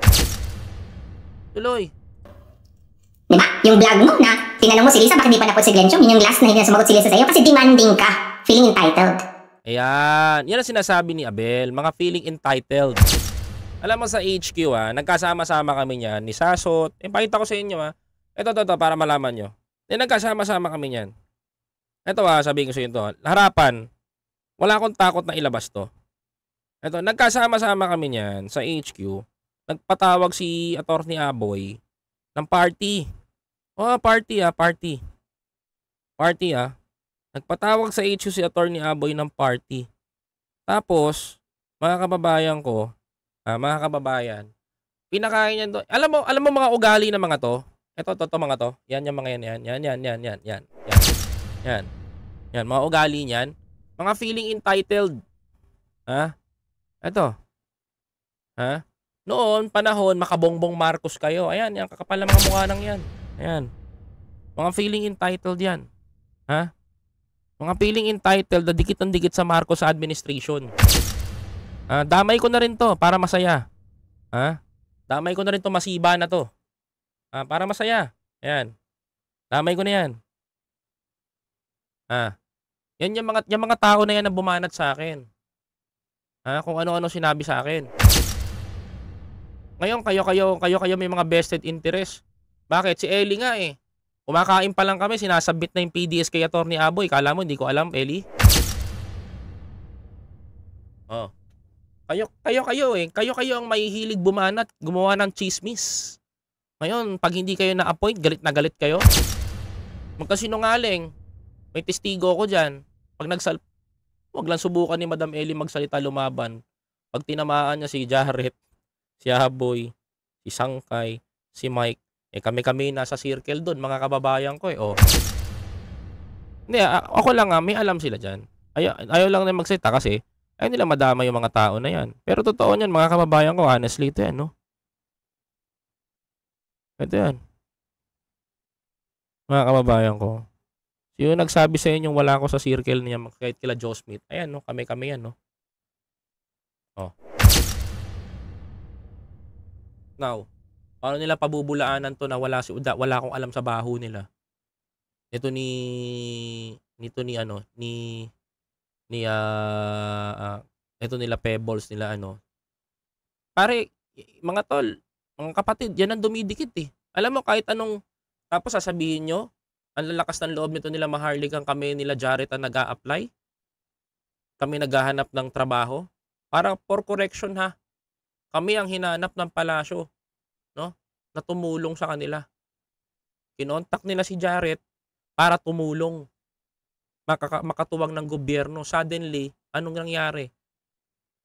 Tuloy yung vlog mo na tinanong mo si Lisa bakit di pa napot si Glenn Chum, yun yung last na hindi na sumagot si Lisa sa'yo kasi demanding ka, feeling entitled. Ayan, yan ang sinasabi ni Abel, mga feeling entitled. Alam mo sa HQ ha, ah, nagkasama-sama kami niyan ni Sasot. Eh, pakita ko sa inyo ha. Ah. Ito, ito, ito, para malaman nyo. Eh, nagkasama-sama kami niyan. Ito ha, ah, sabihin ko sa inyo to. Harapan, wala akong takot na ilabas to. Ito, nagkasama-sama kami niyan sa HQ. Nagpatawag si Attorney Aboy ng party. Oh, party ah, party. Party ah. Nagpatawag sa issue si Attorney Aboy ng party. Tapos, mga kababayan ko, ah, mga kababayan, pinakain niya doon. Alam mo, alam mo mga ugali ng mga to? Ito, to, to mga to. Yan yung mga yan, yan, yan, yan, yan, yan, yan, yan, yan. Yan, mga ugali niyan. Mga feeling entitled. Ha? Ito. Ha? Noon, panahon, makabongbong Marcos kayo. Ayan, yung kakapal na mga mukha nang yan. Ayan. Mga feeling entitled yan. Ha? Mga feeling entitled na dikit ng dikit sa Marcos administration. Ah, damay ko na rin to para masaya. Ha? Damay ko na rin to masiba na to. Ah, para masaya. Ayan. Damay ko na yan. Ah. Yan yung mga, yung mga tao na yan na bumanat sa akin. Ha? Kung ano-ano sinabi sa akin. Ngayon, kayo, kayo, kayo, kayo may mga vested interest. Bakit? Si Eli nga eh. Kumakain pa lang kami, sinasabit na yung PDS kay Atty. Aboy. Kala mo, hindi ko alam, Eli. Oh. Kayo, kayo, kayo eh. Kayo, kayo ang mahihilig bumanat, gumawa ng chismis. Ngayon, pag hindi kayo na-appoint, galit na galit kayo. Magkasinungaling. May testigo ko dyan. Pag nagsal... Huwag lang subukan ni Madam Eli magsalita lumaban. Pag tinamaan niya si Jared, si Aboy, si Sangkay, si Mike, eh kami-kami nasa circle doon, mga kababayan ko eh. Oh. Hindi, ako lang ah, may alam sila diyan. Ayaw, ayaw lang na magsalita kasi ayaw nila madama yung mga tao na yan. Pero totoo yan, mga kababayan ko, honestly, ito yan, no? Ito yan. Mga kababayan ko. So, yung nagsabi sa inyo, wala ako sa circle niya, kahit kila Joe Smith. Ayan, no? Kami-kami yan, no? Oh. Now, Paano nila pabubulaanan to na wala si Uda, wala akong alam sa baho nila. Ito ni nito ni ano, ni ni uh, uh, ito nila pebbles nila ano. Pare, mga tol, mga kapatid, yan ang dumidikit eh. Alam mo kahit anong tapos sasabihin nyo, ang lalakas ng loob nito nila ang kami nila Jarrett ang nag apply Kami naghahanap ng trabaho. Parang for correction ha. Kami ang hinanap ng palasyo na tumulong sa kanila. Kinontak nila si Jarrett para tumulong. Makaka- makatuwang ng gobyerno. Suddenly, anong nangyari?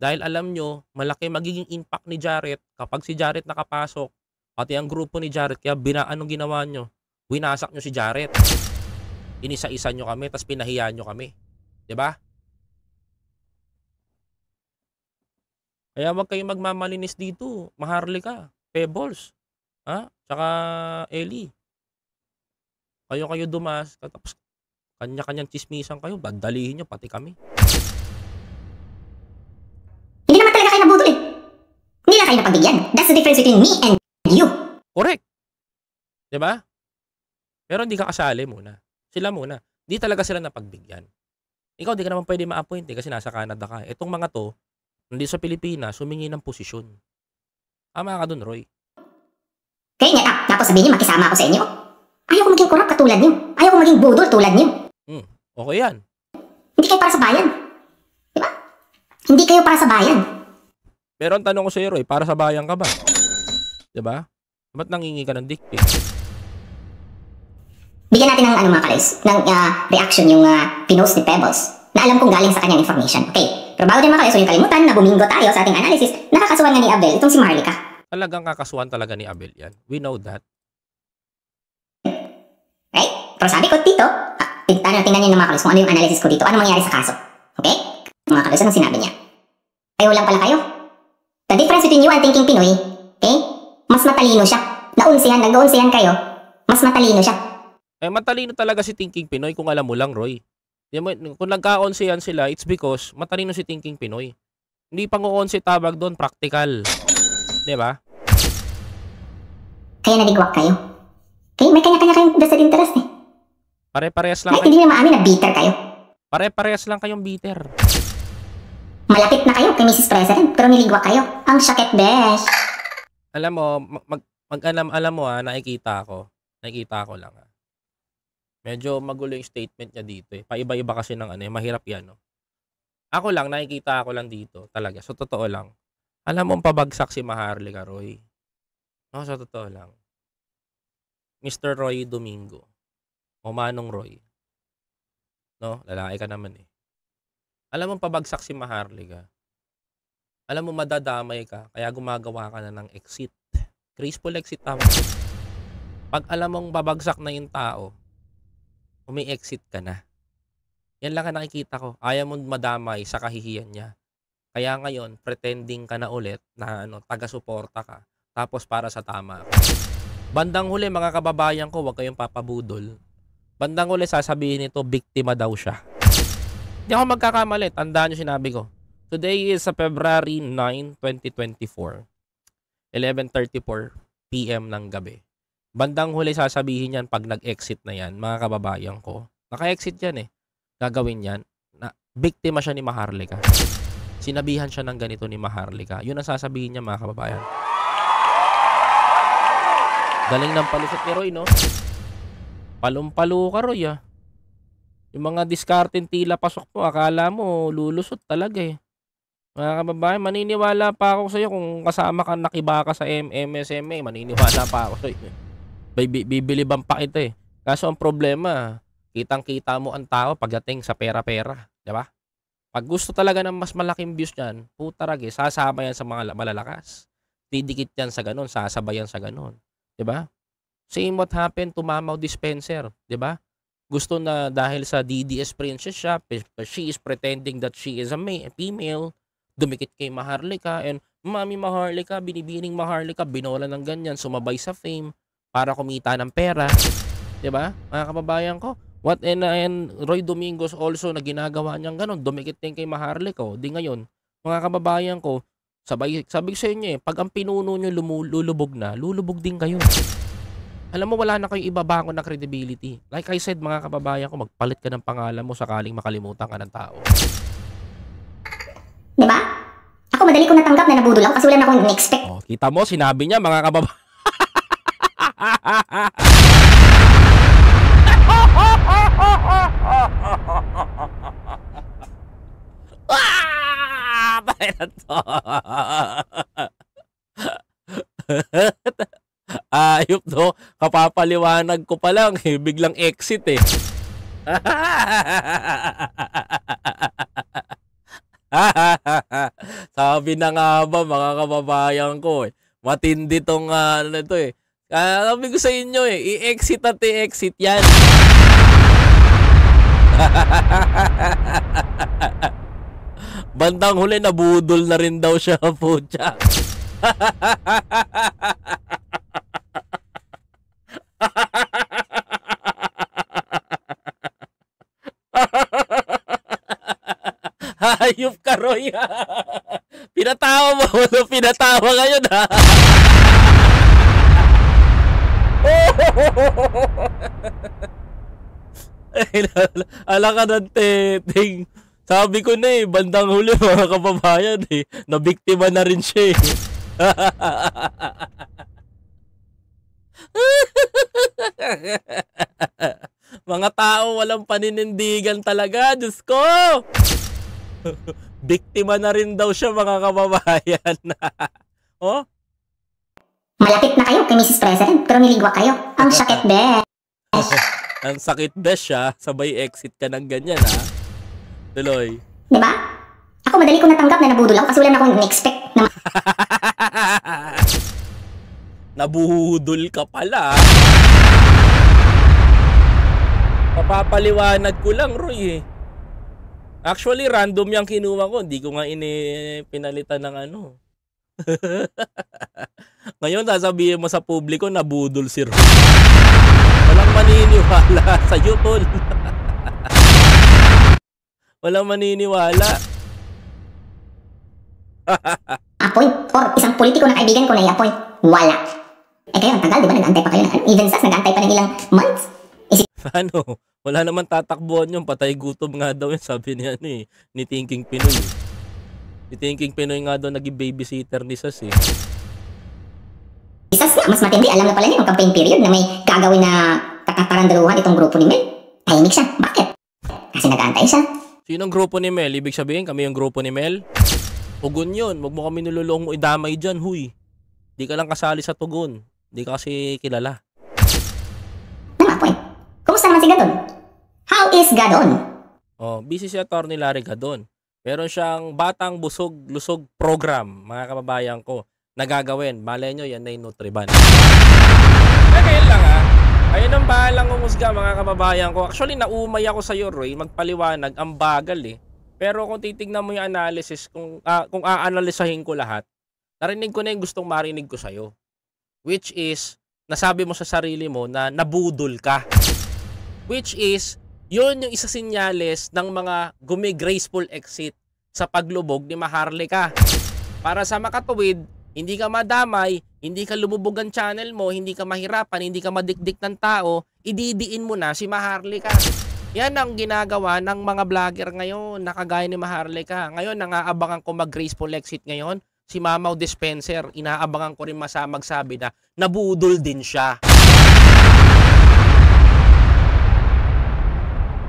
Dahil alam nyo, malaki magiging impact ni Jarrett kapag si Jarrett nakapasok. Pati ang grupo ni Jarrett. Kaya bina, anong ginawa nyo? Winasak nyo si Jarrett. Inisa-isa nyo kami, tapos pinahiya nyo kami. ba? Diba? Kaya wag kayong magmamalinis dito. Maharlika. Pebbles. Ha? Tsaka Eli. Kayo-kayo dumas, tapos kanya-kanyang chismisan kayo, badalihin nyo, pati kami. Hindi naman talaga kayo nabudol eh. Hindi na kayo napagbigyan. That's the difference between me and you. Correct. ba? Diba? Pero hindi ka kasali muna. Sila muna. Hindi talaga sila napagbigyan. Ikaw, di ka naman pwede ma-appoint eh, kasi nasa Canada ka. Itong mga to, hindi sa Pilipinas, sumingi ng posisyon. Tama ka dun, Roy. Kaya nga, ah, tap, tapos sabihin niyo, makisama ako sa inyo. Ayaw ko maging korap katulad niyo. Ayaw ko maging budol tulad niyo. Hmm, okay yan. Hindi kayo para sa bayan. Di ba? Hindi kayo para sa bayan. Pero ang tanong ko sa iyo, Roy, para sa bayan ka ba? Di ba? Ba't nangingi ka ng dick pic? Bigyan natin ng ano mga kalis, ng uh, reaction yung uh, pinost ni Pebbles na alam kong galing sa kanyang information. Okay, probable bago din mga kalis, so yung kalimutan na bumingo tayo sa ating analysis, nakakasuhan nga ni Abel itong si Marlica talagang kakasuhan talaga ni Abel yan. We know that. Right? Pero sabi ko dito, ah, ano, tingnan, natin niyo ng mga kung ano yung analysis ko dito, ano mangyayari sa kaso. Okay? Mga kalusun, ang sinabi niya. Kayo lang pala kayo. The difference between you and thinking Pinoy, okay? Mas matalino siya. Naunsihan, nag-unsihan kayo. Mas matalino siya. Eh, matalino talaga si thinking Pinoy kung alam mo lang, Roy. Kung nagka-onsihan sila, it's because matalino si thinking Pinoy. Hindi pang-onsi tabag doon, practical. 'di ba? Kaya naligwak kayo. Okay? May kanya-kanya kayong vested interest eh. Pare-parehas lang kayo. hindi nyo maamin na bitter kayo. Pare-parehas lang kayong bitter. Malapit na kayo kay Mrs. President, pero niligwa kayo. Ang sakit, besh. Alam mo, mag, mag alam, alam mo ha, ah, nakikita ako. Nakikita ko lang ha. Ah. Medyo magulo yung statement niya dito eh. Paiba-iba kasi ng ano eh. Mahirap yan, no? Ako lang, nakikita ako lang dito. Talaga. So, totoo lang. Alam mo, pabagsak si Maharlika Roy. Ako sa totoo lang, Mr. Roy Domingo o Manong Roy, no, lalaki ka naman eh. Alam mo pabagsak si Maharlika. Alam mo madadamay ka, kaya gumagawa ka na ng exit. Graceful exit tama. Pag alam mong babagsak na yung tao, umi-exit ka na. Yan lang ang nakikita ko. Ayaw mo madamay sa kahihiyan niya. Kaya ngayon, pretending ka na ulit na ano, taga-suporta ka tapos para sa tama. Bandang huli mga kababayan ko, huwag kayong papabudol. Bandang huli sasabihin nito, biktima daw siya. Hindi ako magkakamali, tandaan nyo sinabi ko. Today is sa February 9, 2024. 11.34 p.m. ng gabi. Bandang huli sasabihin yan pag nag-exit na yan, mga kababayan ko. Naka-exit yan eh. Gagawin yan. Na, biktima siya ni Maharlika. Sinabihan siya ng ganito ni Maharlika. Yun ang sasabihin niya mga kababayan. Galing ng palusot ni Roy, no? Palumpalo ka, Roy, ah. Yung mga discarding tila pasok mo, akala mo lulusot talaga, eh. Mga kababayan, maniniwala pa ako sa iyo kung kasama ka nakibaka sa MMSMA, maniniwala pa ako sa'yo. Eh. Bibili bang pa kita, eh. Kaso ang problema, kitang-kita mo ang tao pagdating sa pera-pera, di ba? Pag gusto talaga ng mas malaking views niyan, putarag eh, sasama yan sa mga malalakas. Didikit yan sa ganun, sasabay yan sa ganun. 'Di ba? Same what happened to Mamaw Dispenser, 'di ba? Gusto na dahil sa DDS Princess siya, eh, she is pretending that she is a male, female, dumikit kay Maharlika and Mami Maharlika, binibining Maharlika, binola ng ganyan, sumabay sa fame para kumita ng pera. 'Di ba? Mga kababayan ko, what and, and Roy Domingos also na ginagawa niyang ganun, dumikit din kay Maharlika, oh, di ngayon, mga kababayan ko, Sabay, sabi ko sa inyo eh, pag ang pinuno nyo lulubog na, lulubog din kayo. Alam mo, wala na kayong ibabango na credibility. Like I said, mga kababayan ko, magpalit ka ng pangalan mo sakaling makalimutan ka ng tao. Di diba? Ako madali ko natanggap na nabudol ako kasi wala na akong expect. Oh, kita mo, sinabi niya, mga kababayan. ah! pala na to. Ayop no, kapapaliwanag ko pa lang, eh. biglang exit eh. Sabi na nga ba mga kababayan ko eh. Matindi tong uh, ano ito eh. Uh, sabi ko sa inyo eh, i-exit at i-exit yan. Bandang huli na budol na rin daw siya, putya. Hayop ka, Roy. pinatawa mo. Ano pinatawa ngayon, ha? Ala ka ng teting. Sabi ko na eh, bandang huli mga kababayan eh. Nabiktima na rin siya eh. mga tao walang paninindigan talaga, Diyos ko! Biktima na rin daw siya mga kababayan. oh? Malapit na kayo kay Mrs. President, pero niligwa kayo. Ang sakit, besh. Ang sakit, besh, ha? Ah. Sabay exit ka ng ganyan, ha? Ah. Tuloy. Di ba? Ako madali ko natanggap na nabudol ako kasi wala na akong expect na... Nabudol ka pala. Papapaliwanag ko lang, Roy eh. Actually, random yung kinuha ko. Hindi ko nga ini pinalitan ng ano. Ngayon, sasabihin mo sa publiko, nabudol si Roy. Walang maniniwala sa iyo, Walang maniniwala. appoint or isang politiko na kaibigan ko na i-appoint. Wala. Eh kayo, tagal, di ba? Nag-antay pa kayo. Even SAS, nag-antay pa ng ilang months. Is ano? Wala naman tatakbuhan yun. Patay gutom nga daw yun. Sabi ni ano eh. Ni Thinking Pinoy. Ni Thinking Pinoy nga daw naging babysitter ni SAS eh. SAS nga, mas matindi. Alam na pala niya yung campaign period na may kagawin na kakaparandaluhan itong grupo ni Mel. Tahimik siya. Bakit? Kasi nag-aantay siya. Sino ang grupo ni Mel? Ibig sabihin, kami yung grupo ni Mel? Tugon yun. Huwag mo kami nilulong mo idamay dyan, huy. Di ka lang kasali sa tugon. Di ka kasi kilala. Ano nga po eh? Kumusta naman si Gadon? How is Gadon? Oh, busy si Atty. Larry Gadon. Meron siyang batang busog lusog program, mga kababayan ko, nagagawin. Malay nyo, yan na yung Nutriban. Eh, ngayon lang Ayun ang bahalang umusga mga kababayan ko. Actually, naumay ako sa iyo, Roy. Magpaliwanag, ang bagal eh. Pero kung titignan mo yung analysis, kung, uh, kung aanalisahin ko lahat, narinig ko na yung gustong marinig ko sa'yo. Which is, nasabi mo sa sarili mo na nabudol ka. Which is, yun yung isa sinyales ng mga gumi-graceful exit sa paglubog ni Maharlika. Para sa makatuwid, hindi ka madamay, hindi ka lumubog ang channel mo, hindi ka mahirapan, hindi ka madikdik ng tao, ididiin mo na si Maharlika. Yan ang ginagawa ng mga vlogger ngayon, nakagaya ni Maharlika. Ngayon, nangaabangan ko mag-graceful exit ngayon. Si Mamaw Dispenser, inaabangan ko rin masa magsabi na nabudol din siya.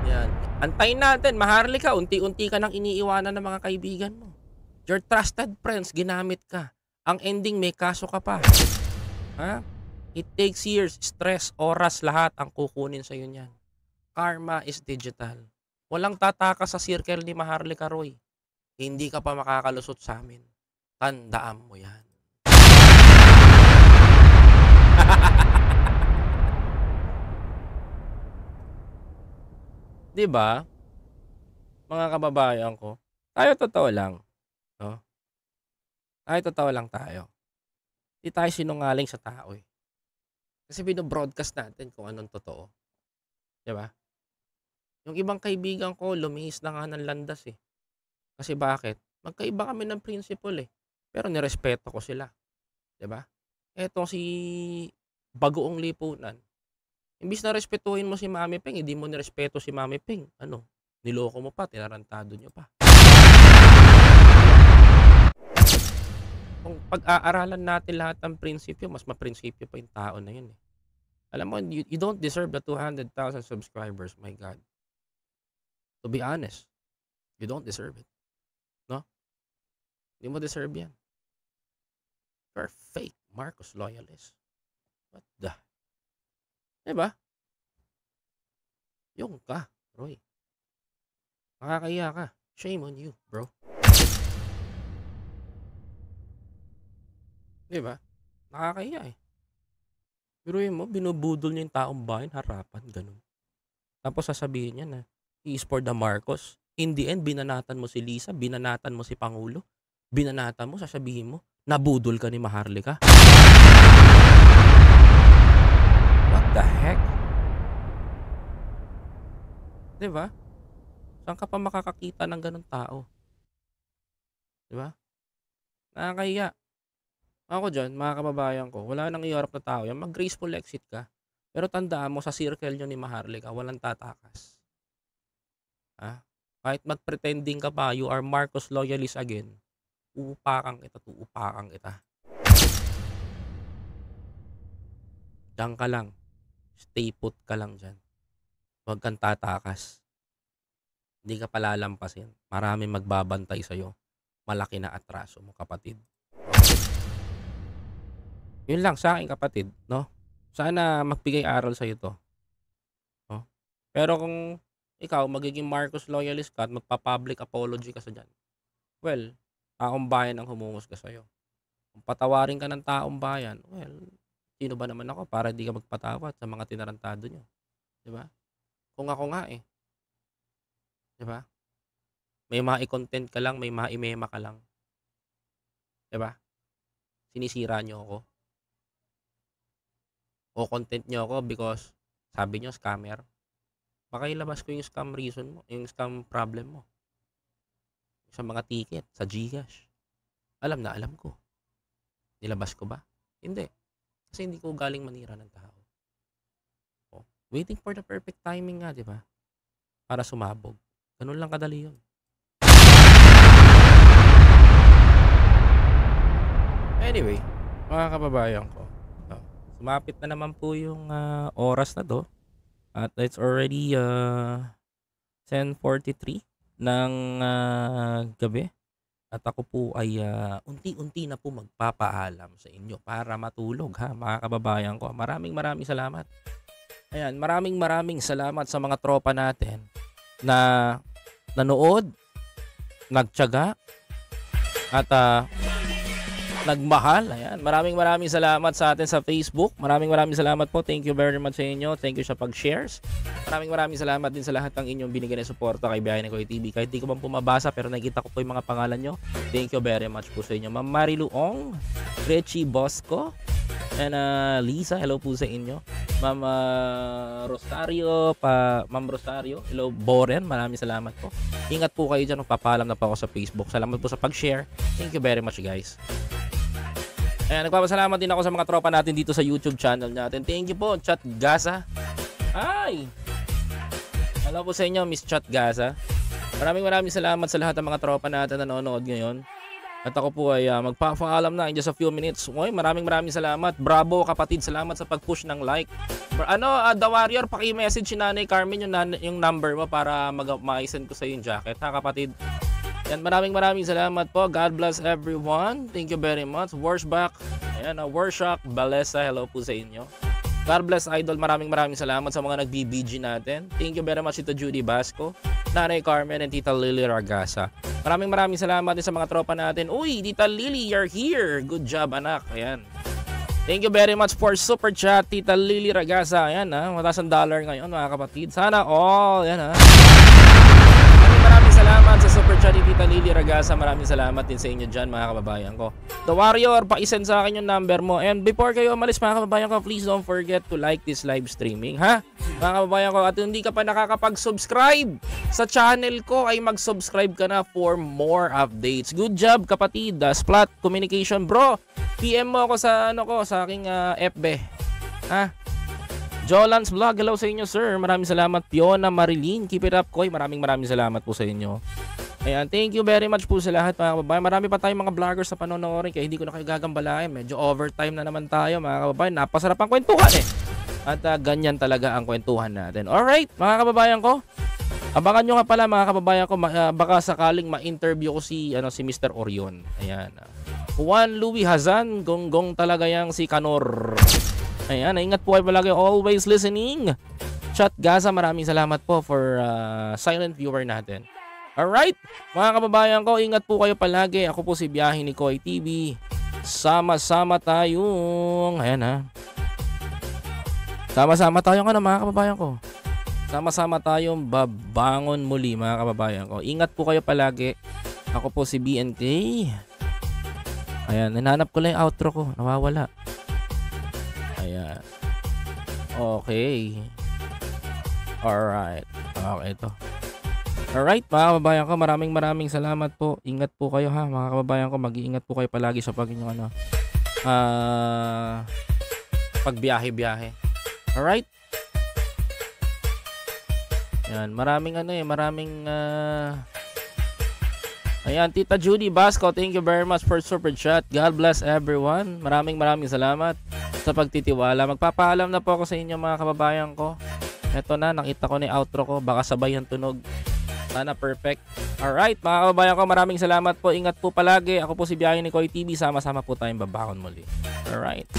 Yan. Antayin natin, Maharlika, unti-unti ka nang iniiwanan ng mga kaibigan mo. Your trusted friends, ginamit ka. Ang ending may kaso ka pa. Ha? It takes years, stress, oras, lahat ang kukunin sa iyo niyan. Karma is digital. Walang tataka sa circle ni Maharlika Roy. Hindi ka pa makakalusot sa amin. Tandaan mo yan. di ba? Mga kababayan ko, tayo totoo lang. Tayo totoo lang tayo. Hindi tayo sinungaling sa tao eh. Kasi binobroadcast natin kung anong totoo. Di ba? Yung ibang kaibigan ko, lumihis na nga ng landas eh. Kasi bakit? Magkaiba kami ng principle eh. Pero nirespeto ko sila. Di ba? Eto si bagoong lipunan. Imbis na respetuhin mo si Mami Ping, hindi mo nirespeto si Mami Ping. Ano? Niloko mo pa, tinarantado nyo pa kung pag-aaralan natin lahat ng prinsipyo, mas ma-prinsipyo pa yung tao na yun eh. Alam mo, you, you don't deserve the 200,000 subscribers, my God. To be honest, you don't deserve it. No? Hindi mo deserve yan. You're fake Marcos loyalist. What the? Diba? Yung ka, Roy. Makakaya ka. Shame on you, bro. 'Di Nakakahiya eh. Pero yun mo, binubudol niya yung taong bayan, harapan, ganun. Tapos sasabihin niya na, he is for the Marcos. In the end, binanatan mo si Lisa, binanatan mo si Pangulo, binanatan mo, sasabihin mo, nabudol ka ni Maharlika. What the heck? ba? Diba? Saan ka pa makakakita ng ganun tao? Diba? Nakakahiya. Ako dyan, mga kababayan ko, wala nang iharap na tao yan. Mag-graceful exit ka. Pero tandaan mo, sa circle nyo ni Maharlika, walang tatakas. Ha? Kahit mag-pretending ka pa, you are Marcos loyalist again, uupakang kita, tuupakang kita. Diyan ka lang. Stay put ka lang dyan. Huwag kang tatakas. Hindi ka palalampasin. Marami magbabantay sa'yo. Malaki na atraso mo, kapatid. Yun lang sa akin kapatid, no? Sana magbigay aral sa iyo to. No? Pero kung ikaw magiging Marcos loyalist ka at magpa-public apology ka sa diyan. Well, taong bayan ang humungos ka sa iyo. Kung patawarin ka ng taong bayan, well, sino ba naman ako para hindi ka magpatawad sa mga tinarantado niyo? 'Di ba? Kung ako nga eh. 'Di ba? May mai-content ka lang, may mai-meme ka lang. 'Di ba? Sinisira niyo ako o content nyo ako because sabi nyo scammer. Baka ilabas ko yung scam reason mo, yung scam problem mo. Sa mga ticket, sa Gcash. Alam na alam ko. Nilabas ko ba? Hindi. Kasi hindi ko galing manira ng tao. O, oh, waiting for the perfect timing nga, di ba? Para sumabog. Ganun lang kadali yun. Anyway, mga kababayan ko, Sumapit na naman po yung uh, oras na to. At it's already uh, ah, 10.43 ng uh, gabi. At ako po ay uh, unti-unti na po magpapaalam sa inyo para matulog ha mga kababayan ko. Maraming maraming salamat. Ayan, maraming maraming salamat sa mga tropa natin na nanood, nagtyaga, at uh, nagmahal. Ayan. Maraming maraming salamat sa atin sa Facebook. Maraming maraming salamat po. Thank you very much sa inyo. Thank you sa pag-shares. Maraming maraming salamat din sa lahat ng inyong binigay na suporta kay Biyahe ko TV. Kahit di ko man pumabasa pero nakita ko po yung mga pangalan nyo. Thank you very much po sa inyo. Ma'am Marilu Ong, Richie Bosco, and uh, Lisa. Hello po sa inyo. Ma'am uh, Rosario, pa Ma'am Rosario, hello Boren, maraming salamat po. Ingat po kayo diyan, papalam na pa ako sa Facebook. Salamat po sa pag-share. Thank you very much, guys. Ayan, nagpapasalamat din ako sa mga tropa natin dito sa YouTube channel natin. Thank you po, Chat Gaza. Ay! Hello po sa inyo, Miss Chat Gaza. Maraming maraming salamat sa lahat ng mga tropa natin na nanonood ngayon. At ako po ay uh, magpapaalam na in just a few minutes. Oy, maraming maraming salamat. Bravo kapatid, salamat sa pag-push ng like. For, ano, uh, The Warrior, paki-message si Nanay Carmen yung, yung number mo para mag- ma-send ko sa yung jacket. Ha kapatid? Yan, maraming maraming salamat po. God bless everyone. Thank you very much. Worshback. Ayan, uh, Worshak Balesa. Hello po sa inyo. God bless Idol. Maraming maraming salamat sa mga nag-BBG natin. Thank you very much ito Judy Basco, Nanay Carmen, and Tita Lily Ragasa. Maraming maraming salamat din sa mga tropa natin. Uy, Tita Lily, you're here. Good job, anak. Ayan. Thank you very much for super chat, Tita Lily Ragasa. Ayan ha, ah, mataas dollar ngayon mga kapatid. Sana all. Ayan ha. Ah salamat sa Super Chat ni Tita Lily Ragasa. Maraming salamat din sa inyo dyan mga kababayan ko. The Warrior, pa-send sa akin yung number mo. And before kayo umalis mga kababayan ko, please don't forget to like this live streaming ha. Mga kababayan ko, at hindi ka pa nakakapag-subscribe sa channel ko ay mag-subscribe ka na for more updates. Good job kapatid, uh, Splat Communication Bro. PM mo ako sa ano ko sa aking uh, ah, FB. Ha? Jolans Vlog, hello sa inyo sir. Maraming salamat Piona Marilyn. Keep it up koy. Maraming maraming salamat po sa inyo. Ayan, thank you very much po sa lahat mga kababayan. Marami pa tayong mga vloggers sa panonood kaya hindi ko na kayo gagambalain. Medyo overtime na naman tayo mga kababayan. Napasarap ang kwentuhan eh. At uh, ganyan talaga ang kwentuhan natin. Alright, mga kababayan ko. Abangan nyo nga pala mga kababayan ko. Ma- uh, baka sakaling ma-interview ko si, ano, si Mr. Orion. Ayan. Ah. Juan Louis Hazan. Gonggong talaga yang si Kanor. Ayan, ingat po kayo palagi. Always listening. Chat Gaza, maraming salamat po for uh, silent viewer natin. Alright, mga kababayan ko, ingat po kayo palagi. Ako po si Biyahe ni Koy TV. Sama-sama tayong... Ayan ha. Sama-sama tayong ano mga kababayan ko. Sama-sama tayong babangon muli mga kababayan ko. Ingat po kayo palagi. Ako po si BNK. Ayan, nananap ko lang yung outro ko. Nawawala. Ayan. Okay. Alright. Okay ito. Alright mga kababayan ko, maraming maraming salamat po. Ingat po kayo ha mga kababayan ko. Mag-iingat po kayo palagi sa pag inyong ano, uh, pagbiyahe-biyahe. Alright? Yan, maraming ano eh, maraming uh, Ayan, Tita Judy Basco, thank you very much for super chat. God bless everyone. Maraming maraming salamat sa pagtitiwala. Magpapaalam na po ako sa inyo mga kababayan ko. Ito na, nakita ko na outro ko. Baka sabay yung tunog. Sana perfect. Alright, mga kababayan ko, maraming salamat po. Ingat po palagi. Ako po si Biyahe ni Koy TV. Sama-sama po tayong babaon muli. Alright.